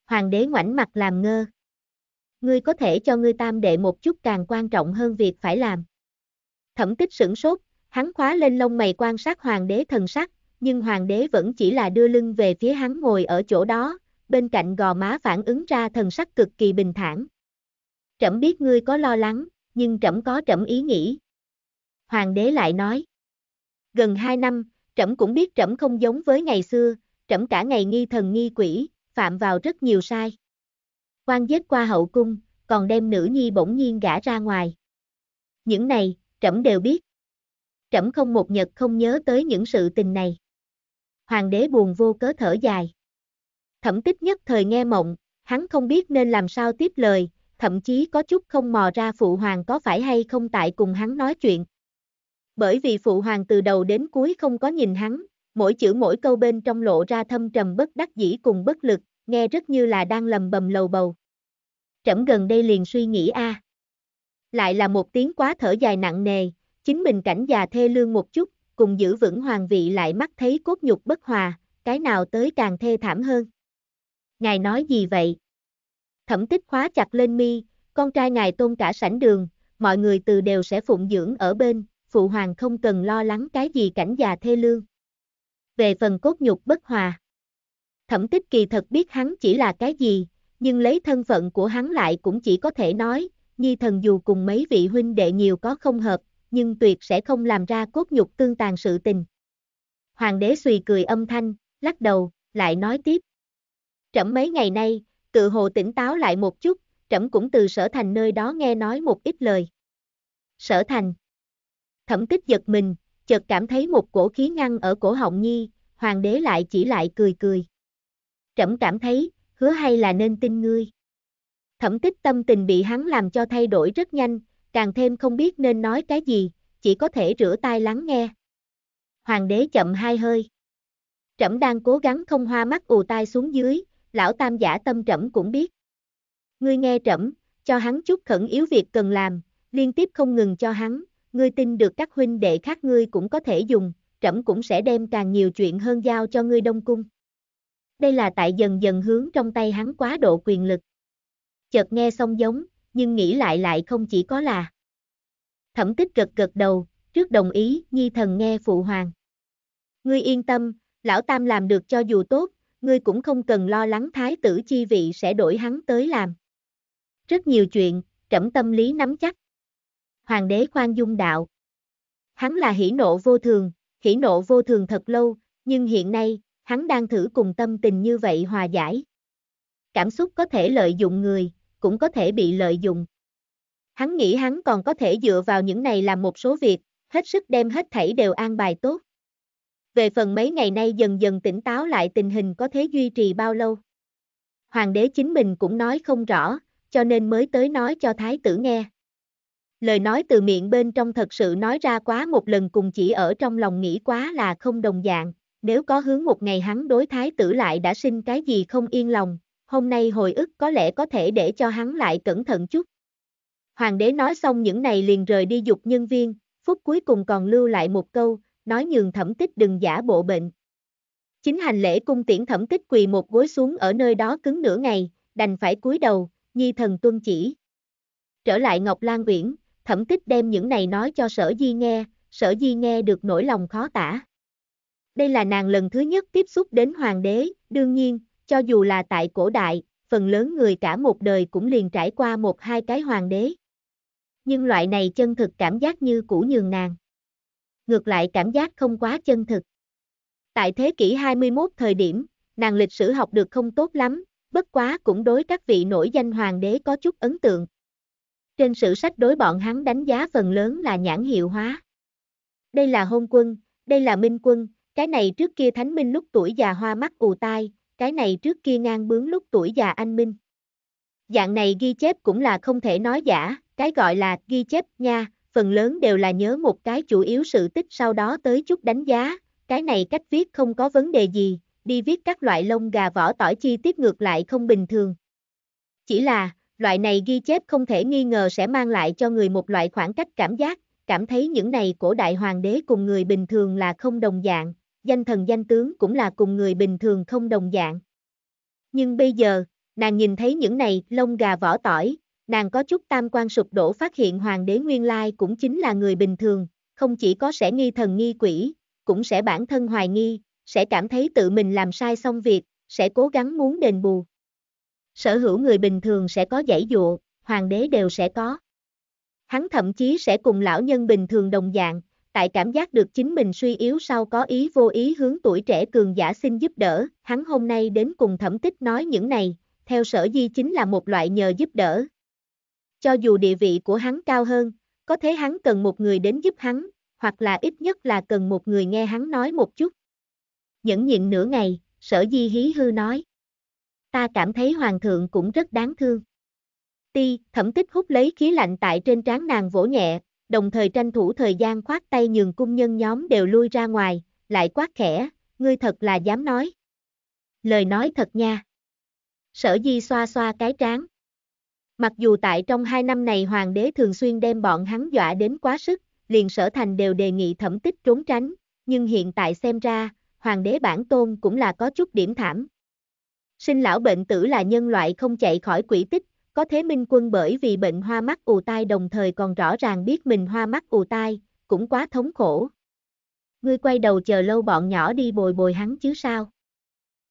Hoàng đế ngoảnh mặt làm ngơ ngươi có thể cho ngươi tam đệ một chút càng quan trọng hơn việc phải làm. Thẩm tích sửng sốt, hắn khóa lên lông mày quan sát hoàng đế thần sắc, nhưng hoàng đế vẫn chỉ là đưa lưng về phía hắn ngồi ở chỗ đó, bên cạnh gò má phản ứng ra thần sắc cực kỳ bình thản. Trẫm biết ngươi có lo lắng, nhưng trẫm có trẫm ý nghĩ. Hoàng đế lại nói, gần hai năm, trẫm cũng biết trẫm không giống với ngày xưa, trẫm cả ngày nghi thần nghi quỷ, phạm vào rất nhiều sai quan giết qua hậu cung, còn đem nữ nhi bỗng nhiên gả ra ngoài. Những này, trẫm đều biết. Trẫm không một nhật không nhớ tới những sự tình này. Hoàng đế buồn vô cớ thở dài. Thẩm tích nhất thời nghe mộng, hắn không biết nên làm sao tiếp lời, thậm chí có chút không mò ra phụ hoàng có phải hay không tại cùng hắn nói chuyện. Bởi vì phụ hoàng từ đầu đến cuối không có nhìn hắn, mỗi chữ mỗi câu bên trong lộ ra thâm trầm bất đắc dĩ cùng bất lực, nghe rất như là đang lầm bầm lầu bầu trẫm gần đây liền suy nghĩ a. À. Lại là một tiếng quá thở dài nặng nề, chính mình cảnh già thê lương một chút, cùng giữ vững hoàng vị lại mắt thấy cốt nhục bất hòa, cái nào tới càng thê thảm hơn. Ngài nói gì vậy? Thẩm tích khóa chặt lên mi, con trai ngài tôn cả sảnh đường, mọi người từ đều sẽ phụng dưỡng ở bên, phụ hoàng không cần lo lắng cái gì cảnh già thê lương. Về phần cốt nhục bất hòa, thẩm tích kỳ thật biết hắn chỉ là cái gì, nhưng lấy thân phận của hắn lại cũng chỉ có thể nói, nhi thần dù cùng mấy vị huynh đệ nhiều có không hợp, nhưng tuyệt sẽ không làm ra cốt nhục tương tàn sự tình. Hoàng đế suy cười âm thanh, lắc đầu, lại nói tiếp. Trẫm mấy ngày nay, tự hồ tỉnh táo lại một chút, trẫm cũng từ sở thành nơi đó nghe nói một ít lời. Sở thành. Thẩm tích giật mình, chợt cảm thấy một cổ khí ngăn ở cổ họng nhi, hoàng đế lại chỉ lại cười cười. Trẫm cảm thấy, hứa hay là nên tin ngươi. Thẩm tích tâm tình bị hắn làm cho thay đổi rất nhanh, càng thêm không biết nên nói cái gì, chỉ có thể rửa tai lắng nghe. Hoàng đế chậm hai hơi. Trẫm đang cố gắng không hoa mắt ù tai xuống dưới, lão tam giả tâm trẫm cũng biết. Ngươi nghe trẫm, cho hắn chút khẩn yếu việc cần làm, liên tiếp không ngừng cho hắn, ngươi tin được các huynh đệ khác ngươi cũng có thể dùng, trẫm cũng sẽ đem càng nhiều chuyện hơn giao cho ngươi đông cung đây là tại dần dần hướng trong tay hắn quá độ quyền lực. Chợt nghe xong giống, nhưng nghĩ lại lại không chỉ có là. Thẩm tích gật gật đầu, trước đồng ý, nhi thần nghe phụ hoàng. Ngươi yên tâm, lão tam làm được cho dù tốt, ngươi cũng không cần lo lắng thái tử chi vị sẽ đổi hắn tới làm. Rất nhiều chuyện, trẫm tâm lý nắm chắc. Hoàng đế khoan dung đạo. Hắn là hỉ nộ vô thường, hỉ nộ vô thường thật lâu, nhưng hiện nay, hắn đang thử cùng tâm tình như vậy hòa giải. Cảm xúc có thể lợi dụng người, cũng có thể bị lợi dụng. Hắn nghĩ hắn còn có thể dựa vào những này làm một số việc, hết sức đem hết thảy đều an bài tốt. Về phần mấy ngày nay dần dần tỉnh táo lại tình hình có thể duy trì bao lâu. Hoàng đế chính mình cũng nói không rõ, cho nên mới tới nói cho thái tử nghe. Lời nói từ miệng bên trong thật sự nói ra quá một lần cùng chỉ ở trong lòng nghĩ quá là không đồng dạng. Nếu có hướng một ngày hắn đối thái tử lại đã sinh cái gì không yên lòng, hôm nay hồi ức có lẽ có thể để cho hắn lại cẩn thận chút. Hoàng đế nói xong những này liền rời đi dục nhân viên, phút cuối cùng còn lưu lại một câu, nói nhường thẩm tích đừng giả bộ bệnh. Chính hành lễ cung tiễn thẩm tích quỳ một gối xuống ở nơi đó cứng nửa ngày, đành phải cúi đầu, nhi thần tuân chỉ. Trở lại Ngọc Lan Uyển, thẩm tích đem những này nói cho sở di nghe, sở di nghe được nỗi lòng khó tả. Đây là nàng lần thứ nhất tiếp xúc đến hoàng đế, đương nhiên, cho dù là tại cổ đại, phần lớn người cả một đời cũng liền trải qua một hai cái hoàng đế. Nhưng loại này chân thực cảm giác như cũ nhường nàng. Ngược lại cảm giác không quá chân thực. Tại thế kỷ 21 thời điểm, nàng lịch sử học được không tốt lắm, bất quá cũng đối các vị nổi danh hoàng đế có chút ấn tượng. Trên sử sách đối bọn hắn đánh giá phần lớn là nhãn hiệu hóa. Đây là hôn quân, đây là minh quân, cái này trước kia thánh minh lúc tuổi già hoa mắt ù tai, cái này trước kia ngang bướng lúc tuổi già anh minh. Dạng này ghi chép cũng là không thể nói giả, cái gọi là ghi chép nha, phần lớn đều là nhớ một cái chủ yếu sự tích sau đó tới chút đánh giá, cái này cách viết không có vấn đề gì, đi viết các loại lông gà vỏ tỏi chi tiết ngược lại không bình thường. Chỉ là, loại này ghi chép không thể nghi ngờ sẽ mang lại cho người một loại khoảng cách cảm giác, cảm thấy những này cổ đại hoàng đế cùng người bình thường là không đồng dạng danh thần danh tướng cũng là cùng người bình thường không đồng dạng. Nhưng bây giờ, nàng nhìn thấy những này lông gà vỏ tỏi, nàng có chút tam quan sụp đổ phát hiện hoàng đế nguyên lai cũng chính là người bình thường, không chỉ có sẽ nghi thần nghi quỷ, cũng sẽ bản thân hoài nghi, sẽ cảm thấy tự mình làm sai xong việc, sẽ cố gắng muốn đền bù. Sở hữu người bình thường sẽ có giải dụa, hoàng đế đều sẽ có. Hắn thậm chí sẽ cùng lão nhân bình thường đồng dạng, tại cảm giác được chính mình suy yếu sau có ý vô ý hướng tuổi trẻ cường giả xin giúp đỡ, hắn hôm nay đến cùng thẩm tích nói những này, theo sở di chính là một loại nhờ giúp đỡ. Cho dù địa vị của hắn cao hơn, có thế hắn cần một người đến giúp hắn, hoặc là ít nhất là cần một người nghe hắn nói một chút. Nhẫn nhịn nửa ngày, sở di hí hư nói. Ta cảm thấy hoàng thượng cũng rất đáng thương. Ti, thẩm tích hút lấy khí lạnh tại trên trán nàng vỗ nhẹ, đồng thời tranh thủ thời gian khoát tay nhường cung nhân nhóm đều lui ra ngoài, lại quát khẽ, ngươi thật là dám nói. Lời nói thật nha. Sở di xoa xoa cái trán. Mặc dù tại trong hai năm này hoàng đế thường xuyên đem bọn hắn dọa đến quá sức, liền sở thành đều đề nghị thẩm tích trốn tránh, nhưng hiện tại xem ra, hoàng đế bản tôn cũng là có chút điểm thảm. Sinh lão bệnh tử là nhân loại không chạy khỏi quỷ tích, có thế Minh Quân bởi vì bệnh hoa mắt ù tai đồng thời còn rõ ràng biết mình hoa mắt ù tai, cũng quá thống khổ. Ngươi quay đầu chờ lâu bọn nhỏ đi bồi bồi hắn chứ sao?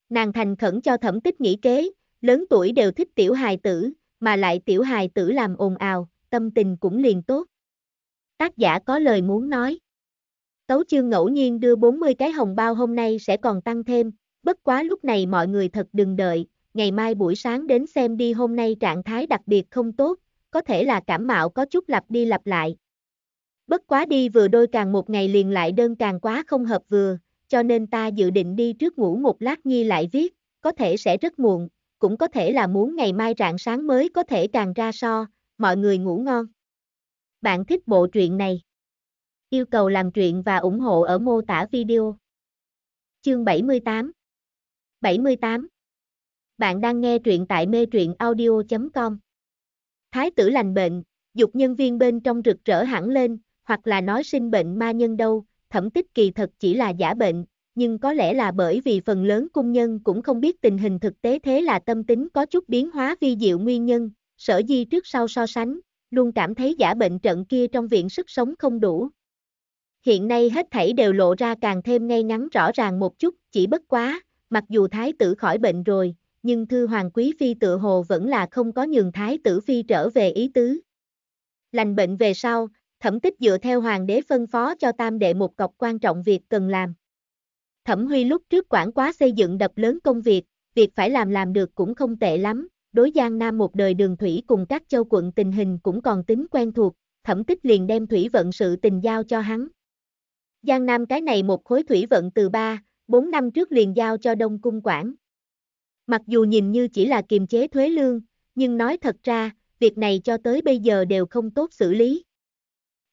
Nàng thành khẩn cho thẩm tích nghĩ kế, lớn tuổi đều thích tiểu hài tử, mà lại tiểu hài tử làm ồn ào, tâm tình cũng liền tốt. Tác giả có lời muốn nói. Tấu chương ngẫu nhiên đưa 40 cái hồng bao hôm nay sẽ còn tăng thêm, bất quá lúc này mọi người thật đừng đợi, ngày mai buổi sáng đến xem đi hôm nay trạng thái đặc biệt không tốt, có thể là cảm mạo có chút lặp đi lặp lại. Bất quá đi vừa đôi càng một ngày liền lại đơn càng quá không hợp vừa, cho nên ta dự định đi trước ngủ một lát nhi lại viết, có thể sẽ rất muộn, cũng có thể là muốn ngày mai rạng sáng mới có thể càng ra so, mọi người ngủ ngon. Bạn thích bộ truyện này? Yêu cầu làm truyện và ủng hộ ở mô tả video. Chương 78 78 bạn đang nghe truyện tại mê truyện audio.com. Thái tử lành bệnh, dục nhân viên bên trong rực rỡ hẳn lên, hoặc là nói sinh bệnh ma nhân đâu, thẩm tích kỳ thật chỉ là giả bệnh, nhưng có lẽ là bởi vì phần lớn cung nhân cũng không biết tình hình thực tế thế là tâm tính có chút biến hóa vi diệu nguyên nhân, sở di trước sau so sánh, luôn cảm thấy giả bệnh trận kia trong viện sức sống không đủ. Hiện nay hết thảy đều lộ ra càng thêm ngay ngắn rõ ràng một chút, chỉ bất quá, mặc dù thái tử khỏi bệnh rồi, nhưng Thư Hoàng Quý Phi tự hồ vẫn là không có nhường Thái Tử Phi trở về ý tứ. Lành bệnh về sau, thẩm tích dựa theo Hoàng đế phân phó cho tam đệ một cọc quan trọng việc cần làm. Thẩm Huy lúc trước quản quá xây dựng đập lớn công việc, việc phải làm làm được cũng không tệ lắm, đối Giang Nam một đời đường thủy cùng các châu quận tình hình cũng còn tính quen thuộc, thẩm tích liền đem thủy vận sự tình giao cho hắn. Giang Nam cái này một khối thủy vận từ 3, 4 năm trước liền giao cho Đông Cung quản Mặc dù nhìn như chỉ là kiềm chế thuế lương, nhưng nói thật ra, việc này cho tới bây giờ đều không tốt xử lý.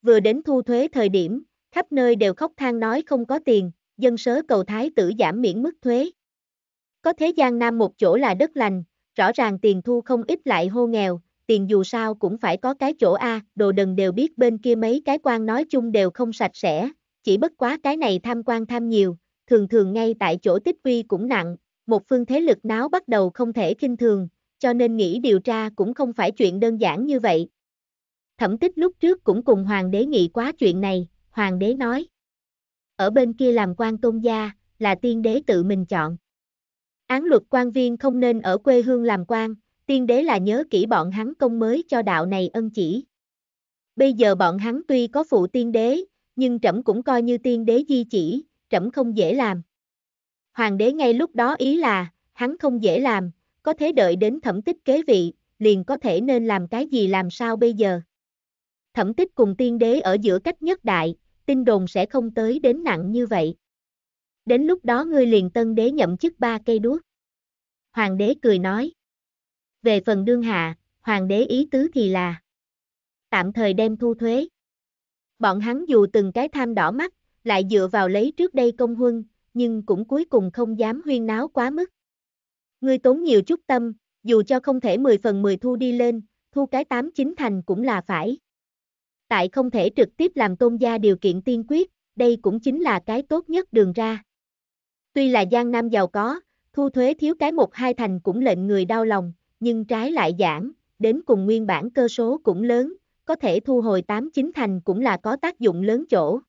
Vừa đến thu thuế thời điểm, khắp nơi đều khóc than nói không có tiền, dân sớ cầu thái tử giảm miễn mức thuế. Có thế gian Nam một chỗ là đất lành, rõ ràng tiền thu không ít lại hô nghèo, tiền dù sao cũng phải có cái chỗ A, đồ đần đều biết bên kia mấy cái quan nói chung đều không sạch sẽ, chỉ bất quá cái này tham quan tham nhiều, thường thường ngay tại chỗ tích quy cũng nặng, một phương thế lực náo bắt đầu không thể kinh thường, cho nên nghĩ điều tra cũng không phải chuyện đơn giản như vậy. Thẩm tích lúc trước cũng cùng hoàng đế nghị quá chuyện này, hoàng đế nói. Ở bên kia làm quan công gia, là tiên đế tự mình chọn. Án luật quan viên không nên ở quê hương làm quan, tiên đế là nhớ kỹ bọn hắn công mới cho đạo này ân chỉ. Bây giờ bọn hắn tuy có phụ tiên đế, nhưng trẫm cũng coi như tiên đế di chỉ, trẫm không dễ làm. Hoàng đế ngay lúc đó ý là, hắn không dễ làm, có thế đợi đến thẩm tích kế vị, liền có thể nên làm cái gì làm sao bây giờ. Thẩm tích cùng tiên đế ở giữa cách nhất đại, tin đồn sẽ không tới đến nặng như vậy. Đến lúc đó ngươi liền tân đế nhậm chức ba cây đuốc. Hoàng đế cười nói. Về phần đương hạ, hoàng đế ý tứ thì là tạm thời đem thu thuế. Bọn hắn dù từng cái tham đỏ mắt, lại dựa vào lấy trước đây công huân, nhưng cũng cuối cùng không dám huyên náo quá mức. Ngươi tốn nhiều chút tâm, dù cho không thể 10 phần 10 thu đi lên, thu cái 8-9 thành cũng là phải. Tại không thể trực tiếp làm tôn gia điều kiện tiên quyết, đây cũng chính là cái tốt nhất đường ra. Tuy là Giang Nam giàu có, thu thuế thiếu cái một hai thành cũng lệnh người đau lòng, nhưng trái lại giảm, đến cùng nguyên bản cơ số cũng lớn, có thể thu hồi 8-9 thành cũng là có tác dụng lớn chỗ.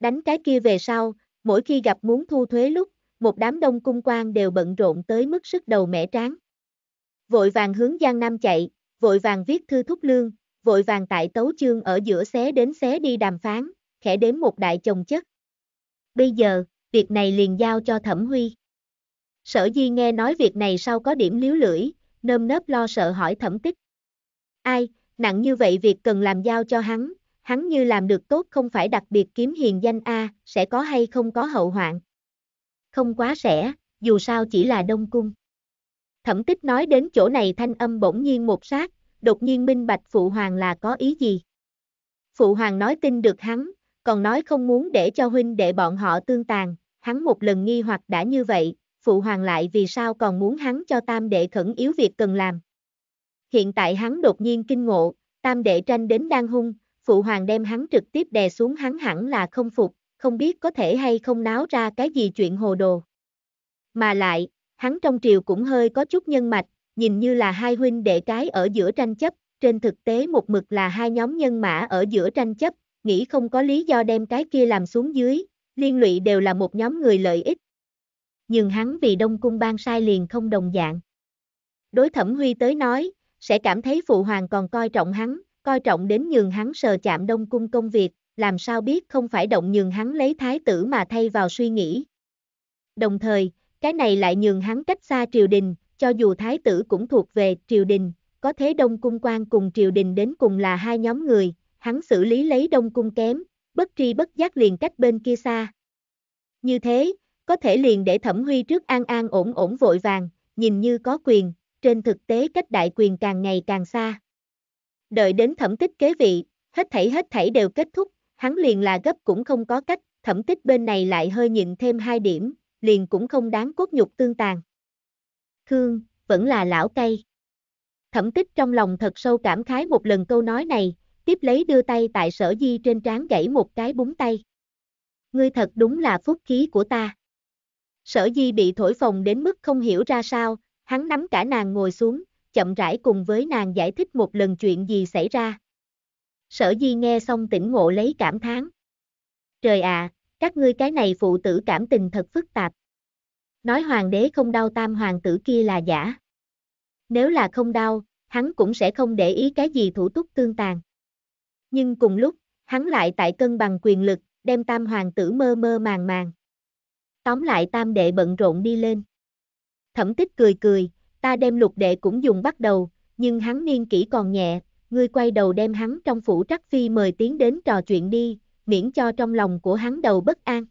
Đánh cái kia về sau, mỗi khi gặp muốn thu thuế lúc, một đám đông cung quan đều bận rộn tới mức sức đầu mẻ tráng. Vội vàng hướng Giang Nam chạy, vội vàng viết thư thúc lương, vội vàng tại tấu chương ở giữa xé đến xé đi đàm phán, khẽ đếm một đại chồng chất. Bây giờ, việc này liền giao cho Thẩm Huy. Sở Di nghe nói việc này sau có điểm liếu lưỡi, nơm nớp lo sợ hỏi Thẩm Tích. Ai, nặng như vậy việc cần làm giao cho hắn, hắn như làm được tốt không phải đặc biệt kiếm hiền danh A, sẽ có hay không có hậu hoạn. Không quá sẽ, dù sao chỉ là đông cung. Thẩm tích nói đến chỗ này thanh âm bỗng nhiên một sát, đột nhiên minh bạch Phụ Hoàng là có ý gì. Phụ Hoàng nói tin được hắn, còn nói không muốn để cho huynh đệ bọn họ tương tàn, hắn một lần nghi hoặc đã như vậy, Phụ Hoàng lại vì sao còn muốn hắn cho tam đệ khẩn yếu việc cần làm. Hiện tại hắn đột nhiên kinh ngộ, tam đệ tranh đến đang hung, phụ hoàng đem hắn trực tiếp đè xuống hắn hẳn là không phục, không biết có thể hay không náo ra cái gì chuyện hồ đồ. Mà lại, hắn trong triều cũng hơi có chút nhân mạch, nhìn như là hai huynh đệ cái ở giữa tranh chấp, trên thực tế một mực là hai nhóm nhân mã ở giữa tranh chấp, nghĩ không có lý do đem cái kia làm xuống dưới, liên lụy đều là một nhóm người lợi ích. Nhưng hắn vì Đông Cung ban sai liền không đồng dạng. Đối thẩm huy tới nói, sẽ cảm thấy phụ hoàng còn coi trọng hắn, coi trọng đến nhường hắn sờ chạm đông cung công việc, làm sao biết không phải động nhường hắn lấy thái tử mà thay vào suy nghĩ. Đồng thời, cái này lại nhường hắn cách xa triều đình, cho dù thái tử cũng thuộc về triều đình, có thế đông cung quan cùng triều đình đến cùng là hai nhóm người, hắn xử lý lấy đông cung kém, bất tri bất giác liền cách bên kia xa. Như thế, có thể liền để thẩm huy trước an an ổn ổn vội vàng, nhìn như có quyền, trên thực tế cách đại quyền càng ngày càng xa đợi đến thẩm tích kế vị, hết thảy hết thảy đều kết thúc, hắn liền là gấp cũng không có cách, thẩm tích bên này lại hơi nhịn thêm hai điểm, liền cũng không đáng cốt nhục tương tàn. Khương, vẫn là lão cây. Thẩm tích trong lòng thật sâu cảm khái một lần câu nói này, tiếp lấy đưa tay tại sở di trên trán gãy một cái búng tay. Ngươi thật đúng là phúc khí của ta. Sở di bị thổi phồng đến mức không hiểu ra sao, hắn nắm cả nàng ngồi xuống, chậm rãi cùng với nàng giải thích một lần chuyện gì xảy ra. Sở Di nghe xong tỉnh ngộ lấy cảm thán. Trời ạ, à, các ngươi cái này phụ tử cảm tình thật phức tạp. Nói hoàng đế không đau tam hoàng tử kia là giả. Nếu là không đau, hắn cũng sẽ không để ý cái gì thủ túc tương tàn. Nhưng cùng lúc, hắn lại tại cân bằng quyền lực, đem tam hoàng tử mơ mơ màng màng. Tóm lại tam đệ bận rộn đi lên. Thẩm tích cười cười, ta đem lục đệ cũng dùng bắt đầu, nhưng hắn niên kỹ còn nhẹ, ngươi quay đầu đem hắn trong phủ trắc phi mời tiến đến trò chuyện đi, miễn cho trong lòng của hắn đầu bất an.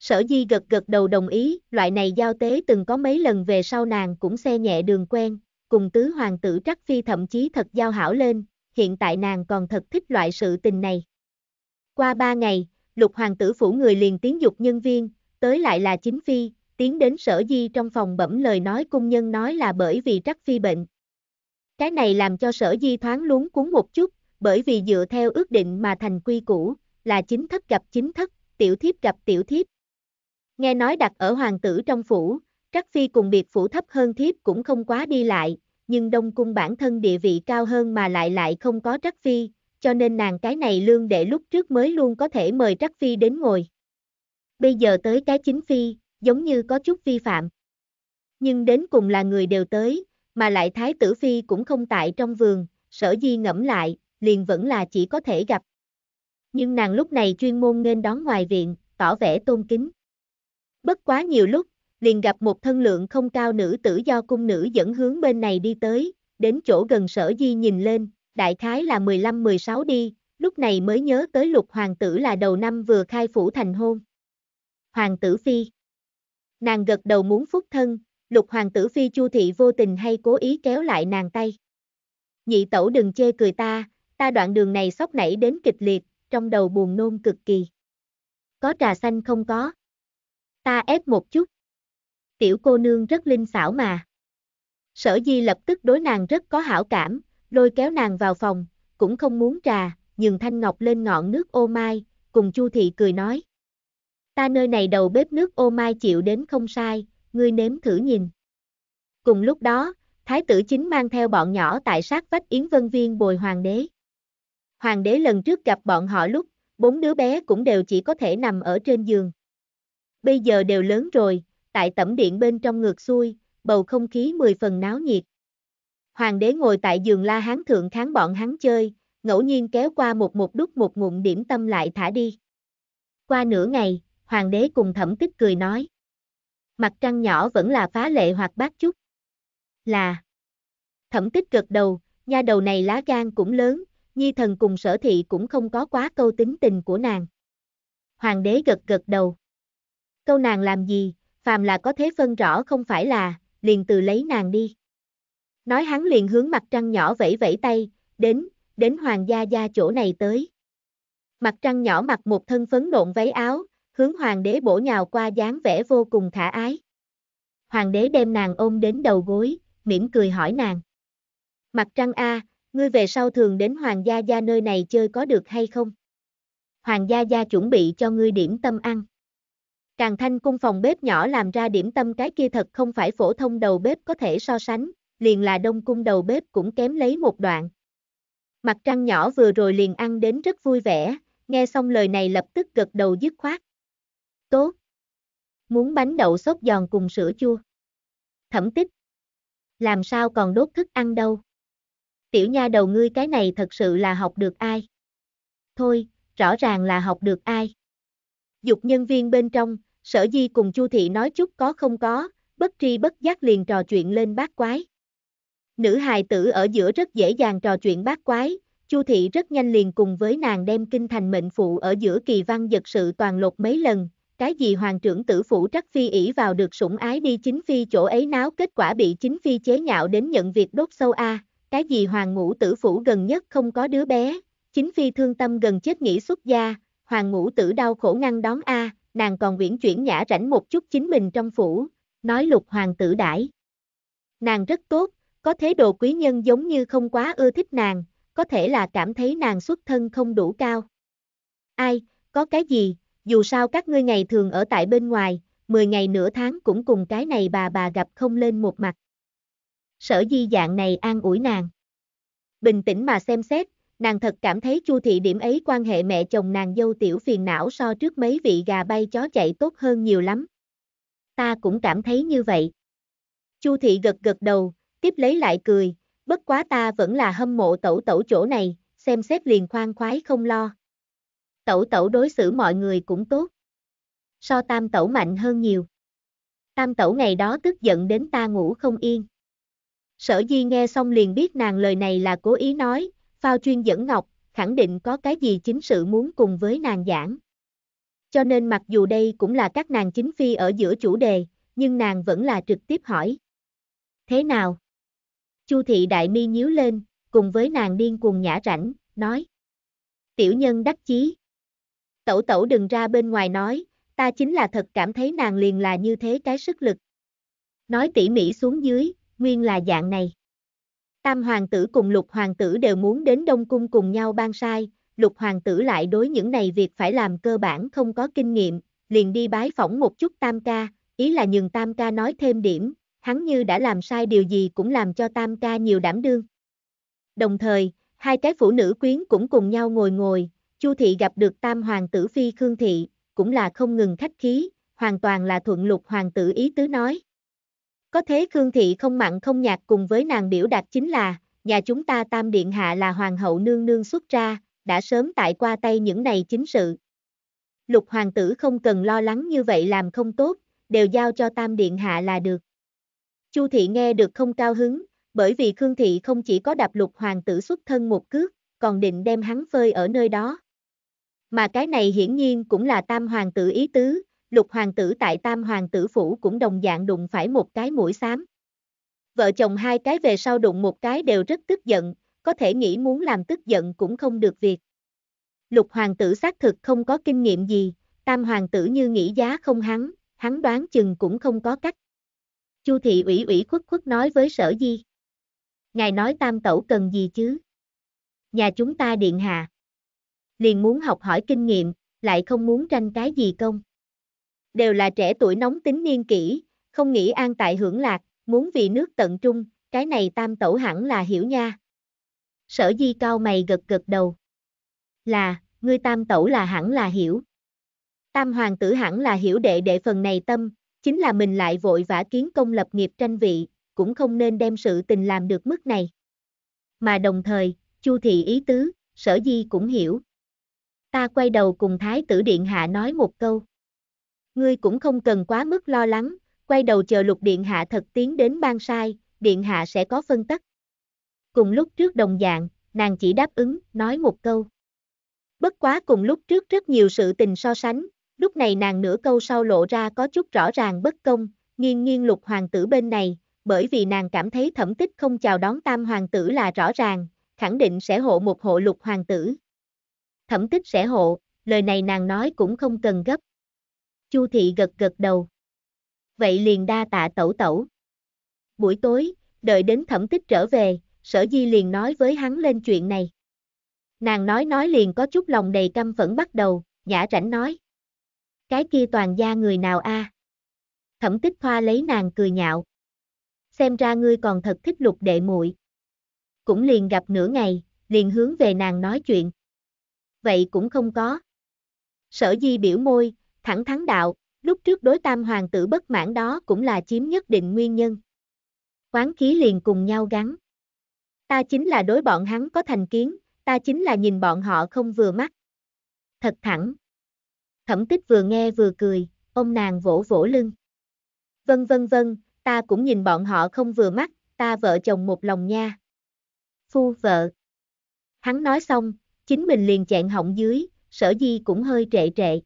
Sở di gật gật đầu đồng ý, loại này giao tế từng có mấy lần về sau nàng cũng xe nhẹ đường quen, cùng tứ hoàng tử trắc phi thậm chí thật giao hảo lên, hiện tại nàng còn thật thích loại sự tình này. Qua ba ngày, lục hoàng tử phủ người liền tiến dục nhân viên, tới lại là chính phi, tiến đến sở di trong phòng bẩm lời nói cung nhân nói là bởi vì trắc phi bệnh. Cái này làm cho sở di thoáng lúng cuốn một chút, bởi vì dựa theo ước định mà thành quy cũ, là chính thất gặp chính thất, tiểu thiếp gặp tiểu thiếp. Nghe nói đặt ở hoàng tử trong phủ, trắc phi cùng biệt phủ thấp hơn thiếp cũng không quá đi lại, nhưng đông cung bản thân địa vị cao hơn mà lại lại không có trắc phi, cho nên nàng cái này lương để lúc trước mới luôn có thể mời trắc phi đến ngồi. Bây giờ tới cái chính phi, giống như có chút vi phạm. Nhưng đến cùng là người đều tới, mà lại Thái Tử Phi cũng không tại trong vườn, sở di ngẫm lại, liền vẫn là chỉ có thể gặp. Nhưng nàng lúc này chuyên môn nên đón ngoài viện, tỏ vẻ tôn kính. Bất quá nhiều lúc, liền gặp một thân lượng không cao nữ tử do cung nữ dẫn hướng bên này đi tới, đến chỗ gần sở di nhìn lên, đại khái là 15-16 đi, lúc này mới nhớ tới lục hoàng tử là đầu năm vừa khai phủ thành hôn. Hoàng tử phi Nàng gật đầu muốn phúc thân, lục hoàng tử phi chu thị vô tình hay cố ý kéo lại nàng tay. Nhị tẩu đừng chê cười ta, ta đoạn đường này sóc nảy đến kịch liệt, trong đầu buồn nôn cực kỳ. Có trà xanh không có. Ta ép một chút. Tiểu cô nương rất linh xảo mà. Sở di lập tức đối nàng rất có hảo cảm, lôi kéo nàng vào phòng, cũng không muốn trà, nhường thanh ngọc lên ngọn nước ô mai, cùng chu thị cười nói ta nơi này đầu bếp nước ô mai chịu đến không sai, ngươi nếm thử nhìn. Cùng lúc đó, Thái tử chính mang theo bọn nhỏ tại sát vách Yến Vân Viên bồi hoàng đế. Hoàng đế lần trước gặp bọn họ lúc, bốn đứa bé cũng đều chỉ có thể nằm ở trên giường. Bây giờ đều lớn rồi, tại tẩm điện bên trong ngược xuôi, bầu không khí mười phần náo nhiệt. Hoàng đế ngồi tại giường la hán thượng kháng bọn hắn chơi, ngẫu nhiên kéo qua một một đúc một ngụm điểm tâm lại thả đi. Qua nửa ngày, hoàng đế cùng thẩm tích cười nói. Mặt trăng nhỏ vẫn là phá lệ hoặc bát chút. Là. Thẩm tích gật đầu, nha đầu này lá gan cũng lớn, nhi thần cùng sở thị cũng không có quá câu tính tình của nàng. Hoàng đế gật gật đầu. Câu nàng làm gì, phàm là có thế phân rõ không phải là, liền từ lấy nàng đi. Nói hắn liền hướng mặt trăng nhỏ vẫy vẫy tay, đến, đến hoàng gia gia chỗ này tới. Mặt trăng nhỏ mặc một thân phấn nộn váy áo, hướng hoàng đế bổ nhào qua dáng vẻ vô cùng khả ái. Hoàng đế đem nàng ôm đến đầu gối, mỉm cười hỏi nàng. Mặt trăng A, ngươi về sau thường đến hoàng gia gia nơi này chơi có được hay không? Hoàng gia gia chuẩn bị cho ngươi điểm tâm ăn. Càng thanh cung phòng bếp nhỏ làm ra điểm tâm cái kia thật không phải phổ thông đầu bếp có thể so sánh, liền là đông cung đầu bếp cũng kém lấy một đoạn. Mặt trăng nhỏ vừa rồi liền ăn đến rất vui vẻ, nghe xong lời này lập tức gật đầu dứt khoát. Tốt. Muốn bánh đậu sốt giòn cùng sữa chua. Thẩm tích. Làm sao còn đốt thức ăn đâu. Tiểu nha đầu ngươi cái này thật sự là học được ai. Thôi, rõ ràng là học được ai. Dục nhân viên bên trong, sở di cùng chu thị nói chút có không có, bất tri bất giác liền trò chuyện lên bát quái. Nữ hài tử ở giữa rất dễ dàng trò chuyện bát quái, Chu thị rất nhanh liền cùng với nàng đem kinh thành mệnh phụ ở giữa kỳ văn giật sự toàn lột mấy lần, cái gì hoàng trưởng tử phủ trắc phi ỷ vào được sủng ái đi chính phi chỗ ấy náo kết quả bị chính phi chế nhạo đến nhận việc đốt sâu a, cái gì hoàng ngũ tử phủ gần nhất không có đứa bé, chính phi thương tâm gần chết nghĩ xuất gia, hoàng ngũ tử đau khổ ngăn đón a, nàng còn viễn chuyển nhã rảnh một chút chính mình trong phủ, nói lục hoàng tử đãi. Nàng rất tốt, có thế đồ quý nhân giống như không quá ưa thích nàng, có thể là cảm thấy nàng xuất thân không đủ cao. Ai, có cái gì, dù sao các ngươi ngày thường ở tại bên ngoài, 10 ngày nửa tháng cũng cùng cái này bà bà gặp không lên một mặt. Sở di dạng này an ủi nàng. Bình tĩnh mà xem xét, nàng thật cảm thấy chu thị điểm ấy quan hệ mẹ chồng nàng dâu tiểu phiền não so trước mấy vị gà bay chó chạy tốt hơn nhiều lắm. Ta cũng cảm thấy như vậy. Chu thị gật gật đầu, tiếp lấy lại cười, bất quá ta vẫn là hâm mộ tẩu tẩu chỗ này, xem xét liền khoan khoái không lo. Tẩu tẩu đối xử mọi người cũng tốt. So tam tẩu mạnh hơn nhiều. Tam tẩu ngày đó tức giận đến ta ngủ không yên. Sở Di nghe xong liền biết nàng lời này là cố ý nói, phao chuyên dẫn Ngọc, khẳng định có cái gì chính sự muốn cùng với nàng giảng. Cho nên mặc dù đây cũng là các nàng chính phi ở giữa chủ đề, nhưng nàng vẫn là trực tiếp hỏi. Thế nào? Chu thị đại mi nhíu lên, cùng với nàng điên cuồng nhã rảnh, nói. Tiểu nhân đắc chí tẩu tẩu đừng ra bên ngoài nói, ta chính là thật cảm thấy nàng liền là như thế cái sức lực. Nói tỉ mỉ xuống dưới, nguyên là dạng này. Tam hoàng tử cùng lục hoàng tử đều muốn đến Đông Cung cùng nhau ban sai, lục hoàng tử lại đối những này việc phải làm cơ bản không có kinh nghiệm, liền đi bái phỏng một chút tam ca, ý là nhường tam ca nói thêm điểm, hắn như đã làm sai điều gì cũng làm cho tam ca nhiều đảm đương. Đồng thời, hai cái phụ nữ quyến cũng cùng nhau ngồi ngồi, Chu thị gặp được tam hoàng tử phi Khương thị, cũng là không ngừng khách khí, hoàn toàn là thuận lục hoàng tử ý tứ nói. Có thế Khương thị không mặn không nhạt cùng với nàng biểu đạt chính là, nhà chúng ta tam điện hạ là hoàng hậu nương nương xuất ra, đã sớm tại qua tay những này chính sự. Lục hoàng tử không cần lo lắng như vậy làm không tốt, đều giao cho tam điện hạ là được. Chu thị nghe được không cao hứng, bởi vì Khương thị không chỉ có đạp lục hoàng tử xuất thân một cước, còn định đem hắn phơi ở nơi đó. Mà cái này hiển nhiên cũng là tam hoàng tử ý tứ, lục hoàng tử tại tam hoàng tử phủ cũng đồng dạng đụng phải một cái mũi xám. Vợ chồng hai cái về sau đụng một cái đều rất tức giận, có thể nghĩ muốn làm tức giận cũng không được việc. Lục hoàng tử xác thực không có kinh nghiệm gì, tam hoàng tử như nghĩ giá không hắn, hắn đoán chừng cũng không có cách. Chu thị ủy ủy khuất khuất nói với sở di. Ngài nói tam tẩu cần gì chứ? Nhà chúng ta điện hạ liền muốn học hỏi kinh nghiệm, lại không muốn tranh cái gì công. Đều là trẻ tuổi nóng tính niên kỷ, không nghĩ an tại hưởng lạc, muốn vì nước tận trung, cái này tam tẩu hẳn là hiểu nha. Sở di cao mày gật gật đầu. Là, ngươi tam tẩu là hẳn là hiểu. Tam hoàng tử hẳn là hiểu đệ đệ phần này tâm, chính là mình lại vội vã kiến công lập nghiệp tranh vị, cũng không nên đem sự tình làm được mức này. Mà đồng thời, Chu thị ý tứ, sở di cũng hiểu ta quay đầu cùng Thái tử Điện Hạ nói một câu. Ngươi cũng không cần quá mức lo lắng, quay đầu chờ lục Điện Hạ thật tiến đến ban sai, Điện Hạ sẽ có phân tắc. Cùng lúc trước đồng dạng, nàng chỉ đáp ứng, nói một câu. Bất quá cùng lúc trước rất nhiều sự tình so sánh, lúc này nàng nửa câu sau lộ ra có chút rõ ràng bất công, nghiêng nghiêng lục hoàng tử bên này, bởi vì nàng cảm thấy thẩm tích không chào đón tam hoàng tử là rõ ràng, khẳng định sẽ hộ một hộ lục hoàng tử, thẩm tích sẽ hộ, lời này nàng nói cũng không cần gấp. Chu thị gật gật đầu. Vậy liền đa tạ tẩu tẩu. Buổi tối, đợi đến thẩm tích trở về, sở di liền nói với hắn lên chuyện này. Nàng nói nói liền có chút lòng đầy căm phẫn bắt đầu, nhã rảnh nói. Cái kia toàn gia người nào a? Thẩm tích thoa lấy nàng cười nhạo. Xem ra ngươi còn thật thích lục đệ muội. Cũng liền gặp nửa ngày, liền hướng về nàng nói chuyện vậy cũng không có. Sở di biểu môi, thẳng thắn đạo, lúc trước đối tam hoàng tử bất mãn đó cũng là chiếm nhất định nguyên nhân. Quán khí liền cùng nhau gắn. Ta chính là đối bọn hắn có thành kiến, ta chính là nhìn bọn họ không vừa mắt. Thật thẳng. Thẩm tích vừa nghe vừa cười, ông nàng vỗ vỗ lưng. Vân vân vân, ta cũng nhìn bọn họ không vừa mắt, ta vợ chồng một lòng nha. Phu vợ. Hắn nói xong, chính mình liền chẹn họng dưới, sở di cũng hơi trệ trệ.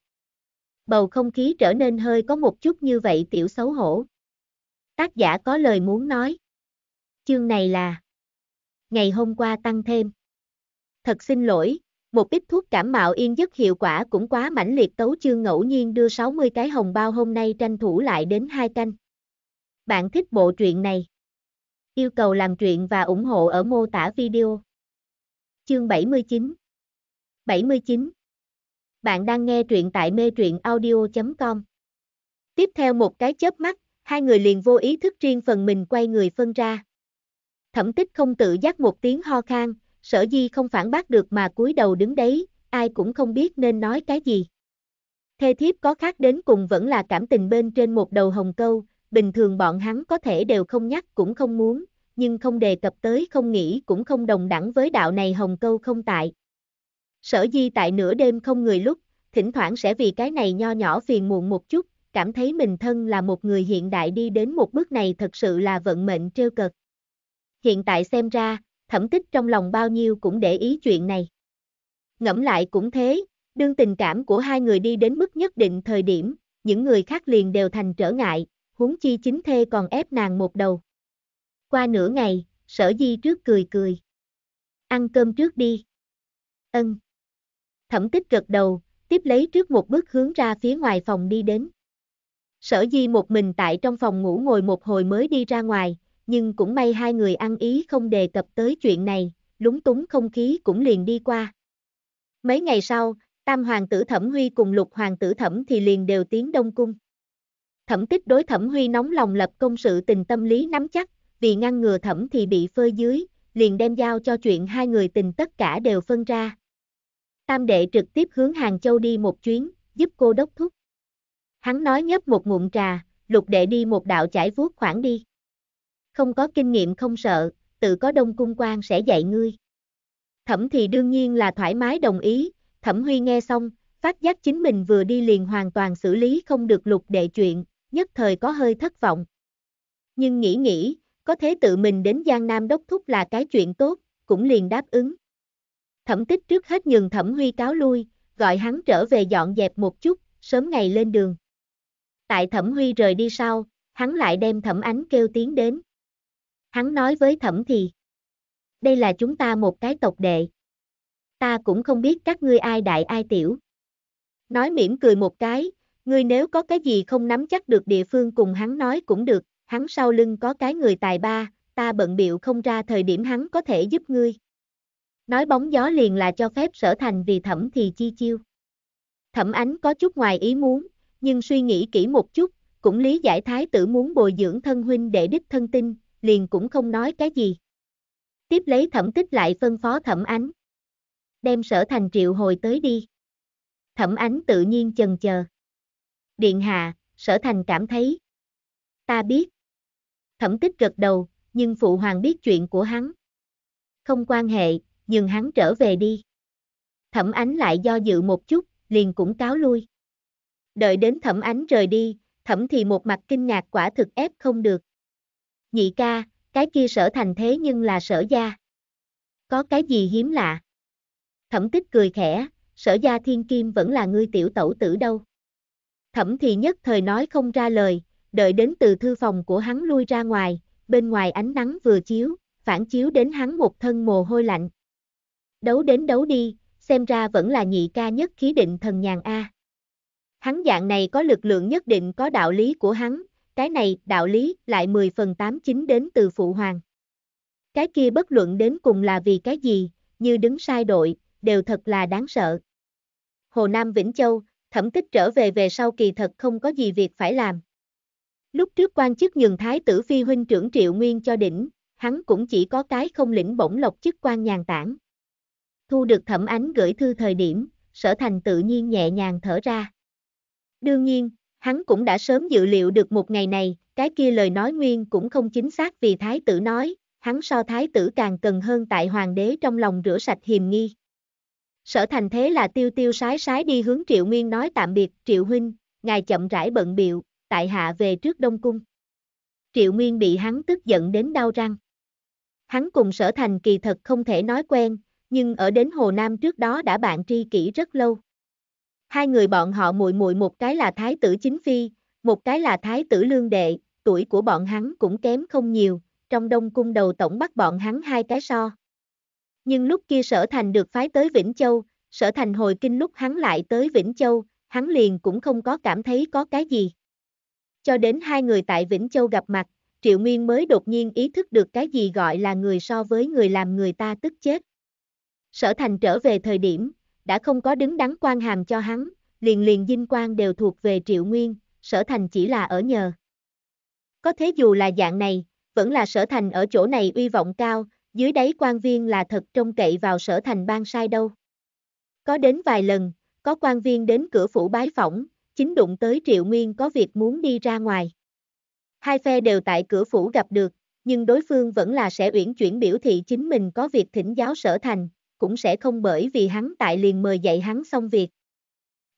Bầu không khí trở nên hơi có một chút như vậy tiểu xấu hổ. Tác giả có lời muốn nói. Chương này là Ngày hôm qua tăng thêm. Thật xin lỗi, một ít thuốc cảm mạo yên giấc hiệu quả cũng quá mãnh liệt tấu chương ngẫu nhiên đưa 60 cái hồng bao hôm nay tranh thủ lại đến hai canh. Bạn thích bộ truyện này? Yêu cầu làm truyện và ủng hộ ở mô tả video. Chương 79 79. Bạn đang nghe truyện tại mê truyện audio.com. Tiếp theo một cái chớp mắt, hai người liền vô ý thức riêng phần mình quay người phân ra. Thẩm tích không tự giác một tiếng ho khan, sở di không phản bác được mà cúi đầu đứng đấy, ai cũng không biết nên nói cái gì. Thê thiếp có khác đến cùng vẫn là cảm tình bên trên một đầu hồng câu, bình thường bọn hắn có thể đều không nhắc cũng không muốn, nhưng không đề cập tới không nghĩ cũng không đồng đẳng với đạo này hồng câu không tại. Sở di tại nửa đêm không người lúc, thỉnh thoảng sẽ vì cái này nho nhỏ phiền muộn một chút, cảm thấy mình thân là một người hiện đại đi đến một bước này thật sự là vận mệnh trêu cực. Hiện tại xem ra, thẩm tích trong lòng bao nhiêu cũng để ý chuyện này. Ngẫm lại cũng thế, đương tình cảm của hai người đi đến mức nhất định thời điểm, những người khác liền đều thành trở ngại, huống chi chính thê còn ép nàng một đầu. Qua nửa ngày, sở di trước cười cười. Ăn cơm trước đi. Ân. Thẩm tích gật đầu, tiếp lấy trước một bước hướng ra phía ngoài phòng đi đến. Sở di một mình tại trong phòng ngủ ngồi một hồi mới đi ra ngoài, nhưng cũng may hai người ăn ý không đề cập tới chuyện này, lúng túng không khí cũng liền đi qua. Mấy ngày sau, tam hoàng tử thẩm huy cùng lục hoàng tử thẩm thì liền đều tiến đông cung. Thẩm tích đối thẩm huy nóng lòng lập công sự tình tâm lý nắm chắc, vì ngăn ngừa thẩm thì bị phơi dưới, liền đem giao cho chuyện hai người tình tất cả đều phân ra, Tam đệ trực tiếp hướng Hàng Châu đi một chuyến, giúp cô đốc thúc. Hắn nói nhấp một ngụm trà, lục đệ đi một đạo chải vuốt khoảng đi. Không có kinh nghiệm không sợ, tự có đông cung quan sẽ dạy ngươi. Thẩm thì đương nhiên là thoải mái đồng ý, thẩm huy nghe xong, phát giác chính mình vừa đi liền hoàn toàn xử lý không được lục đệ chuyện, nhất thời có hơi thất vọng. Nhưng nghĩ nghĩ, có thế tự mình đến Giang Nam đốc thúc là cái chuyện tốt, cũng liền đáp ứng. Thẩm tích trước hết nhường thẩm huy cáo lui, gọi hắn trở về dọn dẹp một chút, sớm ngày lên đường. Tại thẩm huy rời đi sau, hắn lại đem thẩm ánh kêu tiếng đến. Hắn nói với thẩm thì, đây là chúng ta một cái tộc đệ. Ta cũng không biết các ngươi ai đại ai tiểu. Nói mỉm cười một cái, ngươi nếu có cái gì không nắm chắc được địa phương cùng hắn nói cũng được, hắn sau lưng có cái người tài ba, ta bận biệu không ra thời điểm hắn có thể giúp ngươi. Nói bóng gió liền là cho phép sở thành vì thẩm thì chi chiêu. Thẩm ánh có chút ngoài ý muốn, nhưng suy nghĩ kỹ một chút, cũng lý giải thái tử muốn bồi dưỡng thân huynh để đích thân tinh, liền cũng không nói cái gì. Tiếp lấy thẩm tích lại phân phó thẩm ánh. Đem sở thành triệu hồi tới đi. Thẩm ánh tự nhiên chần chờ. Điện hạ, sở thành cảm thấy. Ta biết. Thẩm tích gật đầu, nhưng phụ hoàng biết chuyện của hắn. Không quan hệ, nhường hắn trở về đi. Thẩm ánh lại do dự một chút, liền cũng cáo lui. Đợi đến thẩm ánh rời đi, thẩm thì một mặt kinh ngạc quả thực ép không được. Nhị ca, cái kia sở thành thế nhưng là sở gia. Có cái gì hiếm lạ? Thẩm tích cười khẽ, sở gia thiên kim vẫn là ngươi tiểu tẩu tử đâu. Thẩm thì nhất thời nói không ra lời, đợi đến từ thư phòng của hắn lui ra ngoài, bên ngoài ánh nắng vừa chiếu, phản chiếu đến hắn một thân mồ hôi lạnh đấu đến đấu đi, xem ra vẫn là nhị ca nhất khí định thần nhàn A. Hắn dạng này có lực lượng nhất định có đạo lý của hắn, cái này đạo lý lại 10 phần 8 chính đến từ phụ hoàng. Cái kia bất luận đến cùng là vì cái gì, như đứng sai đội, đều thật là đáng sợ. Hồ Nam Vĩnh Châu, thẩm tích trở về về sau kỳ thật không có gì việc phải làm. Lúc trước quan chức nhường thái tử phi huynh trưởng triệu nguyên cho đỉnh, hắn cũng chỉ có cái không lĩnh bổng lộc chức quan nhàn tản. Thu được thẩm ánh gửi thư thời điểm, sở thành tự nhiên nhẹ nhàng thở ra. Đương nhiên, hắn cũng đã sớm dự liệu được một ngày này, cái kia lời nói nguyên cũng không chính xác vì thái tử nói, hắn so thái tử càng cần hơn tại hoàng đế trong lòng rửa sạch hiềm nghi. Sở thành thế là tiêu tiêu sái sái đi hướng triệu nguyên nói tạm biệt triệu huynh, ngài chậm rãi bận biệu, tại hạ về trước đông cung. Triệu nguyên bị hắn tức giận đến đau răng. Hắn cùng sở thành kỳ thật không thể nói quen, nhưng ở đến Hồ Nam trước đó đã bạn tri kỷ rất lâu. Hai người bọn họ mùi mùi một cái là thái tử chính phi, một cái là thái tử lương đệ, tuổi của bọn hắn cũng kém không nhiều, trong đông cung đầu tổng bắt bọn hắn hai cái so. Nhưng lúc kia sở thành được phái tới Vĩnh Châu, sở thành hồi kinh lúc hắn lại tới Vĩnh Châu, hắn liền cũng không có cảm thấy có cái gì. Cho đến hai người tại Vĩnh Châu gặp mặt, Triệu nguyên mới đột nhiên ý thức được cái gì gọi là người so với người làm người ta tức chết. Sở Thành trở về thời điểm, đã không có đứng đắn quan hàm cho hắn, liền liền dinh quan đều thuộc về Triệu Nguyên, Sở Thành chỉ là ở nhờ. Có thế dù là dạng này, vẫn là Sở Thành ở chỗ này uy vọng cao, dưới đáy quan viên là thật trông cậy vào Sở Thành ban sai đâu. Có đến vài lần, có quan viên đến cửa phủ bái phỏng, chính đụng tới Triệu Nguyên có việc muốn đi ra ngoài. Hai phe đều tại cửa phủ gặp được, nhưng đối phương vẫn là sẽ uyển chuyển biểu thị chính mình có việc thỉnh giáo sở thành, cũng sẽ không bởi vì hắn tại liền mời dạy hắn xong việc.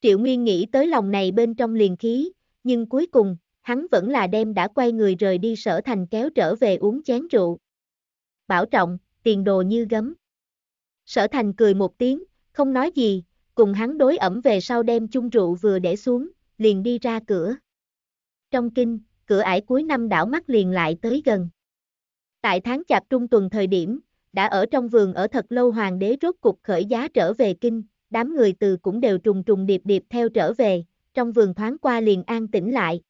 Triệu Nguyên nghĩ tới lòng này bên trong liền khí, nhưng cuối cùng, hắn vẫn là đem đã quay người rời đi sở thành kéo trở về uống chén rượu. Bảo trọng, tiền đồ như gấm. Sở thành cười một tiếng, không nói gì, cùng hắn đối ẩm về sau đem chung rượu vừa để xuống, liền đi ra cửa. Trong kinh, cửa ải cuối năm đảo mắt liền lại tới gần. Tại tháng chạp trung tuần thời điểm, đã ở trong vườn ở thật lâu hoàng đế rốt cục khởi giá trở về kinh, đám người từ cũng đều trùng trùng điệp điệp theo trở về, trong vườn thoáng qua liền an tĩnh lại.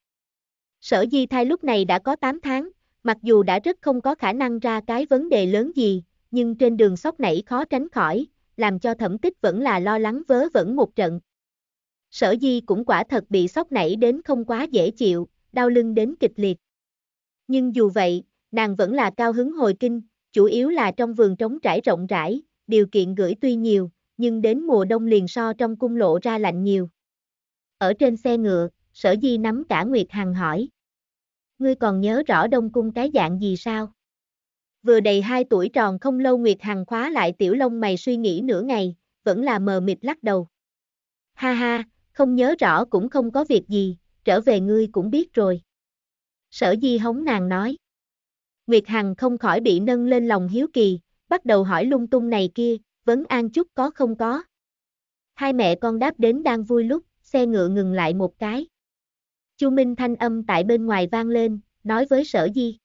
Sở di thai lúc này đã có 8 tháng, mặc dù đã rất không có khả năng ra cái vấn đề lớn gì, nhưng trên đường sóc nảy khó tránh khỏi, làm cho thẩm tích vẫn là lo lắng vớ vẩn một trận. Sở di cũng quả thật bị sóc nảy đến không quá dễ chịu, đau lưng đến kịch liệt. Nhưng dù vậy, nàng vẫn là cao hứng hồi kinh, chủ yếu là trong vườn trống trải rộng rãi, điều kiện gửi tuy nhiều, nhưng đến mùa đông liền so trong cung lộ ra lạnh nhiều. Ở trên xe ngựa, sở di nắm cả Nguyệt Hằng hỏi. Ngươi còn nhớ rõ đông cung cái dạng gì sao? Vừa đầy 2 tuổi tròn không lâu Nguyệt Hằng khóa lại tiểu lông mày suy nghĩ nửa ngày, vẫn là mờ mịt lắc đầu. Ha ha, không nhớ rõ cũng không có việc gì, trở về ngươi cũng biết rồi. Sở di hống nàng nói. Nguyệt Hằng không khỏi bị nâng lên lòng hiếu kỳ, bắt đầu hỏi lung tung này kia, vấn an chút có không có. Hai mẹ con đáp đến đang vui lúc, xe ngựa ngừng lại một cái. Chu Minh thanh âm tại bên ngoài vang lên, nói với sở di.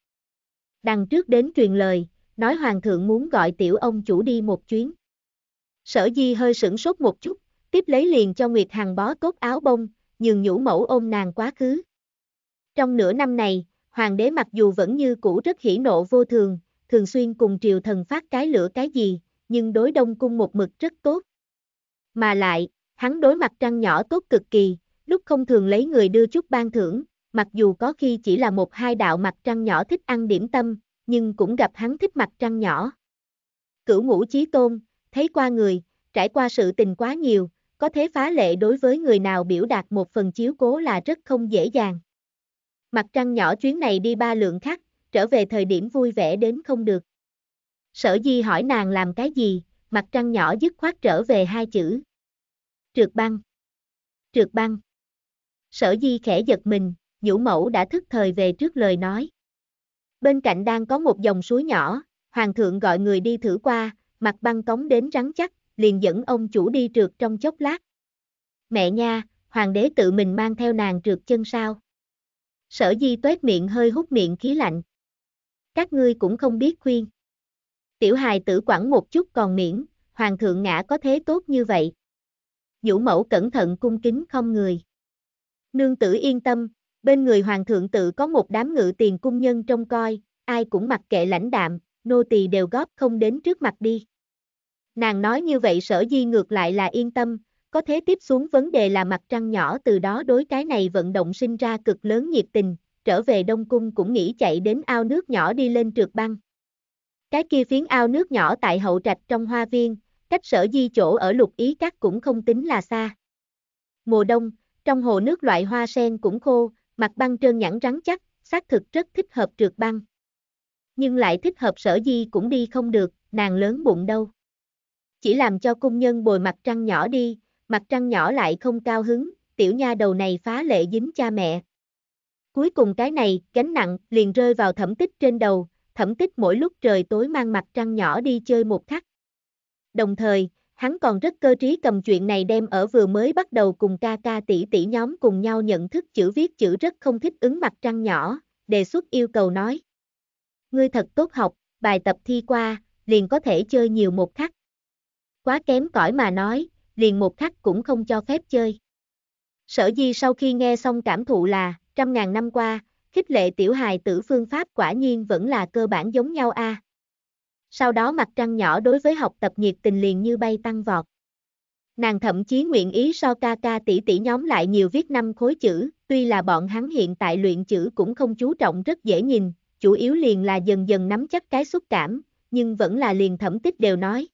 Đằng trước đến truyền lời, nói hoàng thượng muốn gọi tiểu ông chủ đi một chuyến. Sở di hơi sửng sốt một chút, tiếp lấy liền cho Nguyệt Hằng bó cốt áo bông, nhường nhũ mẫu ôm nàng quá khứ. Trong nửa năm này, hoàng đế mặc dù vẫn như cũ rất hỉ nộ vô thường, thường xuyên cùng triều thần phát cái lửa cái gì, nhưng đối đông cung một mực rất tốt. Mà lại, hắn đối mặt trăng nhỏ tốt cực kỳ, lúc không thường lấy người đưa chút ban thưởng, mặc dù có khi chỉ là một hai đạo mặt trăng nhỏ thích ăn điểm tâm, nhưng cũng gặp hắn thích mặt trăng nhỏ. Cửu ngũ chí tôn, thấy qua người, trải qua sự tình quá nhiều, có thế phá lệ đối với người nào biểu đạt một phần chiếu cố là rất không dễ dàng. Mặt trăng nhỏ chuyến này đi ba lượng khắc, trở về thời điểm vui vẻ đến không được. Sở di hỏi nàng làm cái gì, mặt trăng nhỏ dứt khoát trở về hai chữ. Trượt băng. Trượt băng. Sở di khẽ giật mình, nhũ mẫu đã thức thời về trước lời nói. Bên cạnh đang có một dòng suối nhỏ, hoàng thượng gọi người đi thử qua, mặt băng cống đến rắn chắc, liền dẫn ông chủ đi trượt trong chốc lát. Mẹ nha, hoàng đế tự mình mang theo nàng trượt chân sao? Sở di tuét miệng hơi hút miệng khí lạnh. Các ngươi cũng không biết khuyên. Tiểu hài tử quẳng một chút còn miễn, hoàng thượng ngã có thế tốt như vậy. Vũ mẫu cẩn thận cung kính không người. Nương tử yên tâm, bên người hoàng thượng tự có một đám ngự tiền cung nhân trông coi, ai cũng mặc kệ lãnh đạm, nô tỳ đều góp không đến trước mặt đi. Nàng nói như vậy sở di ngược lại là yên tâm, có thế tiếp xuống vấn đề là mặt trăng nhỏ từ đó đối cái này vận động sinh ra cực lớn nhiệt tình, trở về Đông Cung cũng nghĩ chạy đến ao nước nhỏ đi lên trượt băng. Cái kia phiến ao nước nhỏ tại hậu trạch trong hoa viên, cách sở di chỗ ở lục ý các cũng không tính là xa. Mùa đông, trong hồ nước loại hoa sen cũng khô, mặt băng trơn nhẵn rắn chắc, xác thực rất thích hợp trượt băng. Nhưng lại thích hợp sở di cũng đi không được, nàng lớn bụng đâu. Chỉ làm cho cung nhân bồi mặt trăng nhỏ đi, mặt trăng nhỏ lại không cao hứng, tiểu nha đầu này phá lệ dính cha mẹ. Cuối cùng cái này, gánh nặng, liền rơi vào thẩm tích trên đầu, thẩm tích mỗi lúc trời tối mang mặt trăng nhỏ đi chơi một khắc. Đồng thời, hắn còn rất cơ trí cầm chuyện này đem ở vừa mới bắt đầu cùng ca ca tỷ tỷ nhóm cùng nhau nhận thức chữ viết chữ rất không thích ứng mặt trăng nhỏ, đề xuất yêu cầu nói. Ngươi thật tốt học, bài tập thi qua, liền có thể chơi nhiều một khắc. Quá kém cỏi mà nói, liền một khắc cũng không cho phép chơi. Sở di sau khi nghe xong cảm thụ là, trăm ngàn năm qua, khích lệ tiểu hài tử phương pháp quả nhiên vẫn là cơ bản giống nhau a. Sau đó mặt trăng nhỏ đối với học tập nhiệt tình liền như bay tăng vọt. Nàng thậm chí nguyện ý so ca ca tỷ tỷ nhóm lại nhiều viết năm khối chữ, tuy là bọn hắn hiện tại luyện chữ cũng không chú trọng rất dễ nhìn, chủ yếu liền là dần dần nắm chắc cái xúc cảm, nhưng vẫn là liền thẩm tích đều nói.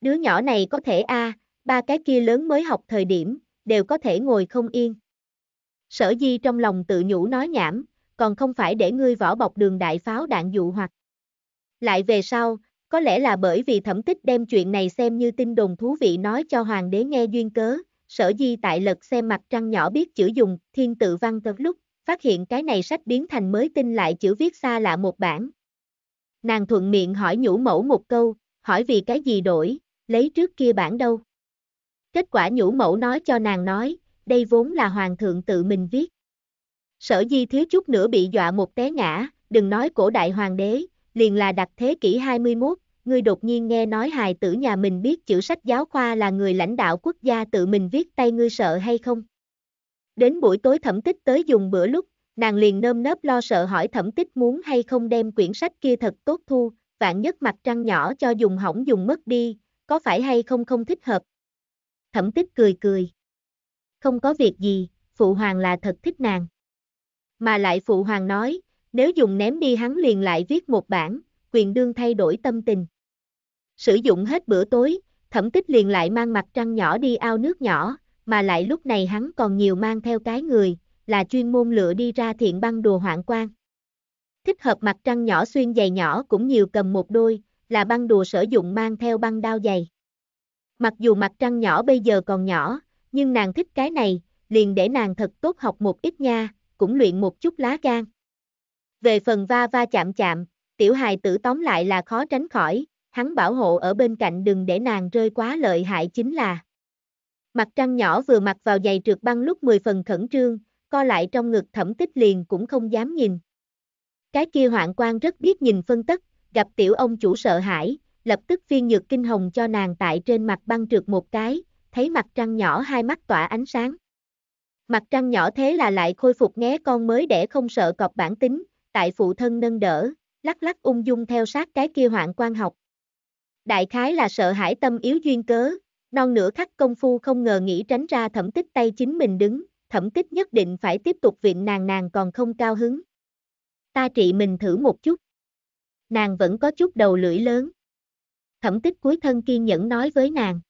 Đứa nhỏ này có thể a, à, ba cái kia lớn mới học thời điểm, đều có thể ngồi không yên. Sở di trong lòng tự nhủ nói nhảm, còn không phải để ngươi vỏ bọc đường đại pháo đạn dụ hoặc. Lại về sau, có lẽ là bởi vì thẩm tích đem chuyện này xem như tin đồn thú vị nói cho hoàng đế nghe duyên cớ, sở di tại lật xem mặt trăng nhỏ biết chữ dùng, thiên tự văn tật lúc, phát hiện cái này sách biến thành mới tin lại chữ viết xa lạ một bản. Nàng thuận miệng hỏi nhũ mẫu một câu, hỏi vì cái gì đổi, lấy trước kia bản đâu. Kết quả nhũ mẫu nói cho nàng nói, đây vốn là hoàng thượng tự mình viết. Sở di thiếu chút nữa bị dọa một té ngã, đừng nói cổ đại hoàng đế, liền là đặt thế kỷ 21, ngươi đột nhiên nghe nói hài tử nhà mình biết chữ sách giáo khoa là người lãnh đạo quốc gia tự mình viết tay ngươi sợ hay không? Đến buổi tối thẩm tích tới dùng bữa lúc, nàng liền nơm nớp lo sợ hỏi thẩm tích muốn hay không đem quyển sách kia thật tốt thu, vạn nhất mặt trăng nhỏ cho dùng hỏng dùng mất đi, có phải hay không không thích hợp, Thẩm tích cười cười. Không có việc gì, phụ hoàng là thật thích nàng. Mà lại phụ hoàng nói, nếu dùng ném đi hắn liền lại viết một bản, quyền đương thay đổi tâm tình. Sử dụng hết bữa tối, thẩm tích liền lại mang mặt trăng nhỏ đi ao nước nhỏ, mà lại lúc này hắn còn nhiều mang theo cái người, là chuyên môn lựa đi ra thiện băng đồ hoạn quan. Thích hợp mặt trăng nhỏ xuyên giày nhỏ cũng nhiều cầm một đôi, là băng đùa sử dụng mang theo băng đao giày. Mặc dù mặt trăng nhỏ bây giờ còn nhỏ, nhưng nàng thích cái này, liền để nàng thật tốt học một ít nha, cũng luyện một chút lá gan. Về phần va va chạm chạm, tiểu hài tử tóm lại là khó tránh khỏi, hắn bảo hộ ở bên cạnh đừng để nàng rơi quá lợi hại chính là. Mặt trăng nhỏ vừa mặc vào giày trượt băng lúc 10 phần khẩn trương, co lại trong ngực thẩm tích liền cũng không dám nhìn. Cái kia hoạn quan rất biết nhìn phân tất, gặp tiểu ông chủ sợ hãi, lập tức phiên nhược kinh hồng cho nàng tại trên mặt băng trượt một cái, thấy mặt trăng nhỏ hai mắt tỏa ánh sáng. Mặt trăng nhỏ thế là lại khôi phục né con mới để không sợ cọp bản tính, tại phụ thân nâng đỡ, lắc lắc ung dung theo sát cái kia hoạn quan học. Đại khái là sợ hãi tâm yếu duyên cớ, non nửa khắc công phu không ngờ nghĩ tránh ra thẩm tích tay chính mình đứng, thẩm tích nhất định phải tiếp tục viện nàng nàng còn không cao hứng. Ta trị mình thử một chút. Nàng vẫn có chút đầu lưỡi lớn. Thẩm tích cuối thân kiên nhẫn nói với nàng.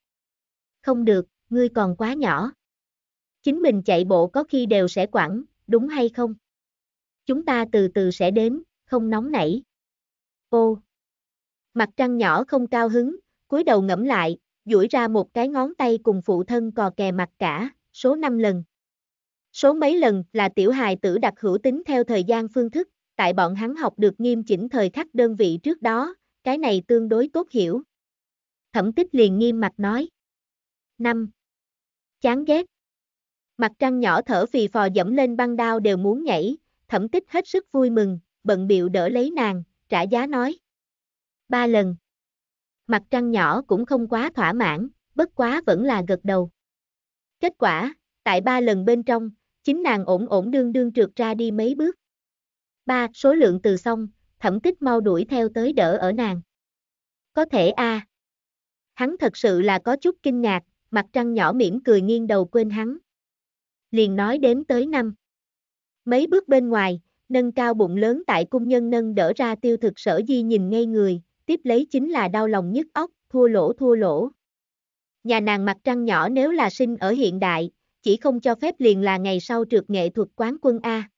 Không được, ngươi còn quá nhỏ. Chính mình chạy bộ có khi đều sẽ quẳng, đúng hay không? Chúng ta từ từ sẽ đến, không nóng nảy. Ô! Mặt trăng nhỏ không cao hứng, cúi đầu ngẫm lại, duỗi ra một cái ngón tay cùng phụ thân cò kè mặt cả, số 5 lần. Số mấy lần là tiểu hài tử đặt hữu tính theo thời gian phương thức, tại bọn hắn học được nghiêm chỉnh thời khắc đơn vị trước đó, cái này tương đối tốt hiểu. Thẩm tích liền nghiêm mặt nói. 5. Chán ghét. Mặt trăng nhỏ thở phì phò dẫm lên băng đao đều muốn nhảy, thẩm tích hết sức vui mừng, bận biệu đỡ lấy nàng, trả giá nói. Ba lần. Mặt trăng nhỏ cũng không quá thỏa mãn, bất quá vẫn là gật đầu. Kết quả, tại ba lần bên trong, chính nàng ổn ổn đương đương trượt ra đi mấy bước. Ba, số lượng từ xong, thẩm kích mau đuổi theo tới đỡ ở nàng. Có thể a à. Hắn thật sự là có chút kinh ngạc, mặt trăng nhỏ mỉm cười nghiêng đầu quên hắn. Liền nói đếm tới năm. Mấy bước bên ngoài, nâng cao bụng lớn tại cung nhân nâng đỡ ra tiêu thực sở di nhìn ngay người, tiếp lấy chính là đau lòng nhức óc, thua lỗ thua lỗ. Nhà nàng mặt trăng nhỏ nếu là sinh ở hiện đại, chỉ không cho phép liền là ngày sau trượt nghệ thuật quán quân A.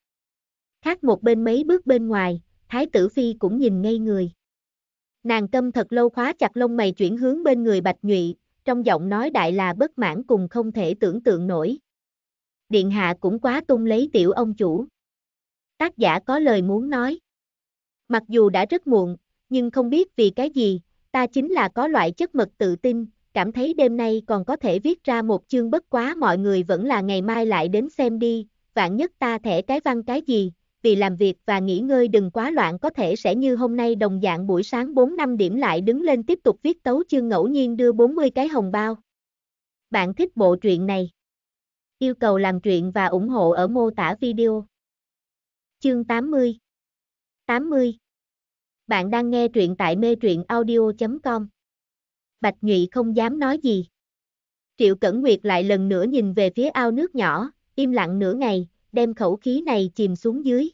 Khác một bên mấy bước bên ngoài, Thái tử Phi cũng nhìn ngay người. Nàng câm thật lâu khóa chặt lông mày chuyển hướng bên người Bạch Nhụy, trong giọng nói đại là bất mãn cùng không thể tưởng tượng nổi. Điện hạ cũng quá tung lấy tiểu ông chủ. Tác giả có lời muốn nói. Mặc dù đã rất muộn, nhưng không biết vì cái gì, ta chính là có loại chất mật tự tin, cảm thấy đêm nay còn có thể viết ra một chương bất quá mọi người vẫn là ngày mai lại đến xem đi, vạn nhất ta thể cái văn cái gì, vì làm việc và nghỉ ngơi đừng quá loạn có thể sẽ như hôm nay đồng dạng buổi sáng 4 năm điểm lại đứng lên tiếp tục viết tấu chương ngẫu nhiên đưa 40 cái hồng bao. Bạn thích bộ truyện này? Yêu cầu làm truyện và ủng hộ ở mô tả video. Chương 80 80 Bạn đang nghe truyện tại mê truyện audio.com Bạch Nhụy không dám nói gì. Triệu Cẩn Nguyệt lại lần nữa nhìn về phía ao nước nhỏ, im lặng nửa ngày, đem khẩu khí này chìm xuống dưới.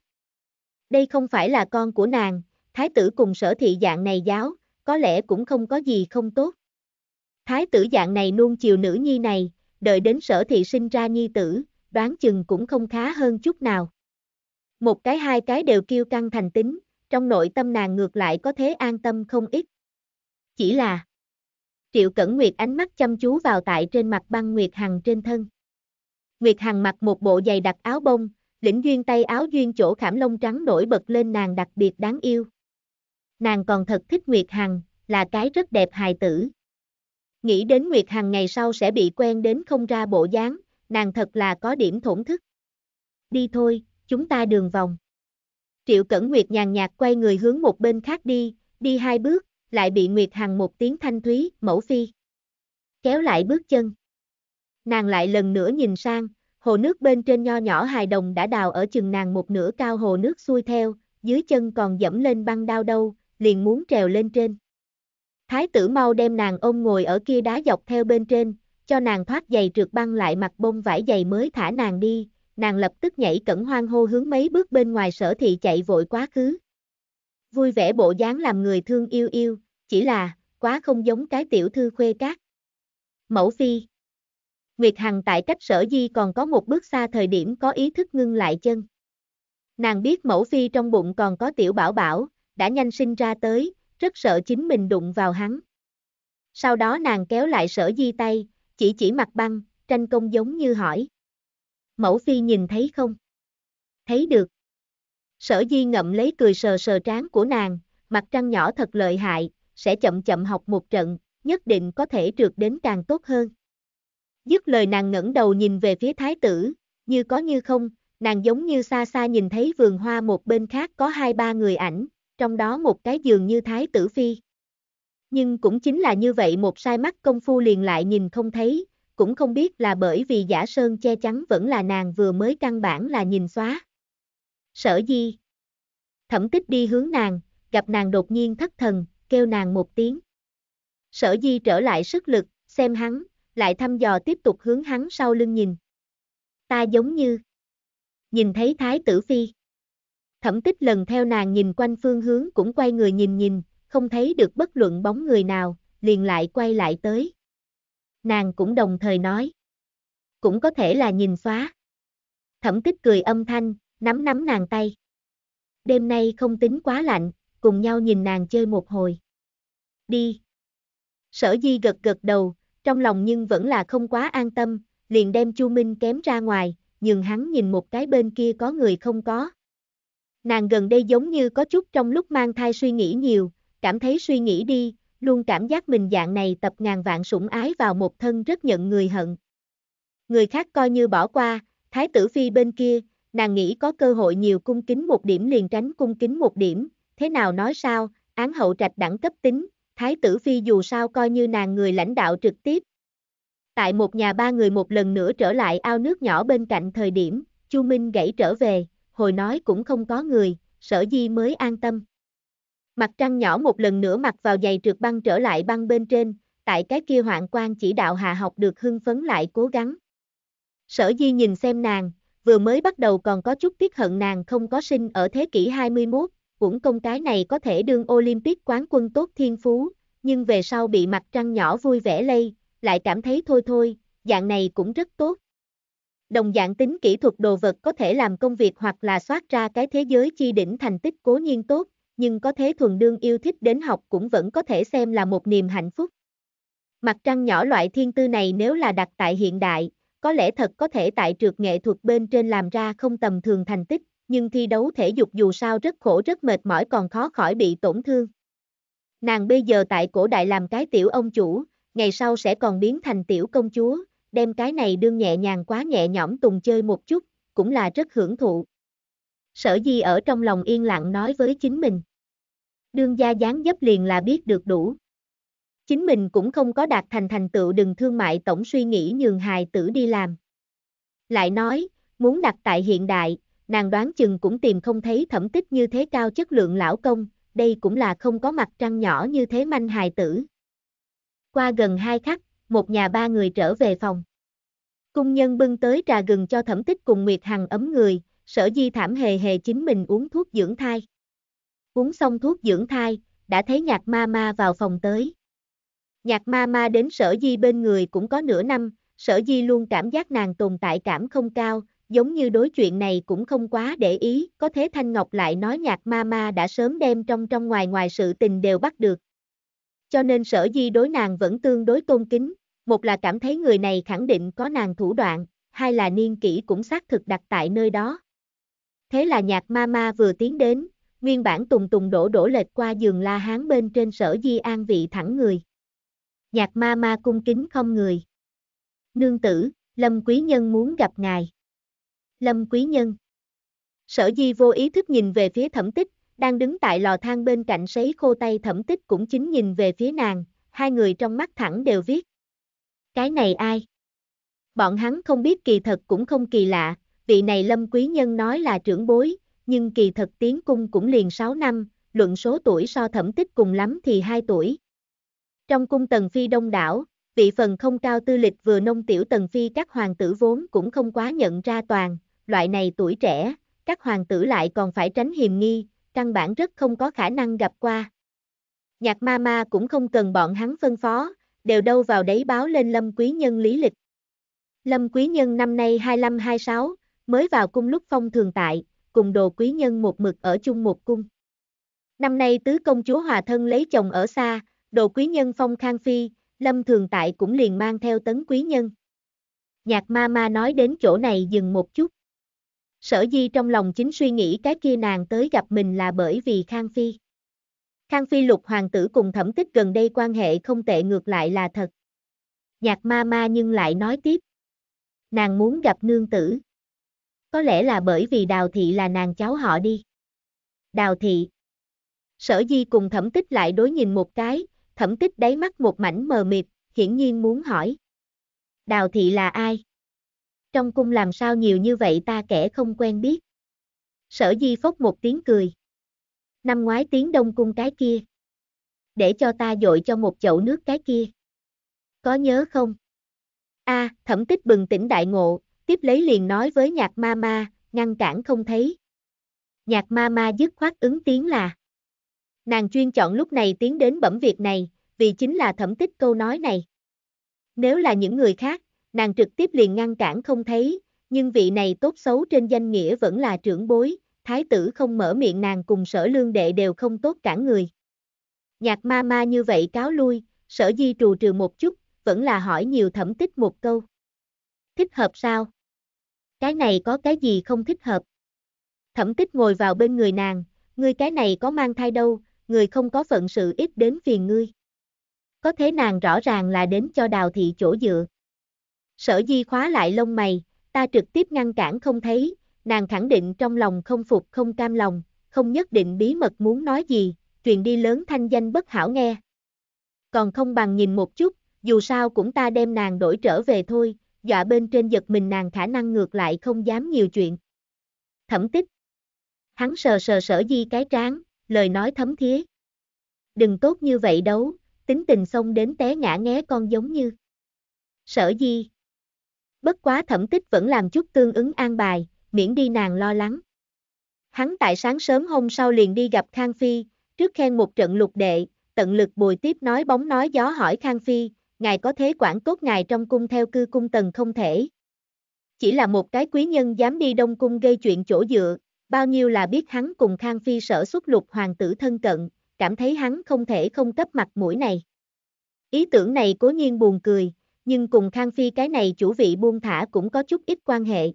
Đây không phải là con của nàng, thái tử cùng sở thị dạng này giáo, có lẽ cũng không có gì không tốt. Thái tử dạng này nuông chiều nữ nhi này, đợi đến sở thị sinh ra nhi tử, đoán chừng cũng không khá hơn chút nào. Một cái hai cái đều kêu căng thành tính, trong nội tâm nàng ngược lại có thế an tâm không ít. Chỉ là Triệu Cẩn Nguyệt ánh mắt chăm chú vào tại trên mặt băng Nguyệt Hằng trên thân. Nguyệt Hằng mặc một bộ giày đặc áo bông, lĩnh duyên tay áo duyên chỗ khảm lông trắng nổi bật lên nàng đặc biệt đáng yêu. Nàng còn thật thích Nguyệt Hằng, là cái rất đẹp hài tử. Nghĩ đến Nguyệt Hằng ngày sau sẽ bị quen đến không ra bộ dáng, nàng thật là có điểm thổn thức. Đi thôi, chúng ta đường vòng. Triệu Cẩn Nguyệt nhàn nhạt quay người hướng một bên khác đi, đi hai bước, lại bị Nguyệt Hằng một tiếng thanh thúy, mẫu phi. Kéo lại bước chân nàng lại lần nữa nhìn sang, hồ nước bên trên nho nhỏ hài đồng đã đào ở chừng nàng một nửa cao hồ nước xuôi theo, dưới chân còn dẫm lên băng đao đâu, liền muốn trèo lên trên. Thái tử mau đem nàng ôm ngồi ở kia đá dọc theo bên trên, cho nàng thoát giày trượt băng lại mặc bông vải giày mới thả nàng đi, nàng lập tức nhảy cẩn hoang hô hướng mấy bước bên ngoài sở thị chạy vội quá khứ. Vui vẻ bộ dáng làm người thương yêu yêu, chỉ là, quá không giống cái tiểu thư khuê cát. Mẫu phi Nguyệt Hằng tại cách sở di còn có một bước xa thời điểm có ý thức ngưng lại chân. Nàng biết mẫu phi trong bụng còn có tiểu bảo bảo, đã nhanh sinh ra tới, rất sợ chính mình đụng vào hắn. Sau đó nàng kéo lại sở di tay, chỉ chỉ mặt băng, tranh công giống như hỏi. Mẫu phi nhìn thấy không? Thấy được. Sở di ngậm lấy cười sờ sờ trán của nàng, mặt trăng nhỏ thật lợi hại, sẽ chậm chậm học một trận, nhất định có thể trượt đến càng tốt hơn. Dứt lời nàng ngẩng đầu nhìn về phía thái tử, như có như không, nàng giống như xa xa nhìn thấy vườn hoa một bên khác có hai ba người ảnh, trong đó một cái giường như thái tử phi. Nhưng cũng chính là như vậy một sai mắt công phu liền lại nhìn không thấy, cũng không biết là bởi vì giả sơn che chắn vẫn là nàng vừa mới căn bản là nhìn xóa. Sở di. Thẩm tích đi hướng nàng, gặp nàng đột nhiên thất thần, kêu nàng một tiếng. Sở di trở lại sức lực, xem hắn, lại thăm dò tiếp tục hướng hắn sau lưng nhìn. Ta giống như nhìn thấy Thái tử Phi. Thẩm tích lần theo nàng nhìn quanh phương hướng cũng quay người nhìn nhìn, không thấy được bất luận bóng người nào, liền lại quay lại tới. Nàng cũng đồng thời nói. Cũng có thể là nhìn xóa. Thẩm tích cười âm thanh, nắm nắm nàng tay. Đêm nay không tính quá lạnh, cùng nhau nhìn nàng chơi một hồi. Đi. Sở di gật gật đầu, trong lòng nhưng vẫn là không quá an tâm, liền đem Chu Minh kém ra ngoài, nhường hắn nhìn một cái bên kia có người không có. Nàng gần đây giống như có chút trong lúc mang thai suy nghĩ nhiều, cảm thấy suy nghĩ đi, luôn cảm giác mình dạng này tập ngàn vạn sủng ái vào một thân rất nhận người hận. Người khác coi như bỏ qua, thái tử phi bên kia, nàng nghĩ có cơ hội nhiều cung kính một điểm liền tránh cung kính một điểm, thế nào nói sao, án hậu trạch đẳng cấp tính, Thái tử Phi dù sao coi như nàng người lãnh đạo trực tiếp. Tại một nhà ba người một lần nữa trở lại ao nước nhỏ bên cạnh thời điểm, Chu Minh gãy trở về, hồi nói cũng không có người, sở di mới an tâm. Mặt trăng nhỏ một lần nữa mặc vào giày trượt băng trở lại băng bên trên, tại cái kia hoạn quan chỉ đạo hạ học được hưng phấn lại cố gắng. Sở di nhìn xem nàng, vừa mới bắt đầu còn có chút tiếc hận nàng không có sinh ở thế kỷ 21, uổng công cái này có thể đương Olympic quán quân tốt thiên phú, nhưng về sau bị mặt trăng nhỏ vui vẻ lây, lại cảm thấy thôi thôi, dạng này cũng rất tốt. Đồng dạng tính kỹ thuật đồ vật có thể làm công việc hoặc là soát ra cái thế giới chi đỉnh thành tích cố nhiên tốt, nhưng có thế thuần đương yêu thích đến học cũng vẫn có thể xem là một niềm hạnh phúc. Mặt trăng nhỏ loại thiên tư này nếu là đặt tại hiện đại, có lẽ thật có thể tại trượt nghệ thuật bên trên làm ra không tầm thường thành tích, nhưng thi đấu thể dục dù sao rất khổ rất mệt mỏi còn khó khỏi bị tổn thương. Nàng bây giờ tại cổ đại làm cái tiểu ông chủ, ngày sau sẽ còn biến thành tiểu công chúa, đem cái này đương nhẹ nhàng quá nhẹ nhõm tùng chơi một chút, cũng là rất hưởng thụ. Sở Di ở trong lòng yên lặng nói với chính mình. Đương gia dáng dấp liền là biết được đủ. Chính mình cũng không có đạt thành thành tựu đừng thương mại tổng suy nghĩ nhường hài tử đi làm. Lại nói, muốn đặt tại hiện đại, nàng đoán chừng cũng tìm không thấy thẩm tích như thế cao chất lượng lão công, đây cũng là không có mặt trăng nhỏ như thế manh hài tử. Qua gần hai khắc, một nhà ba người trở về phòng. Cung nhân bưng tới trà gừng cho thẩm tích cùng Nguyệt Hằng ấm người, sở di thảm hề hề chính mình uống thuốc dưỡng thai. Uống xong thuốc dưỡng thai, đã thấy nhạc ma ma vào phòng tới. Nhạc ma ma đến sở di bên người cũng có nửa năm, sở di luôn cảm giác nàng tồn tại cảm không cao, giống như đối chuyện này cũng không quá để ý, có thế Thanh Ngọc lại nói nhạc ma ma đã sớm đem trong trong ngoài ngoài sự tình đều bắt được. Cho nên sở di đối nàng vẫn tương đối tôn kính, một là cảm thấy người này khẳng định có nàng thủ đoạn, hai là niên kỷ cũng xác thực đặt tại nơi đó. Thế là nhạc ma ma vừa tiến đến, nguyên bản tùng tùng đổ đổ lệch qua giường la hán bên trên sở di an vị thẳng người. Nhạc ma ma cung kính không người. Nương tử, Lâm Quý Nhân muốn gặp ngài. Lâm Quý Nhân. Sở Di vô ý thức nhìn về phía thẩm tích, đang đứng tại lò than bên cạnh sấy khô tay thẩm tích cũng chính nhìn về phía nàng, hai người trong mắt thẳng đều viết. Cái này ai? Bọn hắn không biết kỳ thật cũng không kỳ lạ, vị này Lâm Quý Nhân nói là trưởng bối, nhưng kỳ thật tiến cung cũng liền 6 năm, luận số tuổi so thẩm tích cùng lắm thì 2 tuổi. Trong cung Tần Phi đông đảo, vị phần không cao tư lịch vừa nông tiểu Tần Phi các hoàng tử vốn cũng không quá nhận ra toàn, loại này tuổi trẻ, các hoàng tử lại còn phải tránh hiềm nghi, căn bản rất không có khả năng gặp qua. Nhạc ma ma cũng không cần bọn hắn phân phó, đều đâu vào đấy báo lên Lâm Quý Nhân lý lịch. Lâm Quý Nhân năm nay 25-26, mới vào cung lúc phong thường tại, cùng đồ Quý Nhân một mực ở chung một cung. Năm nay tứ công chúa hòa thân lấy chồng ở xa, đồ Quý Nhân phong khang phi, Lâm thường tại cũng liền mang theo tấn Quý Nhân. Nhạc ma ma nói đến chỗ này dừng một chút sở di trong lòng chính suy nghĩ cái kia nàng tới gặp mình là bởi vì Khang Phi. Khang Phi lục hoàng tử cùng thẩm tích gần đây quan hệ không tệ ngược lại là thật. Nhạc ma ma nhưng lại nói tiếp. Nàng muốn gặp nương tử. Có lẽ là bởi vì đào thị là nàng cháu họ đi. Đào thị. Sở di cùng thẩm tích lại đối nhìn một cái, thẩm tích đáy mắt một mảnh mờ mịt, hiển nhiên muốn hỏi. Đào thị là ai? trong cung làm sao nhiều như vậy ta kẻ không quen biết. Sở Di phốc một tiếng cười. Năm ngoái tiếng đông cung cái kia. Để cho ta dội cho một chậu nước cái kia. Có nhớ không? a à, thẩm tích bừng tỉnh đại ngộ, tiếp lấy liền nói với nhạc ma ma, ngăn cản không thấy. Nhạc ma ma dứt khoát ứng tiếng là. Nàng chuyên chọn lúc này tiến đến bẩm việc này, vì chính là thẩm tích câu nói này. Nếu là những người khác, Nàng trực tiếp liền ngăn cản không thấy, nhưng vị này tốt xấu trên danh nghĩa vẫn là trưởng bối, thái tử không mở miệng nàng cùng sở lương đệ đều không tốt cản người. Nhạc ma ma như vậy cáo lui, sở di trù trừ một chút, vẫn là hỏi nhiều thẩm tích một câu. Thích hợp sao? Cái này có cái gì không thích hợp? Thẩm tích ngồi vào bên người nàng, ngươi cái này có mang thai đâu, người không có phận sự ít đến phiền ngươi. Có thế nàng rõ ràng là đến cho đào thị chỗ dựa. Sở di khóa lại lông mày, ta trực tiếp ngăn cản không thấy, nàng khẳng định trong lòng không phục không cam lòng, không nhất định bí mật muốn nói gì, truyền đi lớn thanh danh bất hảo nghe. Còn không bằng nhìn một chút, dù sao cũng ta đem nàng đổi trở về thôi, dọa bên trên giật mình nàng khả năng ngược lại không dám nhiều chuyện. Thẩm tích. Hắn sờ sờ sở di cái trán, lời nói thấm thía. Đừng tốt như vậy đâu, tính tình xông đến té ngã ngé con giống như. Sở di, bất quá thẩm tích vẫn làm chút tương ứng an bài, miễn đi nàng lo lắng. Hắn tại sáng sớm hôm sau liền đi gặp Khang Phi, trước khen một trận lục đệ, tận lực bồi tiếp nói bóng nói gió hỏi Khang Phi, ngài có thế quản cốt ngài trong cung theo cư cung tần không thể. Chỉ là một cái quý nhân dám đi đông cung gây chuyện chỗ dựa, bao nhiêu là biết hắn cùng Khang Phi sở xuất lục hoàng tử thân cận, cảm thấy hắn không thể không cấp mặt mũi này. Ý tưởng này cố nhiên buồn cười, nhưng cùng Khang Phi cái này chủ vị buông thả cũng có chút ít quan hệ.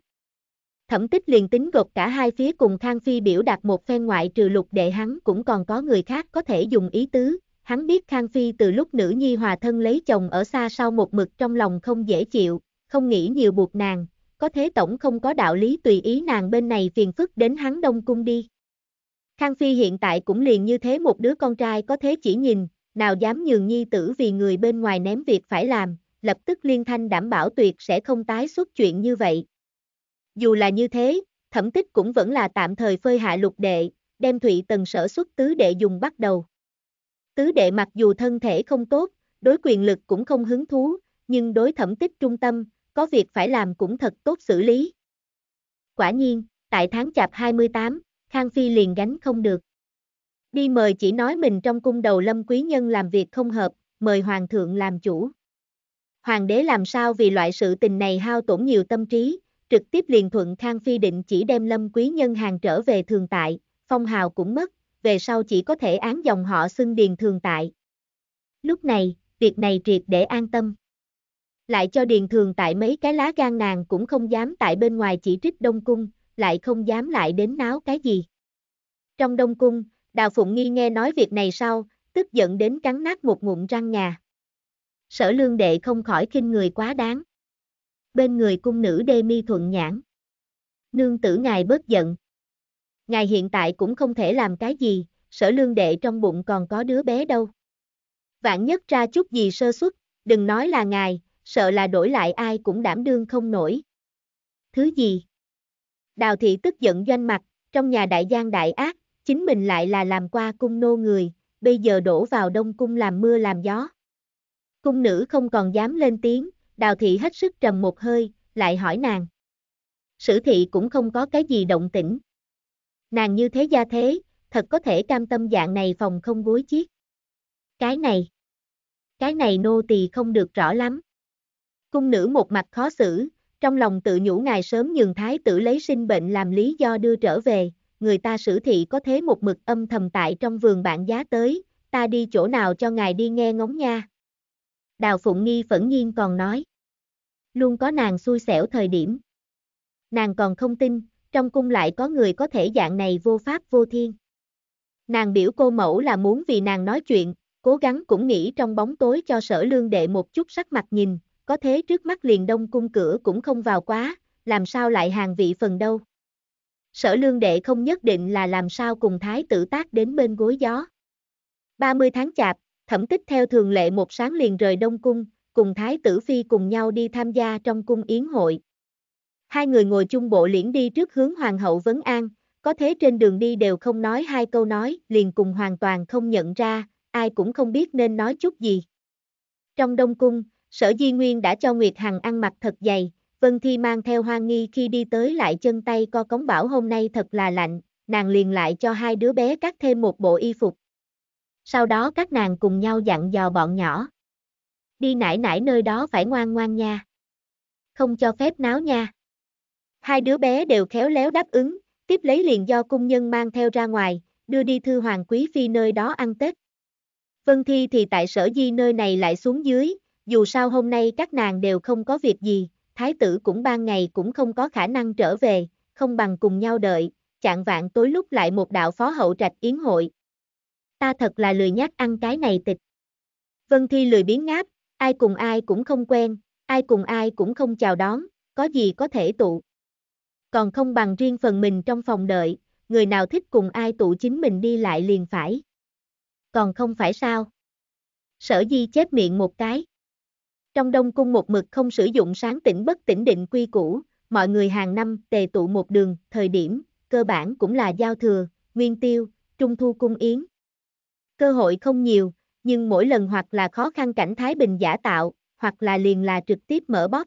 Thẩm tích liền tính gộp cả hai phía cùng Khang Phi biểu đạt một phen ngoại trừ lục đệ hắn cũng còn có người khác có thể dùng ý tứ, hắn biết Khang Phi từ lúc nữ nhi hòa thân lấy chồng ở xa sau một mực trong lòng không dễ chịu, không nghĩ nhiều buộc nàng, có thế tổng không có đạo lý tùy ý nàng bên này phiền phức đến hắn đông cung đi. Khang Phi hiện tại cũng liền như thế một đứa con trai có thế chỉ nhìn, nào dám nhường nhi tử vì người bên ngoài ném việc phải làm, lập tức liên thanh đảm bảo tuyệt sẽ không tái xuất chuyện như vậy. Dù là như thế, thẩm tích cũng vẫn là tạm thời phơi hạ lục đệ, đem thụy tần sở xuất tứ đệ dùng bắt đầu. Tứ đệ mặc dù thân thể không tốt, đối quyền lực cũng không hứng thú, nhưng đối thẩm tích trung tâm, có việc phải làm cũng thật tốt xử lý. Quả nhiên, tại tháng chạp 28, Khang Phi liền gánh không được. Đi mời chỉ nói mình trong cung đầu lâm quý nhân làm việc không hợp, mời hoàng thượng làm chủ. Hoàng đế làm sao vì loại sự tình này hao tổn nhiều tâm trí, trực tiếp liền thuận Khang Phi định chỉ đem lâm quý nhân hàng trở về thường tại, phong hào cũng mất, về sau chỉ có thể án dòng họ xưng điền thường tại. Lúc này, việc này triệt để an tâm. Lại cho điền thường tại mấy cái lá gan nàng cũng không dám tại bên ngoài chỉ trích Đông Cung, lại không dám lại đến náo cái gì. Trong Đông Cung, Đào Phụng Nghi nghe nói việc này sau, tức giận đến cắn nát một ngụm răng nhà sở lương đệ không khỏi khinh người quá đáng. Bên người cung nữ đê mi thuận nhãn. Nương tử ngài bớt giận. Ngài hiện tại cũng không thể làm cái gì, sở lương đệ trong bụng còn có đứa bé đâu. Vạn nhất ra chút gì sơ xuất, đừng nói là ngài, sợ là đổi lại ai cũng đảm đương không nổi. Thứ gì? Đào thị tức giận doanh mặt, trong nhà đại gian đại ác, chính mình lại là làm qua cung nô người, bây giờ đổ vào đông cung làm mưa làm gió. Cung nữ không còn dám lên tiếng, đào thị hết sức trầm một hơi, lại hỏi nàng. Sử thị cũng không có cái gì động tĩnh. Nàng như thế gia thế, thật có thể cam tâm dạng này phòng không gối chiếc. Cái này, cái này nô tỳ không được rõ lắm. Cung nữ một mặt khó xử, trong lòng tự nhủ ngài sớm nhường thái tử lấy sinh bệnh làm lý do đưa trở về, người ta sử thị có thế một mực âm thầm tại trong vườn bạn giá tới, ta đi chỗ nào cho ngài đi nghe ngóng nha. Đào Phụng Nghi phẫn nhiên còn nói. Luôn có nàng xui xẻo thời điểm. Nàng còn không tin, trong cung lại có người có thể dạng này vô pháp vô thiên. Nàng biểu cô mẫu là muốn vì nàng nói chuyện, cố gắng cũng nghĩ trong bóng tối cho sở lương đệ một chút sắc mặt nhìn, có thế trước mắt liền đông cung cửa cũng không vào quá, làm sao lại hàng vị phần đâu. Sở lương đệ không nhất định là làm sao cùng thái tử tác đến bên gối gió. 30 tháng chạp, Thẩm tích theo thường lệ một sáng liền rời Đông Cung, cùng Thái tử Phi cùng nhau đi tham gia trong cung yến hội. Hai người ngồi chung bộ liễn đi trước hướng Hoàng hậu Vấn An, có thế trên đường đi đều không nói hai câu nói, liền cùng hoàn toàn không nhận ra, ai cũng không biết nên nói chút gì. Trong Đông Cung, sở di nguyên đã cho Nguyệt Hằng ăn mặc thật dày, Vân Thi mang theo hoang nghi khi đi tới lại chân tay co cống bảo hôm nay thật là lạnh, nàng liền lại cho hai đứa bé cắt thêm một bộ y phục, sau đó các nàng cùng nhau dặn dò bọn nhỏ. Đi nải nải nơi đó phải ngoan ngoan nha. Không cho phép náo nha. Hai đứa bé đều khéo léo đáp ứng, tiếp lấy liền do cung nhân mang theo ra ngoài, đưa đi thư hoàng quý phi nơi đó ăn Tết. Vân Thi thì tại sở di nơi này lại xuống dưới, dù sao hôm nay các nàng đều không có việc gì, thái tử cũng ban ngày cũng không có khả năng trở về, không bằng cùng nhau đợi, chạng vạn tối lúc lại một đạo phó hậu trạch yến hội ta thật là lười nhác ăn cái này tịch. Vân Thi lười biến ngáp, ai cùng ai cũng không quen, ai cùng ai cũng không chào đón, có gì có thể tụ. Còn không bằng riêng phần mình trong phòng đợi, người nào thích cùng ai tụ chính mình đi lại liền phải. Còn không phải sao? Sở di chép miệng một cái. Trong đông cung một mực không sử dụng sáng tỉnh bất tỉnh định quy cũ, mọi người hàng năm tề tụ một đường, thời điểm, cơ bản cũng là giao thừa, nguyên tiêu, trung thu cung yến, cơ hội không nhiều, nhưng mỗi lần hoặc là khó khăn cảnh Thái Bình giả tạo, hoặc là liền là trực tiếp mở bóp.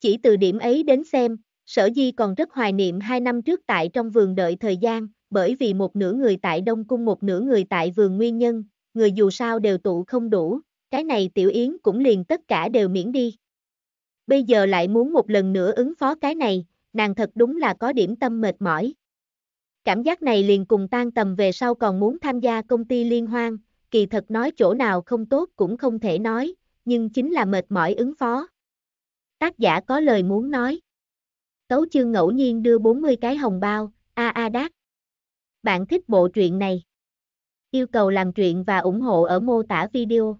Chỉ từ điểm ấy đến xem, sở di còn rất hoài niệm hai năm trước tại trong vườn đợi thời gian, bởi vì một nửa người tại Đông Cung một nửa người tại vườn nguyên nhân, người dù sao đều tụ không đủ, cái này tiểu yến cũng liền tất cả đều miễn đi. Bây giờ lại muốn một lần nữa ứng phó cái này, nàng thật đúng là có điểm tâm mệt mỏi. Cảm giác này liền cùng tan tầm về sau còn muốn tham gia công ty liên hoan, kỳ thật nói chỗ nào không tốt cũng không thể nói, nhưng chính là mệt mỏi ứng phó. Tác giả có lời muốn nói. Tấu chương ngẫu nhiên đưa 40 cái hồng bao, a a đát. Bạn thích bộ truyện này? Yêu cầu làm truyện và ủng hộ ở mô tả video.